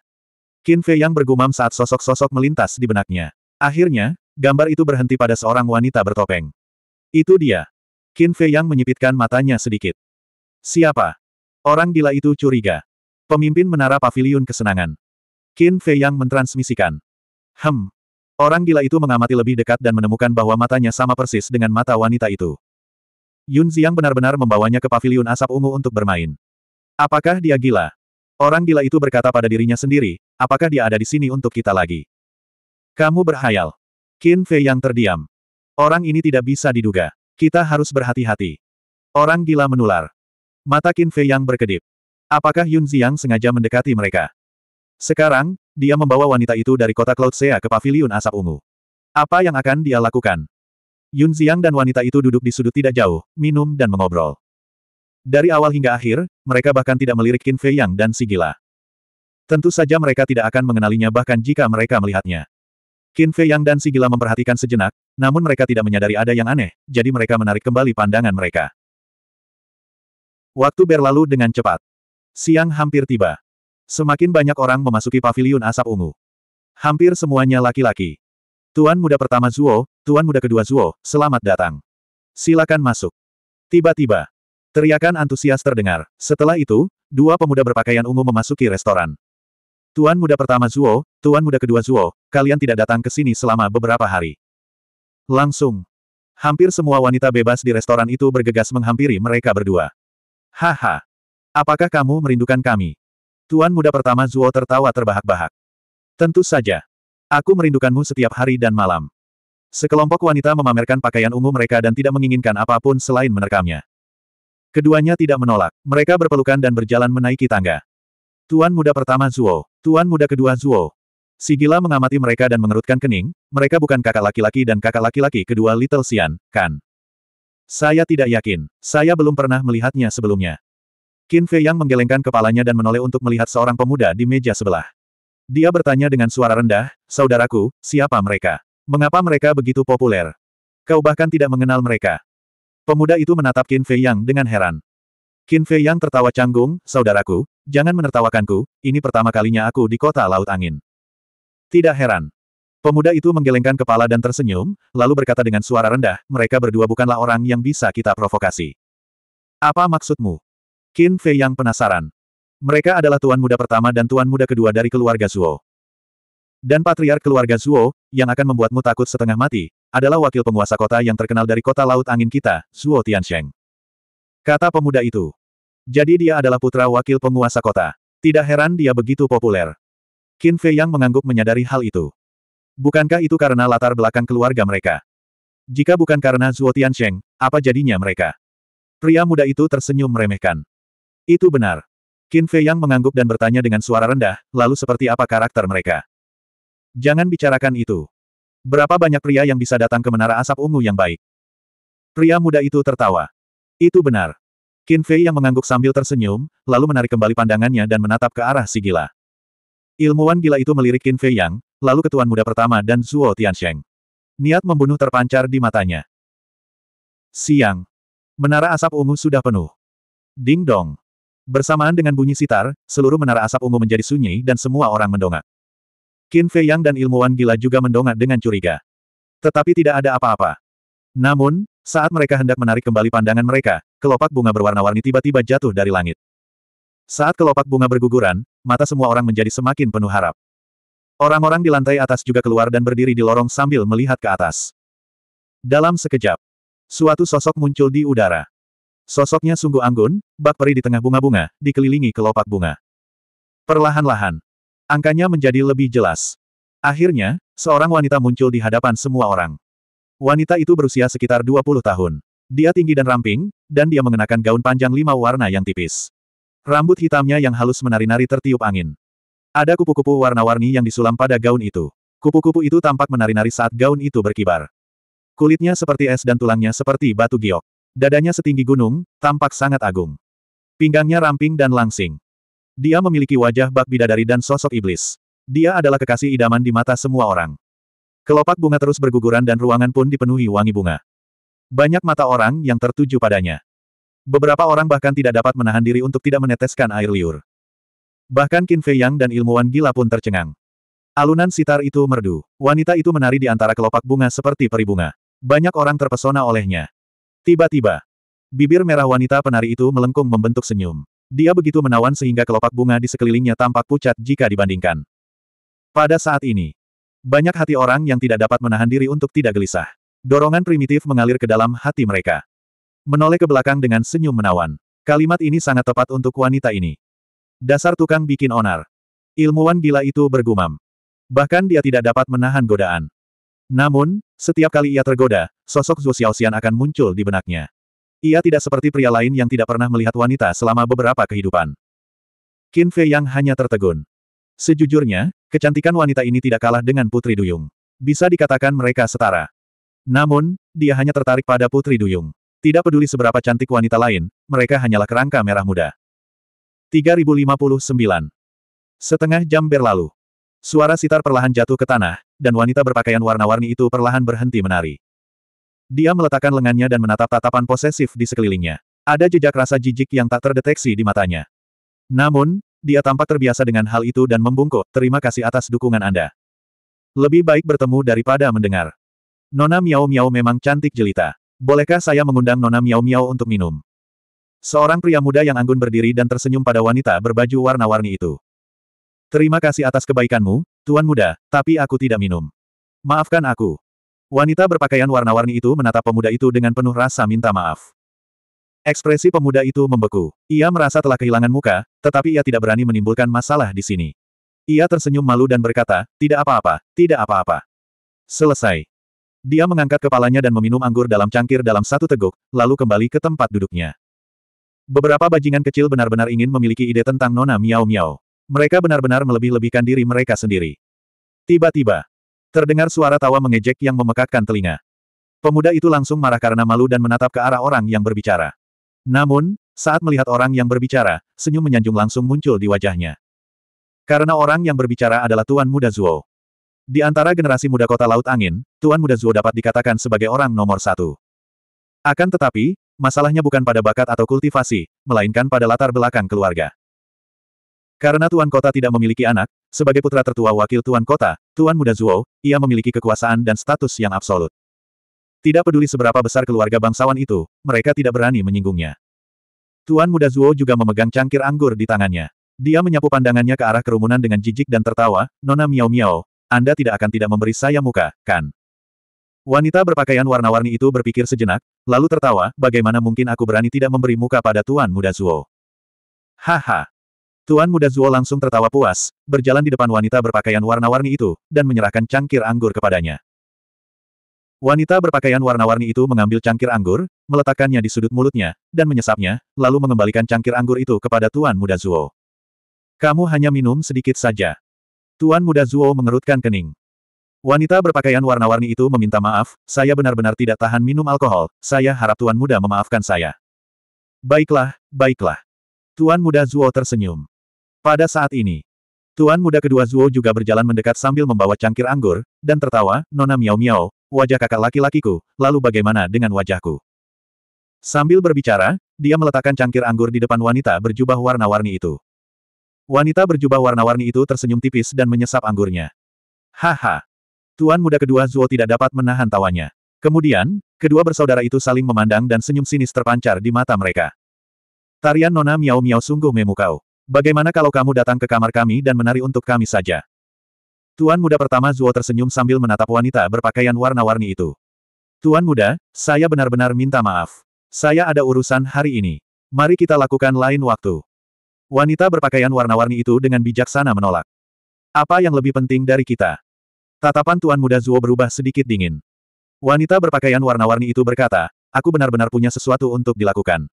Qin Fei yang bergumam saat sosok-sosok melintas di benaknya. Akhirnya, gambar itu berhenti pada seorang wanita bertopeng. Itu dia. Qin Fei Yang menyipitkan matanya sedikit. Siapa? Orang gila itu curiga. Pemimpin menara pavilion kesenangan. Qin Fei Yang mentransmisikan. Hem. Orang gila itu mengamati lebih dekat dan menemukan bahwa matanya sama persis dengan mata wanita itu. Yun Ziyang benar-benar membawanya ke pavilion asap ungu untuk bermain. Apakah dia gila? Orang gila itu berkata pada dirinya sendiri, apakah dia ada di sini untuk kita lagi? Kamu berhayal. Qin Fei Yang terdiam. Orang ini tidak bisa diduga. Kita harus berhati-hati. Orang gila menular. Mata Qin Fei yang berkedip. Apakah Yun Ziang sengaja mendekati mereka? Sekarang, dia membawa wanita itu dari kota Cloud Sea ke paviliun asap ungu. Apa yang akan dia lakukan? Yun Ziang dan wanita itu duduk di sudut tidak jauh, minum dan mengobrol. Dari awal hingga akhir, mereka bahkan tidak melirik Qin Fei Yang dan si gila. Tentu saja mereka tidak akan mengenalinya bahkan jika mereka melihatnya. Qin Fei Yang dan Sigila memperhatikan sejenak, namun mereka tidak menyadari ada yang aneh, jadi mereka menarik kembali pandangan mereka. Waktu berlalu dengan cepat. Siang hampir tiba. Semakin banyak orang memasuki paviliun asap ungu. Hampir semuanya laki-laki. Tuan muda pertama Zuo, tuan muda kedua Zuo, selamat datang. Silakan masuk. Tiba-tiba, teriakan antusias terdengar. Setelah itu, dua pemuda berpakaian ungu memasuki restoran. Tuan muda pertama Zuo, tuan muda kedua Zuo, kalian tidak datang ke sini selama beberapa hari. Langsung. Hampir semua wanita bebas di restoran itu bergegas menghampiri mereka berdua. Haha. Apakah kamu merindukan kami? Tuan muda pertama Zuo tertawa terbahak-bahak. Tentu saja. Aku merindukanmu setiap hari dan malam. Sekelompok wanita memamerkan pakaian ungu mereka dan tidak menginginkan apapun selain menerkamnya. Keduanya tidak menolak. Mereka berpelukan dan berjalan menaiki tangga. Tuan muda pertama Zuo, tuan muda kedua Zuo. Sigila mengamati mereka dan mengerutkan kening, mereka bukan kakak laki-laki dan kakak laki-laki kedua Little Xian, kan? Saya tidak yakin, saya belum pernah melihatnya sebelumnya. Qin Fei Yang menggelengkan kepalanya dan menoleh untuk melihat seorang pemuda di meja sebelah. Dia bertanya dengan suara rendah, saudaraku, siapa mereka? Mengapa mereka begitu populer? Kau bahkan tidak mengenal mereka. Pemuda itu menatap Qin Fei Yang dengan heran. Qin Fei Yang tertawa canggung, saudaraku, Jangan menertawakanku, ini pertama kalinya aku di kota Laut Angin. Tidak heran. Pemuda itu menggelengkan kepala dan tersenyum, lalu berkata dengan suara rendah, mereka berdua bukanlah orang yang bisa kita provokasi. Apa maksudmu? Qin Fei yang penasaran. Mereka adalah tuan muda pertama dan tuan muda kedua dari keluarga Zuo. Dan patriark keluarga Zuo, yang akan membuatmu takut setengah mati, adalah wakil penguasa kota yang terkenal dari kota laut angin kita, Zuo Tiansheng. Kata pemuda itu. Jadi dia adalah putra wakil penguasa kota. Tidak heran dia begitu populer. Qin Fei yang mengangguk menyadari hal itu. Bukankah itu karena latar belakang keluarga mereka? Jika bukan karena Zhuo Tiansheng, apa jadinya mereka? Pria muda itu tersenyum meremehkan. Itu benar. Qin Fei yang mengangguk dan bertanya dengan suara rendah, lalu seperti apa karakter mereka? Jangan bicarakan itu. Berapa banyak pria yang bisa datang ke menara asap ungu yang baik? Pria muda itu tertawa. Itu benar. Qin Fei yang mengangguk sambil tersenyum, lalu menarik kembali pandangannya dan menatap ke arah si gila. Ilmuwan gila itu melirik Qin Fei Yang, lalu ketuan muda pertama dan Zuo Tiansheng. Niat membunuh terpancar di matanya. Siang. Menara asap ungu sudah penuh. Ding dong. Bersamaan dengan bunyi sitar, seluruh menara asap ungu menjadi sunyi dan semua orang mendongak. Qin Fei Yang dan ilmuwan gila juga mendongak dengan curiga. Tetapi tidak ada apa-apa. Namun, saat mereka hendak menarik kembali pandangan mereka, kelopak bunga berwarna-warni tiba-tiba jatuh dari langit. Saat kelopak bunga berguguran, mata semua orang menjadi semakin penuh harap. Orang-orang di lantai atas juga keluar dan berdiri di lorong sambil melihat ke atas. Dalam sekejap, suatu sosok muncul di udara. Sosoknya sungguh anggun, bak peri di tengah bunga-bunga, dikelilingi kelopak bunga. Perlahan-lahan, angkanya menjadi lebih jelas. Akhirnya, seorang wanita muncul di hadapan semua orang. Wanita itu berusia sekitar 20 tahun. Dia tinggi dan ramping, dan dia mengenakan gaun panjang lima warna yang tipis. Rambut hitamnya yang halus menari-nari tertiup angin. Ada kupu-kupu warna-warni yang disulam pada gaun itu. Kupu-kupu itu tampak menari-nari saat gaun itu berkibar. Kulitnya seperti es dan tulangnya seperti batu giok. Dadanya setinggi gunung, tampak sangat agung. Pinggangnya ramping dan langsing. Dia memiliki wajah bak bidadari dan sosok iblis. Dia adalah kekasih idaman di mata semua orang. Kelopak bunga terus berguguran dan ruangan pun dipenuhi wangi bunga. Banyak mata orang yang tertuju padanya. Beberapa orang bahkan tidak dapat menahan diri untuk tidak meneteskan air liur. Bahkan Qin Fei Yang dan ilmuwan gila pun tercengang. Alunan sitar itu merdu. Wanita itu menari di antara kelopak bunga seperti peri bunga. Banyak orang terpesona olehnya. Tiba-tiba, bibir merah wanita penari itu melengkung membentuk senyum. Dia begitu menawan sehingga kelopak bunga di sekelilingnya tampak pucat jika dibandingkan. Pada saat ini, banyak hati orang yang tidak dapat menahan diri untuk tidak gelisah. Dorongan primitif mengalir ke dalam hati mereka. Menoleh ke belakang dengan senyum menawan. Kalimat ini sangat tepat untuk wanita ini. Dasar tukang bikin onar. Ilmuwan gila itu bergumam. Bahkan dia tidak dapat menahan godaan. Namun, setiap kali ia tergoda, sosok Zhu Xiaoxian akan muncul di benaknya. Ia tidak seperti pria lain yang tidak pernah melihat wanita selama beberapa kehidupan. Qin Fei Yang hanya tertegun. Sejujurnya, kecantikan wanita ini tidak kalah dengan Putri Duyung. Bisa dikatakan mereka setara. Namun, dia hanya tertarik pada Putri Duyung. Tidak peduli seberapa cantik wanita lain, mereka hanyalah kerangka merah muda. 3059 Setengah jam berlalu. Suara sitar perlahan jatuh ke tanah, dan wanita berpakaian warna-warni itu perlahan berhenti menari. Dia meletakkan lengannya dan menatap tatapan posesif di sekelilingnya. Ada jejak rasa jijik yang tak terdeteksi di matanya. Namun, dia tampak terbiasa dengan hal itu dan membungkuk, terima kasih atas dukungan Anda. Lebih baik bertemu daripada mendengar. Nona Miao Miao memang cantik jelita. Bolehkah saya mengundang Nona Miao Miao untuk minum? Seorang pria muda yang anggun berdiri dan tersenyum pada wanita berbaju warna-warni itu. Terima kasih atas kebaikanmu, Tuan Muda, tapi aku tidak minum. Maafkan aku. Wanita berpakaian warna-warni itu menatap pemuda itu dengan penuh rasa minta maaf. Ekspresi pemuda itu membeku. Ia merasa telah kehilangan muka, tetapi ia tidak berani menimbulkan masalah di sini. Ia tersenyum malu dan berkata, tidak apa-apa, tidak apa-apa. Selesai. Dia mengangkat kepalanya dan meminum anggur dalam cangkir dalam satu teguk, lalu kembali ke tempat duduknya. Beberapa bajingan kecil benar-benar ingin memiliki ide tentang Nona Miao Miao. Mereka benar-benar melebih-lebihkan diri mereka sendiri. Tiba-tiba, terdengar suara tawa mengejek yang memekakkan telinga. Pemuda itu langsung marah karena malu dan menatap ke arah orang yang berbicara. Namun, saat melihat orang yang berbicara, senyum menyanjung langsung muncul di wajahnya. Karena orang yang berbicara adalah Tuan Muda Zuo. Di antara generasi muda kota Laut Angin, Tuan Muda Zuo dapat dikatakan sebagai orang nomor satu. Akan tetapi, masalahnya bukan pada bakat atau kultivasi, melainkan pada latar belakang keluarga. Karena Tuan Kota tidak memiliki anak, sebagai putra tertua wakil Tuan Kota, Tuan Muda Zuo, ia memiliki kekuasaan dan status yang absolut. Tidak peduli seberapa besar keluarga bangsawan itu, mereka tidak berani menyinggungnya. Tuan muda Zuo juga memegang cangkir anggur di tangannya. Dia menyapu pandangannya ke arah kerumunan dengan jijik dan tertawa, Nona Miao Miao, Anda tidak akan tidak memberi saya muka, kan? Wanita berpakaian warna-warni itu berpikir sejenak, lalu tertawa, bagaimana mungkin aku berani tidak memberi muka pada Tuan Muda Zuo? Haha. Tuan Muda Zuo langsung tertawa puas, berjalan di depan wanita berpakaian warna-warni itu, dan menyerahkan cangkir anggur kepadanya. Wanita berpakaian warna-warni itu mengambil cangkir anggur, meletakkannya di sudut mulutnya, dan menyesapnya, lalu mengembalikan cangkir anggur itu kepada Tuan Muda Zuo. Kamu hanya minum sedikit saja. Tuan Muda Zuo mengerutkan kening. Wanita berpakaian warna-warni itu meminta maaf, saya benar-benar tidak tahan minum alkohol, saya harap Tuan Muda memaafkan saya. Baiklah, baiklah. Tuan Muda Zuo tersenyum. Pada saat ini, Tuan Muda kedua Zuo juga berjalan mendekat sambil membawa cangkir anggur, dan tertawa, Nona Miao Miao, wajah kakak laki-lakiku, lalu bagaimana dengan wajahku? Sambil berbicara, dia meletakkan cangkir anggur di depan wanita berjubah warna-warni itu. Wanita berjubah warna-warni itu tersenyum tipis dan menyesap anggurnya. Haha. Tuan muda kedua Zuo tidak dapat menahan tawanya. Kemudian, kedua bersaudara itu saling memandang dan senyum sinis terpancar di mata mereka. Tarian Nona Miao Miao sungguh memukau. Bagaimana kalau kamu datang ke kamar kami dan menari untuk kami saja? Tuan muda pertama Zuo tersenyum sambil menatap wanita berpakaian warna-warni itu. Tuan muda, saya benar-benar minta maaf. Saya ada urusan hari ini. Mari kita lakukan lain waktu. Wanita berpakaian warna-warni itu dengan bijaksana menolak. Apa yang lebih penting dari kita? Tatapan Tuan muda Zuo berubah sedikit dingin. Wanita berpakaian warna-warni itu berkata, aku benar-benar punya sesuatu untuk dilakukan.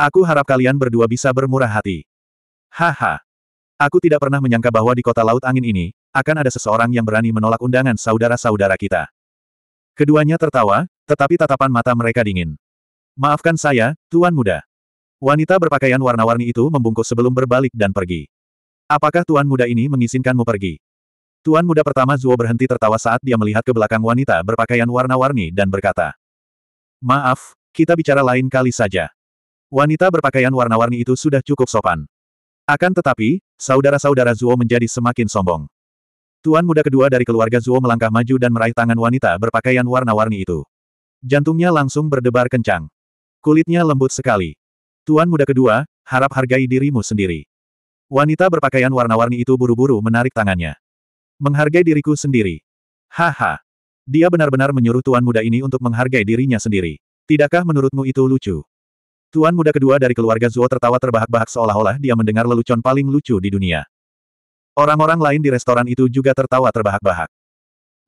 Aku harap kalian berdua bisa bermurah hati. Haha, Aku tidak pernah menyangka bahwa di kota Laut Angin ini, akan ada seseorang yang berani menolak undangan saudara-saudara kita. Keduanya tertawa, tetapi tatapan mata mereka dingin. Maafkan saya, Tuan Muda. Wanita berpakaian warna-warni itu membungkuk sebelum berbalik dan pergi. Apakah Tuan Muda ini mengizinkanmu pergi? Tuan Muda pertama Zuo berhenti tertawa saat dia melihat ke belakang wanita berpakaian warna-warni dan berkata, Maaf, kita bicara lain kali saja. Wanita berpakaian warna-warni itu sudah cukup sopan. Akan tetapi, saudara-saudara Zuo menjadi semakin sombong. Tuan muda kedua dari keluarga Zuo melangkah maju dan meraih tangan wanita berpakaian warna-warni itu. Jantungnya langsung berdebar kencang. Kulitnya lembut sekali. Tuan muda kedua, harap hargai dirimu sendiri. Wanita berpakaian warna-warni itu buru-buru menarik tangannya. Menghargai diriku sendiri. Haha. Dia benar-benar menyuruh tuan muda ini untuk menghargai dirinya sendiri. Tidakkah menurutmu itu lucu? Tuan muda kedua dari keluarga Zuo tertawa terbahak-bahak seolah-olah dia mendengar lelucon paling lucu di dunia. Orang-orang lain di restoran itu juga tertawa terbahak-bahak.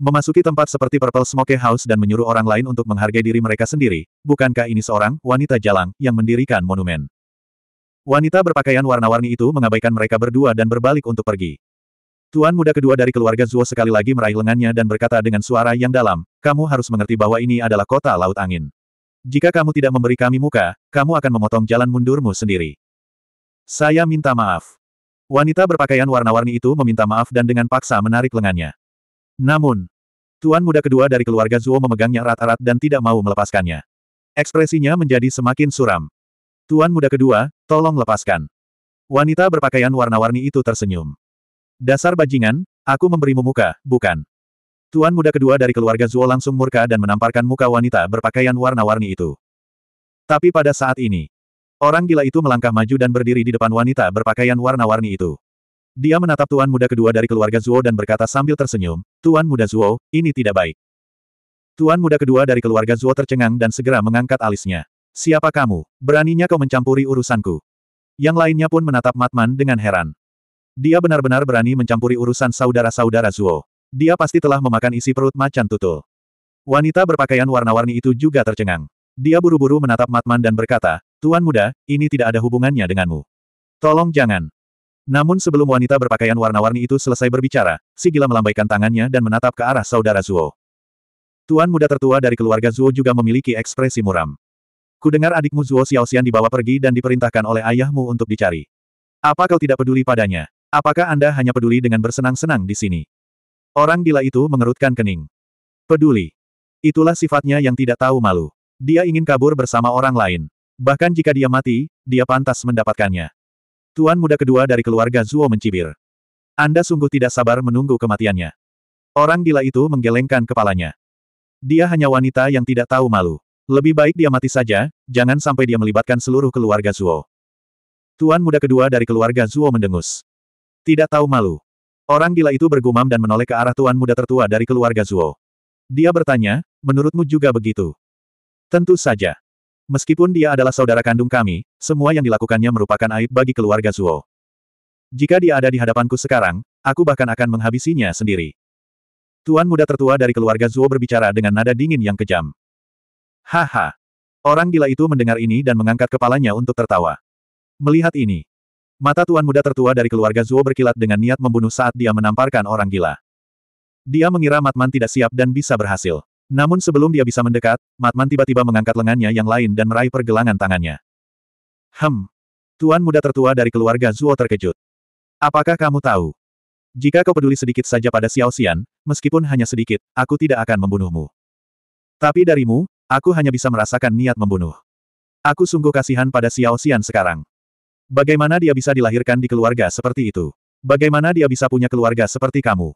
Memasuki tempat seperti Purple Smoke House dan menyuruh orang lain untuk menghargai diri mereka sendiri, bukankah ini seorang wanita jalang yang mendirikan monumen? Wanita berpakaian warna-warni itu mengabaikan mereka berdua dan berbalik untuk pergi. Tuan muda kedua dari keluarga Zuo sekali lagi meraih lengannya dan berkata dengan suara yang dalam, kamu harus mengerti bahwa ini adalah kota Laut Angin. Jika kamu tidak memberi kami muka, kamu akan memotong jalan mundurmu sendiri. Saya minta maaf. Wanita berpakaian warna-warni itu meminta maaf dan dengan paksa menarik lengannya. Namun, tuan muda kedua dari keluarga Zuo memegangnya erat-erat dan tidak mau melepaskannya. Ekspresinya menjadi semakin suram. Tuan muda kedua, tolong lepaskan. Wanita berpakaian warna-warni itu tersenyum. Dasar bajingan, aku memberimu muka, bukan? Tuan muda kedua dari keluarga Zuo langsung murka dan menamparkan muka wanita berpakaian warna-warni itu. Tapi pada saat ini, orang gila itu melangkah maju dan berdiri di depan wanita berpakaian warna-warni itu. Dia menatap tuan muda kedua dari keluarga Zuo dan berkata sambil tersenyum, Tuan muda Zuo, ini tidak baik. Tuan muda kedua dari keluarga Zuo tercengang dan segera mengangkat alisnya. Siapa kamu? Beraninya kau mencampuri urusanku. Yang lainnya pun menatap Matman dengan heran. Dia benar-benar berani mencampuri urusan saudara-saudara Zuo. Dia pasti telah memakan isi perut macan tutul. Wanita berpakaian warna-warni itu juga tercengang. Dia buru-buru menatap Matman dan berkata, Tuan muda, ini tidak ada hubungannya denganmu. Tolong jangan. Namun sebelum wanita berpakaian warna-warni itu selesai berbicara, si gila melambaikan tangannya dan menatap ke arah saudara Zuo. Tuan muda tertua dari keluarga Zuo juga memiliki ekspresi muram. Kudengar adikmu Zuo Xiaoxian dibawa pergi dan diperintahkan oleh ayahmu untuk dicari. Apa kau tidak peduli padanya? Apakah Anda hanya peduli dengan bersenang-senang di sini? Orang gila itu mengerutkan kening. Peduli. Itulah sifatnya yang tidak tahu malu. Dia ingin kabur bersama orang lain. Bahkan jika dia mati, dia pantas mendapatkannya. Tuan muda kedua dari keluarga Zuo mencibir. Anda sungguh tidak sabar menunggu kematiannya. Orang gila itu menggelengkan kepalanya. Dia hanya wanita yang tidak tahu malu. Lebih baik dia mati saja, jangan sampai dia melibatkan seluruh keluarga Zuo. Tuan muda kedua dari keluarga Zuo mendengus. Tidak tahu malu. Orang gila itu bergumam dan menoleh ke arah tuan muda tertua dari keluarga Zuo. Dia bertanya, menurutmu juga begitu? Tentu saja. Meskipun dia adalah saudara kandung kami, semua yang dilakukannya merupakan aib bagi keluarga Zuo. Jika dia ada di hadapanku sekarang, aku bahkan akan menghabisinya sendiri. Tuan muda tertua dari keluarga Zuo berbicara dengan nada dingin yang kejam. Haha. Orang gila itu mendengar ini dan mengangkat kepalanya untuk tertawa. Melihat ini, Mata tuan muda tertua dari keluarga Zuo berkilat dengan niat membunuh saat dia menamparkan orang gila. Dia mengira Matman tidak siap dan bisa berhasil. Namun sebelum dia bisa mendekat, Matman tiba-tiba mengangkat lengannya yang lain dan meraih pergelangan tangannya. Hem. Tuan muda tertua dari keluarga Zuo terkejut. Apakah kamu tahu? Jika kau peduli sedikit saja pada Xiao Xian, meskipun hanya sedikit, aku tidak akan membunuhmu. Tapi darimu, aku hanya bisa merasakan niat membunuh. Aku sungguh kasihan pada Xiao Xian sekarang. Bagaimana dia bisa dilahirkan di keluarga seperti itu? Bagaimana dia bisa punya keluarga seperti kamu?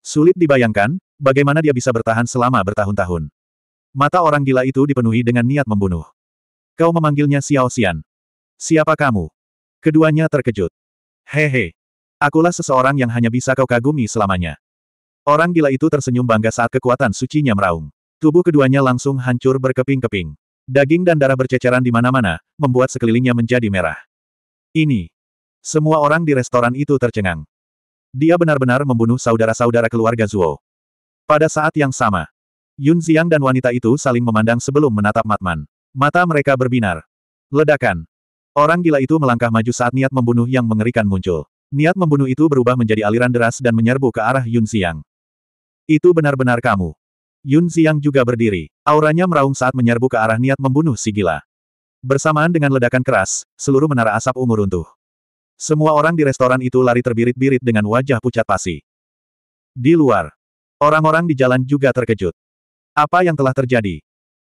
Sulit dibayangkan, bagaimana dia bisa bertahan selama bertahun-tahun. Mata orang gila itu dipenuhi dengan niat membunuh. Kau memanggilnya Xiao Xian. Siapa kamu? Keduanya terkejut. Hehe. Akulah seseorang yang hanya bisa kau kagumi selamanya. Orang gila itu tersenyum bangga saat kekuatan sucinya meraung. Tubuh keduanya langsung hancur berkeping-keping. Daging dan darah berceceran di mana-mana, membuat sekelilingnya menjadi merah. Ini. Semua orang di restoran itu tercengang. Dia benar-benar membunuh saudara-saudara keluarga Zuo. Pada saat yang sama, Yun Xiang dan wanita itu saling memandang sebelum menatap Matman. Mata mereka berbinar. Ledakan. Orang gila itu melangkah maju saat niat membunuh yang mengerikan muncul. Niat membunuh itu berubah menjadi aliran deras dan menyerbu ke arah Yun Xiang. Itu benar-benar kamu. Yun Xiang juga berdiri. Auranya meraung saat menyerbu ke arah niat membunuh si gila. Bersamaan dengan ledakan keras, seluruh menara asap ungu runtuh. Semua orang di restoran itu lari terbirit-birit dengan wajah pucat pasi. Di luar, orang-orang di jalan juga terkejut. Apa yang telah terjadi?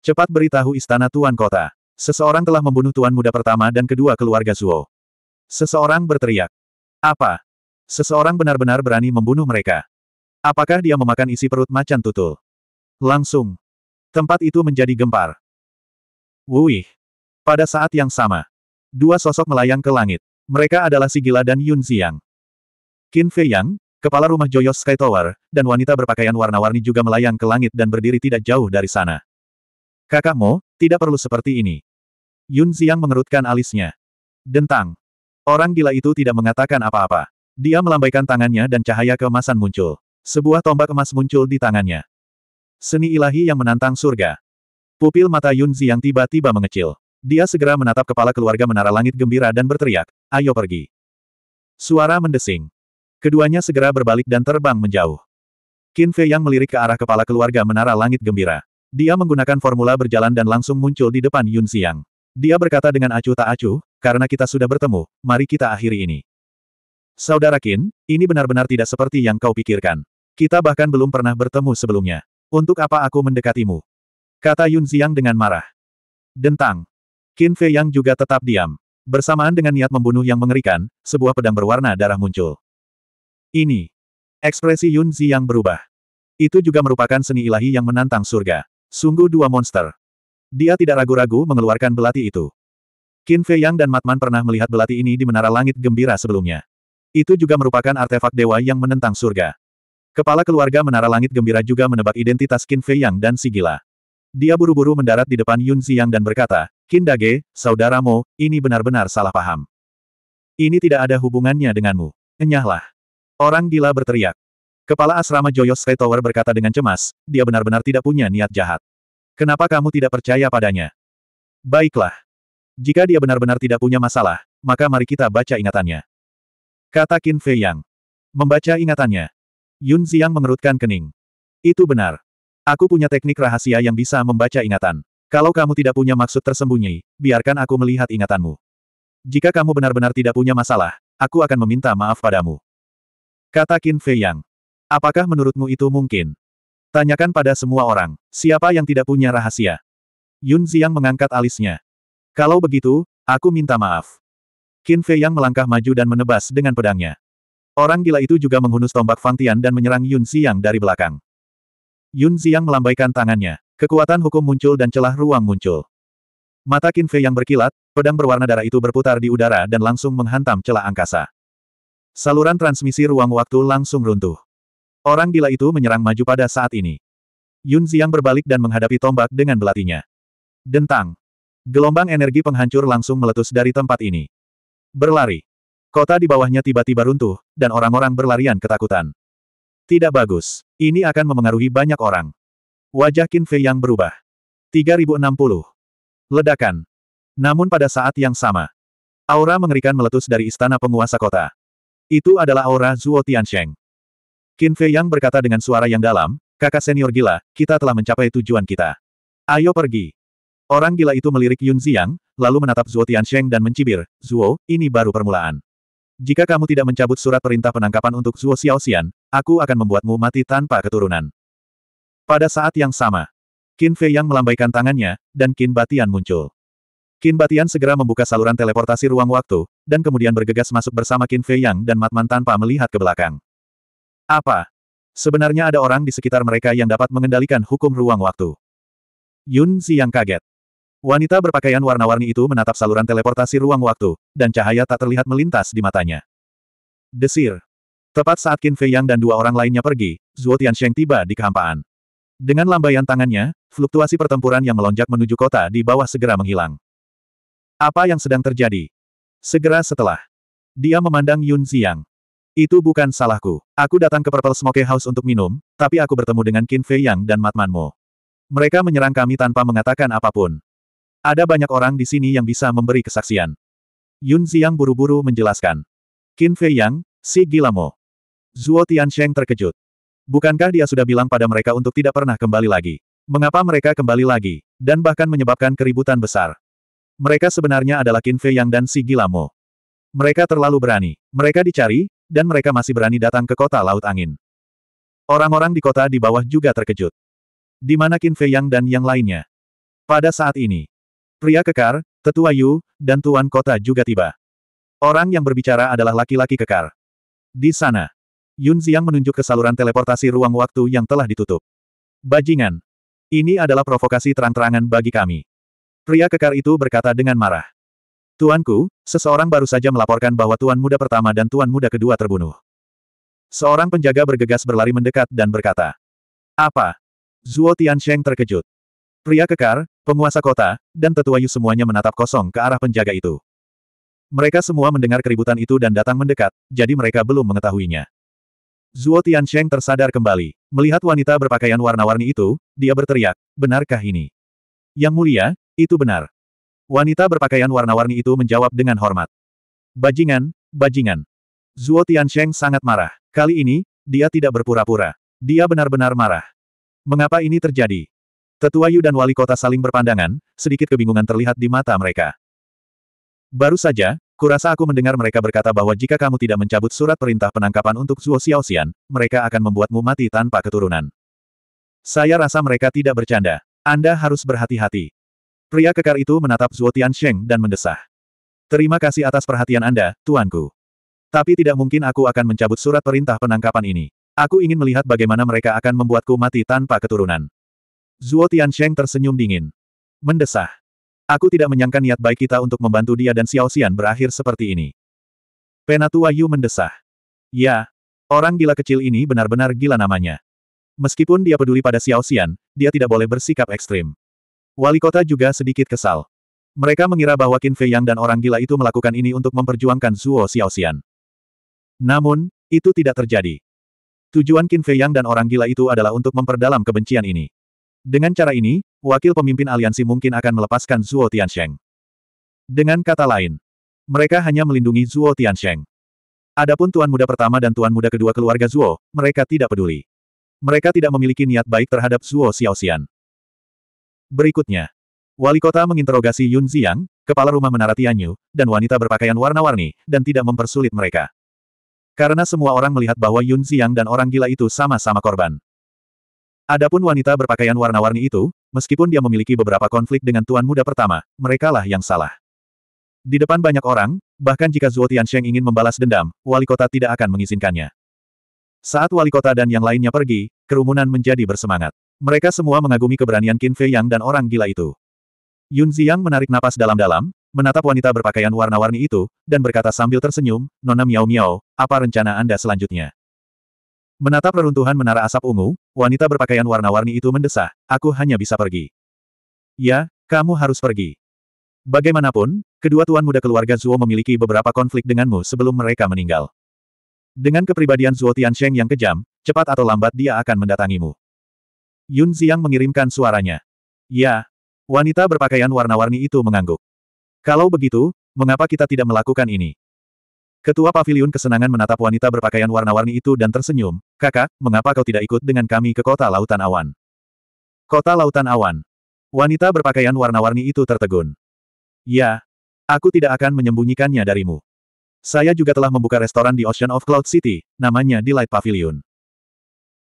Cepat beritahu istana tuan kota. Seseorang telah membunuh tuan muda pertama dan kedua keluarga Zuo. Seseorang berteriak. Apa? Seseorang benar-benar berani membunuh mereka. Apakah dia memakan isi perut macan tutul? Langsung. Tempat itu menjadi gempar. Wuih. Pada saat yang sama, dua sosok melayang ke langit. Mereka adalah Sigila dan Yun Ziyang. Qin Fei Yang, kepala rumah Joyous Sky Tower, dan wanita berpakaian warna-warni juga melayang ke langit dan berdiri tidak jauh dari sana. Kakak Mo, tidak perlu seperti ini. Yun Ziyang mengerutkan alisnya. Dentang. Orang gila itu tidak mengatakan apa-apa. Dia melambaikan tangannya dan cahaya keemasan muncul. Sebuah tombak emas muncul di tangannya. Seni ilahi yang menantang surga. Pupil mata Yun Ziyang tiba-tiba mengecil. Dia segera menatap kepala keluarga Menara Langit gembira dan berteriak, ayo pergi. Suara mendesing. Keduanya segera berbalik dan terbang menjauh. Qin Fei yang melirik ke arah kepala keluarga Menara Langit gembira. Dia menggunakan formula berjalan dan langsung muncul di depan Yun Xiang. Dia berkata dengan acuh tak acuh, karena kita sudah bertemu, mari kita akhiri ini. Saudara Qin, ini benar-benar tidak seperti yang kau pikirkan. Kita bahkan belum pernah bertemu sebelumnya. Untuk apa aku mendekatimu? Kata Yun Xiang dengan marah. Dentang. Qin Fei Yang juga tetap diam. Bersamaan dengan niat membunuh yang mengerikan, sebuah pedang berwarna darah muncul. Ini. Ekspresi Yun Zi yang berubah. Itu juga merupakan seni ilahi yang menantang surga. Sungguh dua monster. Dia tidak ragu-ragu mengeluarkan belati itu. Qin Fei Yang dan Matman pernah melihat belati ini di Menara Langit Gembira sebelumnya. Itu juga merupakan artefak dewa yang menentang surga. Kepala keluarga Menara Langit Gembira juga menebak identitas Qin Fei Yang dan Sigila. Dia buru-buru mendarat di depan Yun Xiang dan berkata, Kindage, saudaramu, ini benar-benar salah paham. Ini tidak ada hubungannya denganmu. Enyahlah. Orang gila berteriak. Kepala asrama Joyo Sky Tower berkata dengan cemas, dia benar-benar tidak punya niat jahat. Kenapa kamu tidak percaya padanya? Baiklah. Jika dia benar-benar tidak punya masalah, maka mari kita baca ingatannya. Kata Qin Fei Yang. Membaca ingatannya. Yun Xiang mengerutkan kening. Itu benar. Aku punya teknik rahasia yang bisa membaca ingatan. Kalau kamu tidak punya maksud tersembunyi, biarkan aku melihat ingatanmu. Jika kamu benar-benar tidak punya masalah, aku akan meminta maaf padamu. Kata Qin Fei Yang. Apakah menurutmu itu mungkin? Tanyakan pada semua orang, siapa yang tidak punya rahasia? Yun Ziyang mengangkat alisnya. Kalau begitu, aku minta maaf. Qin Fei Yang melangkah maju dan menebas dengan pedangnya. Orang gila itu juga menghunus tombak Fang Tian dan menyerang Yun Xiang dari belakang. Yun Xiang melambaikan tangannya. Kekuatan hukum muncul dan celah ruang muncul. Mata Qin Fei yang berkilat, pedang berwarna darah itu berputar di udara dan langsung menghantam celah angkasa. Saluran transmisi ruang waktu langsung runtuh. Orang gila itu menyerang maju pada saat ini. Yun Xiang berbalik dan menghadapi tombak dengan belatinya. Dentang. Gelombang energi penghancur langsung meletus dari tempat ini. Berlari. Kota di bawahnya tiba-tiba runtuh, dan orang-orang berlarian ketakutan. Tidak bagus. Ini akan memengaruhi banyak orang. Wajah Qin Fei yang berubah. 3060. Ledakan. Namun pada saat yang sama, aura mengerikan meletus dari istana penguasa kota. Itu adalah aura Zuo Tiansheng. Qin Fei yang berkata dengan suara yang dalam, kakak senior gila, kita telah mencapai tujuan kita. Ayo pergi. Orang gila itu melirik Yun Ziyang, lalu menatap Zuo Tiansheng dan mencibir, Zuo, ini baru permulaan. Jika kamu tidak mencabut surat perintah penangkapan untuk Zhuo Xiaoxian, aku akan membuatmu mati tanpa keturunan. Pada saat yang sama, Qin Fei yang melambaikan tangannya, dan Qin Batian muncul. Qin Batian segera membuka saluran teleportasi ruang waktu, dan kemudian bergegas masuk bersama Qin Fei Yang dan Matman tanpa melihat ke belakang. Apa? Sebenarnya ada orang di sekitar mereka yang dapat mengendalikan hukum ruang waktu. Yun yang kaget. Wanita berpakaian warna-warni itu menatap saluran teleportasi ruang waktu, dan cahaya tak terlihat melintas di matanya. Desir. Tepat saat Qin Fei Yang dan dua orang lainnya pergi, Zhuo Tiansheng tiba di kehampaan. Dengan lambaian tangannya, fluktuasi pertempuran yang melonjak menuju kota di bawah segera menghilang. Apa yang sedang terjadi? Segera setelah. Dia memandang Yun Ziyang. Itu bukan salahku. Aku datang ke Purple Smoke House untuk minum, tapi aku bertemu dengan Qin Fei Yang dan Matmanmo. Mereka menyerang kami tanpa mengatakan apapun. Ada banyak orang di sini yang bisa memberi kesaksian. Yun Ziyang buru-buru menjelaskan. Qin Fei Yang, si Gilamo. Zhuo Tiansheng terkejut. Bukankah dia sudah bilang pada mereka untuk tidak pernah kembali lagi? Mengapa mereka kembali lagi, dan bahkan menyebabkan keributan besar? Mereka sebenarnya adalah Qin Fei Yang dan si Gilamo. Mereka terlalu berani. Mereka dicari, dan mereka masih berani datang ke kota Laut Angin. Orang-orang di kota di bawah juga terkejut. Di mana Qin Fei Yang dan yang lainnya? Pada saat ini, Pria kekar, tetua Yu, dan tuan kota juga tiba. Orang yang berbicara adalah laki-laki kekar. Di sana, Yun Ziang menunjuk ke saluran teleportasi ruang waktu yang telah ditutup. Bajingan. Ini adalah provokasi terang-terangan bagi kami. Pria kekar itu berkata dengan marah. Tuanku, seseorang baru saja melaporkan bahwa tuan muda pertama dan tuan muda kedua terbunuh. Seorang penjaga bergegas berlari mendekat dan berkata. Apa? Zuo Tiansheng terkejut. Pria kekar, penguasa kota, dan tetua Yu semuanya menatap kosong ke arah penjaga itu. Mereka semua mendengar keributan itu dan datang mendekat, jadi mereka belum mengetahuinya. Zuo Tiansheng tersadar kembali. Melihat wanita berpakaian warna-warni itu, dia berteriak, benarkah ini? Yang mulia, itu benar. Wanita berpakaian warna-warni itu menjawab dengan hormat. Bajingan, bajingan. Zuo Tiansheng sangat marah. Kali ini, dia tidak berpura-pura. Dia benar-benar marah. Mengapa ini terjadi? Tetua Yu dan wali kota saling berpandangan, sedikit kebingungan terlihat di mata mereka. Baru saja, kurasa aku mendengar mereka berkata bahwa jika kamu tidak mencabut surat perintah penangkapan untuk Zhuo Xiaoxian, mereka akan membuatmu mati tanpa keturunan. Saya rasa mereka tidak bercanda. Anda harus berhati-hati. Pria kekar itu menatap Zhuo Tiansheng dan mendesah. Terima kasih atas perhatian Anda, tuanku. Tapi tidak mungkin aku akan mencabut surat perintah penangkapan ini. Aku ingin melihat bagaimana mereka akan membuatku mati tanpa keturunan. Zuo Tiansheng tersenyum dingin. Mendesah. Aku tidak menyangka niat baik kita untuk membantu dia dan Xiao Xian berakhir seperti ini. Penatua Yu mendesah. Ya, orang gila kecil ini benar-benar gila namanya. Meskipun dia peduli pada Xiao Xian, dia tidak boleh bersikap ekstrim. Wali kota juga sedikit kesal. Mereka mengira bahwa Qin Fei Yang dan orang gila itu melakukan ini untuk memperjuangkan Zuo Xiao Xian. Namun, itu tidak terjadi. Tujuan Qin Fei Yang dan orang gila itu adalah untuk memperdalam kebencian ini. Dengan cara ini, wakil pemimpin aliansi mungkin akan melepaskan Zuo Tiansheng. Dengan kata lain, mereka hanya melindungi Zuo Tiansheng. Adapun tuan muda pertama dan tuan muda kedua keluarga Zuo, mereka tidak peduli. Mereka tidak memiliki niat baik terhadap Zuo Xiaoxian. Berikutnya, wali kota menginterogasi Yun Ziyang, kepala rumah menara Tianyu, dan wanita berpakaian warna-warni, dan tidak mempersulit mereka. Karena semua orang melihat bahwa Yun Ziyang dan orang gila itu sama-sama korban. Adapun wanita berpakaian warna-warni itu, meskipun dia memiliki beberapa konflik dengan tuan muda pertama, merekalah yang salah. Di depan banyak orang, bahkan jika Zhuo Tiansheng ingin membalas dendam, wali kota tidak akan mengizinkannya. Saat wali kota dan yang lainnya pergi, kerumunan menjadi bersemangat. Mereka semua mengagumi keberanian Qin Fei Yang dan orang gila itu. Yun Ziyang menarik napas dalam-dalam, menatap wanita berpakaian warna-warni itu, dan berkata sambil tersenyum, Nona Miao Miao, apa rencana Anda selanjutnya? Menatap reruntuhan menara asap ungu, wanita berpakaian warna-warni itu mendesah, aku hanya bisa pergi. Ya, kamu harus pergi. Bagaimanapun, kedua tuan muda keluarga Zuo memiliki beberapa konflik denganmu sebelum mereka meninggal. Dengan kepribadian Zuo Tiansheng yang kejam, cepat atau lambat dia akan mendatangimu. Yun Ziang mengirimkan suaranya. Ya, wanita berpakaian warna-warni itu mengangguk. Kalau begitu, mengapa kita tidak melakukan ini? Ketua Pavilion Kesenangan menatap wanita berpakaian warna-warni itu dan tersenyum, kakak, mengapa kau tidak ikut dengan kami ke kota Lautan Awan? Kota Lautan Awan. Wanita berpakaian warna-warni itu tertegun. Ya. Aku tidak akan menyembunyikannya darimu. Saya juga telah membuka restoran di Ocean of Cloud City, namanya Delight Pavilion.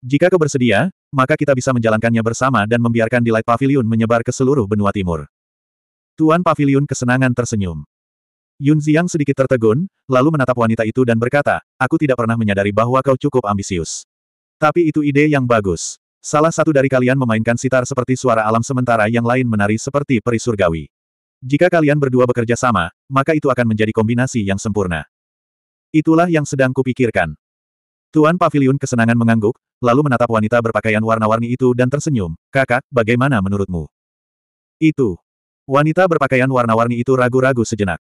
Jika kau bersedia, maka kita bisa menjalankannya bersama dan membiarkan Delight Pavilion menyebar ke seluruh benua timur. Tuan Pavilion kesenangan tersenyum. Yun Ziang sedikit tertegun, lalu menatap wanita itu dan berkata, aku tidak pernah menyadari bahwa kau cukup ambisius. Tapi itu ide yang bagus. Salah satu dari kalian memainkan sitar seperti suara alam sementara yang lain menari seperti peri surgawi. Jika kalian berdua bekerja sama, maka itu akan menjadi kombinasi yang sempurna. Itulah yang sedang kupikirkan. Tuan Pavilion kesenangan mengangguk, lalu menatap wanita berpakaian warna-warni itu dan tersenyum, kakak, bagaimana menurutmu? Itu. Wanita berpakaian warna-warni itu ragu-ragu sejenak.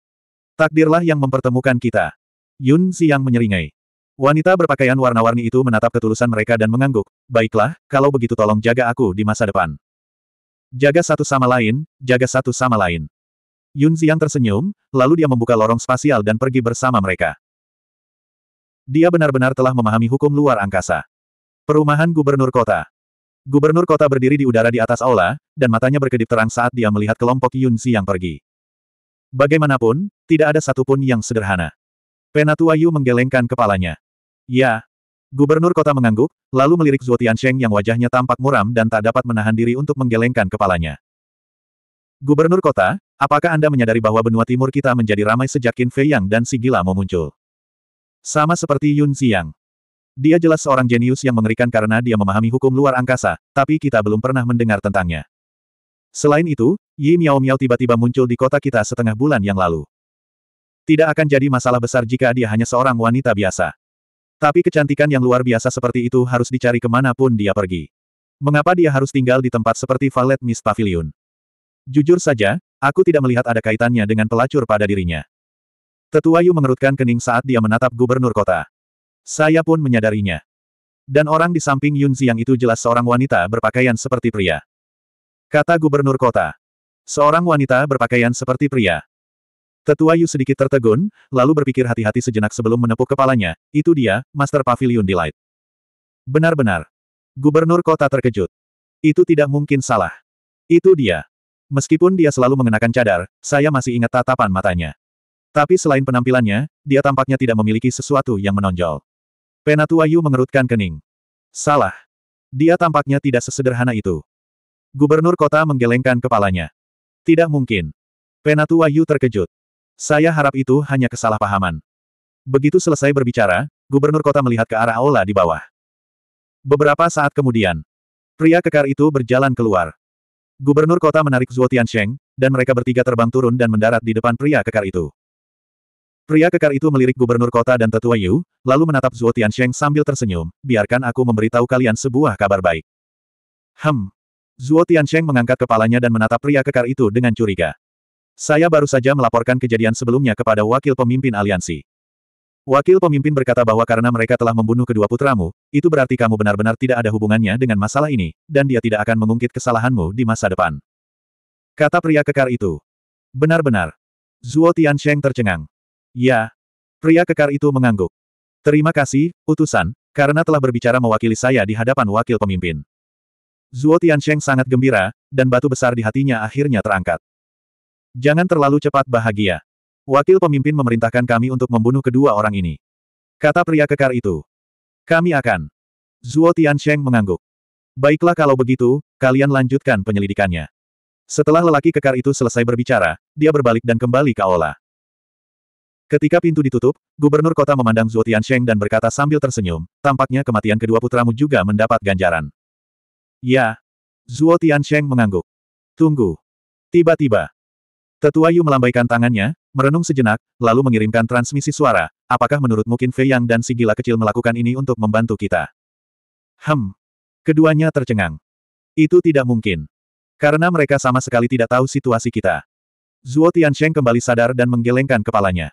Takdirlah yang mempertemukan kita. Yun Xiang menyeringai. Wanita berpakaian warna-warni itu menatap ketulusan mereka dan mengangguk. Baiklah, kalau begitu tolong jaga aku di masa depan. Jaga satu sama lain, jaga satu sama lain. Yun Xiang tersenyum, lalu dia membuka lorong spasial dan pergi bersama mereka. Dia benar-benar telah memahami hukum luar angkasa. Perumahan Gubernur Kota Gubernur Kota berdiri di udara di atas aula, dan matanya berkedip terang saat dia melihat kelompok Yun Xiang pergi. Bagaimanapun, tidak ada satupun yang sederhana. Penatua Yu menggelengkan kepalanya. Ya. Gubernur kota mengangguk, lalu melirik Zuo Tiansheng yang wajahnya tampak muram dan tak dapat menahan diri untuk menggelengkan kepalanya. Gubernur kota, apakah Anda menyadari bahwa benua timur kita menjadi ramai sejak Qin Fei Yang dan si gila mau muncul? Sama seperti Yun Xiang. Dia jelas seorang jenius yang mengerikan karena dia memahami hukum luar angkasa, tapi kita belum pernah mendengar tentangnya. Selain itu, Yi Miao Miao tiba-tiba muncul di kota kita setengah bulan yang lalu. Tidak akan jadi masalah besar jika dia hanya seorang wanita biasa. Tapi kecantikan yang luar biasa seperti itu harus dicari kemanapun dia pergi. Mengapa dia harus tinggal di tempat seperti Valet Miss Pavilion? Jujur saja, aku tidak melihat ada kaitannya dengan pelacur pada dirinya. Tetua Yu mengerutkan kening saat dia menatap gubernur kota. Saya pun menyadarinya. Dan orang di samping Yun Ziang itu jelas seorang wanita berpakaian seperti pria. Kata gubernur kota. Seorang wanita berpakaian seperti pria. Tetua Yu sedikit tertegun, lalu berpikir hati-hati sejenak sebelum menepuk kepalanya. Itu dia, Master Pavilion Delight. Benar-benar. Gubernur kota terkejut. Itu tidak mungkin salah. Itu dia. Meskipun dia selalu mengenakan cadar, saya masih ingat tatapan matanya. Tapi selain penampilannya, dia tampaknya tidak memiliki sesuatu yang menonjol. Penatua Yu mengerutkan kening. Salah. Dia tampaknya tidak sesederhana itu. Gubernur kota menggelengkan kepalanya. Tidak mungkin. Penatua Yu terkejut. Saya harap itu hanya kesalahpahaman. Begitu selesai berbicara, gubernur kota melihat ke arah aula di bawah. Beberapa saat kemudian, pria kekar itu berjalan keluar. Gubernur kota menarik Zuo Tiansheng, dan mereka bertiga terbang turun dan mendarat di depan pria kekar itu. Pria kekar itu melirik gubernur kota dan tetua Yu, lalu menatap Zuo Tiansheng sambil tersenyum, biarkan aku memberitahu kalian sebuah kabar baik. Hem, Zuo Tiansheng mengangkat kepalanya dan menatap pria kekar itu dengan curiga. Saya baru saja melaporkan kejadian sebelumnya kepada wakil pemimpin aliansi. Wakil pemimpin berkata bahwa karena mereka telah membunuh kedua putramu, itu berarti kamu benar-benar tidak ada hubungannya dengan masalah ini, dan dia tidak akan mengungkit kesalahanmu di masa depan. Kata pria kekar itu. Benar-benar. Zuo Tiansheng tercengang. Ya. Pria kekar itu mengangguk. Terima kasih, utusan, karena telah berbicara mewakili saya di hadapan wakil pemimpin. Zuo Tiansheng sangat gembira, dan batu besar di hatinya akhirnya terangkat. Jangan terlalu cepat bahagia. Wakil pemimpin memerintahkan kami untuk membunuh kedua orang ini. Kata pria kekar itu. Kami akan. Zuo Tiansheng mengangguk. Baiklah kalau begitu, kalian lanjutkan penyelidikannya. Setelah lelaki kekar itu selesai berbicara, dia berbalik dan kembali ke aula. Ketika pintu ditutup, gubernur kota memandang Zuo Tiansheng dan berkata sambil tersenyum, tampaknya kematian kedua putramu juga mendapat ganjaran. Ya. Zuo Tiansheng mengangguk. Tunggu. Tiba-tiba. Tetua Yu melambaikan tangannya, merenung sejenak, lalu mengirimkan transmisi suara. Apakah menurut mungkin Fei Yang dan si gila kecil melakukan ini untuk membantu kita? Hem. Keduanya tercengang. Itu tidak mungkin. Karena mereka sama sekali tidak tahu situasi kita. Zuo Tiansheng kembali sadar dan menggelengkan kepalanya.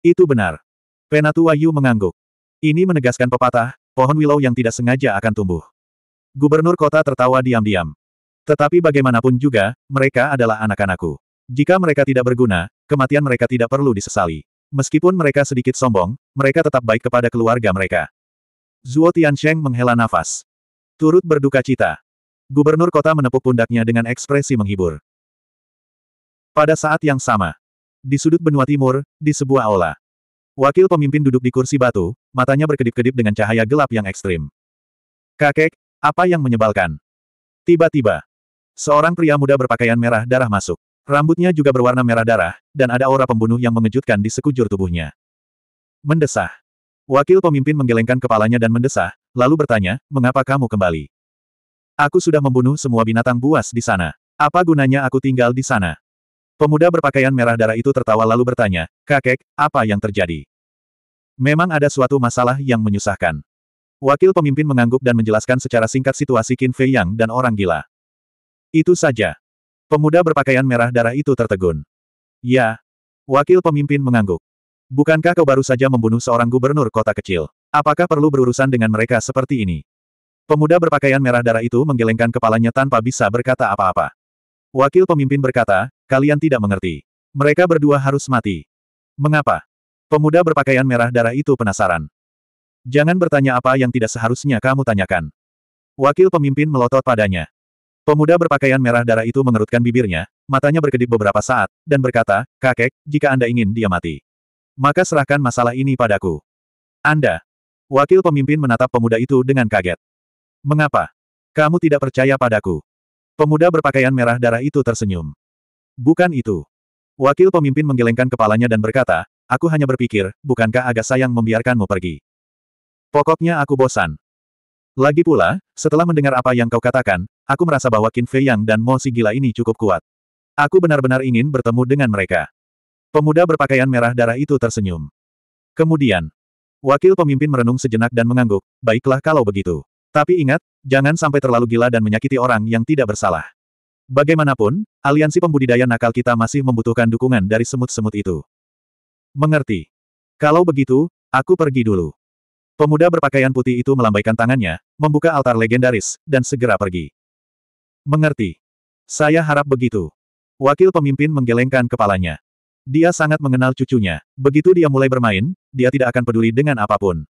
Itu benar. Penatua Yu mengangguk. Ini menegaskan pepatah, pohon willow yang tidak sengaja akan tumbuh. Gubernur kota tertawa diam-diam. Tetapi bagaimanapun juga, mereka adalah anak-anakku. Jika mereka tidak berguna, kematian mereka tidak perlu disesali. Meskipun mereka sedikit sombong, mereka tetap baik kepada keluarga mereka. Zuo Tiansheng menghela nafas. Turut berduka cita. Gubernur kota menepuk pundaknya dengan ekspresi menghibur. Pada saat yang sama, di sudut benua timur, di sebuah aula, wakil pemimpin duduk di kursi batu, matanya berkedip-kedip dengan cahaya gelap yang ekstrim. Kakek, apa yang menyebalkan? Tiba-tiba, seorang pria muda berpakaian merah darah masuk. Rambutnya juga berwarna merah darah, dan ada aura pembunuh yang mengejutkan di sekujur tubuhnya. Mendesah. Wakil pemimpin menggelengkan kepalanya dan mendesah, lalu bertanya, mengapa kamu kembali? Aku sudah membunuh semua binatang buas di sana. Apa gunanya aku tinggal di sana? Pemuda berpakaian merah darah itu tertawa lalu bertanya, kakek, apa yang terjadi? Memang ada suatu masalah yang menyusahkan. Wakil pemimpin mengangguk dan menjelaskan secara singkat situasi Qin Fei Yang dan orang gila. Itu saja. Pemuda berpakaian merah darah itu tertegun. Ya. Wakil pemimpin mengangguk. Bukankah kau baru saja membunuh seorang gubernur kota kecil? Apakah perlu berurusan dengan mereka seperti ini? Pemuda berpakaian merah darah itu menggelengkan kepalanya tanpa bisa berkata apa-apa. Wakil pemimpin berkata, kalian tidak mengerti. Mereka berdua harus mati. Mengapa? Pemuda berpakaian merah darah itu penasaran. Jangan bertanya apa yang tidak seharusnya kamu tanyakan. Wakil pemimpin melotot padanya. Pemuda berpakaian merah darah itu mengerutkan bibirnya, matanya berkedip beberapa saat, dan berkata, Kakek, jika Anda ingin dia mati. Maka serahkan masalah ini padaku. Anda. Wakil pemimpin menatap pemuda itu dengan kaget. Mengapa? Kamu tidak percaya padaku. Pemuda berpakaian merah darah itu tersenyum. Bukan itu. Wakil pemimpin menggelengkan kepalanya dan berkata, Aku hanya berpikir, bukankah agak sayang membiarkanmu pergi. Pokoknya aku bosan. Lagi pula, setelah mendengar apa yang kau katakan, aku merasa bahwa Qin Fei Yang dan Mo si gila ini cukup kuat. Aku benar-benar ingin bertemu dengan mereka. Pemuda berpakaian merah darah itu tersenyum. Kemudian, wakil pemimpin merenung sejenak dan mengangguk, baiklah kalau begitu. Tapi ingat, jangan sampai terlalu gila dan menyakiti orang yang tidak bersalah. Bagaimanapun, aliansi pembudidaya nakal kita masih membutuhkan dukungan dari semut-semut itu. Mengerti. Kalau begitu, aku pergi dulu. Pemuda berpakaian putih itu melambaikan tangannya, membuka altar legendaris, dan segera pergi. Mengerti. Saya harap begitu. Wakil pemimpin menggelengkan kepalanya. Dia sangat mengenal cucunya. Begitu dia mulai bermain, dia tidak akan peduli dengan apapun.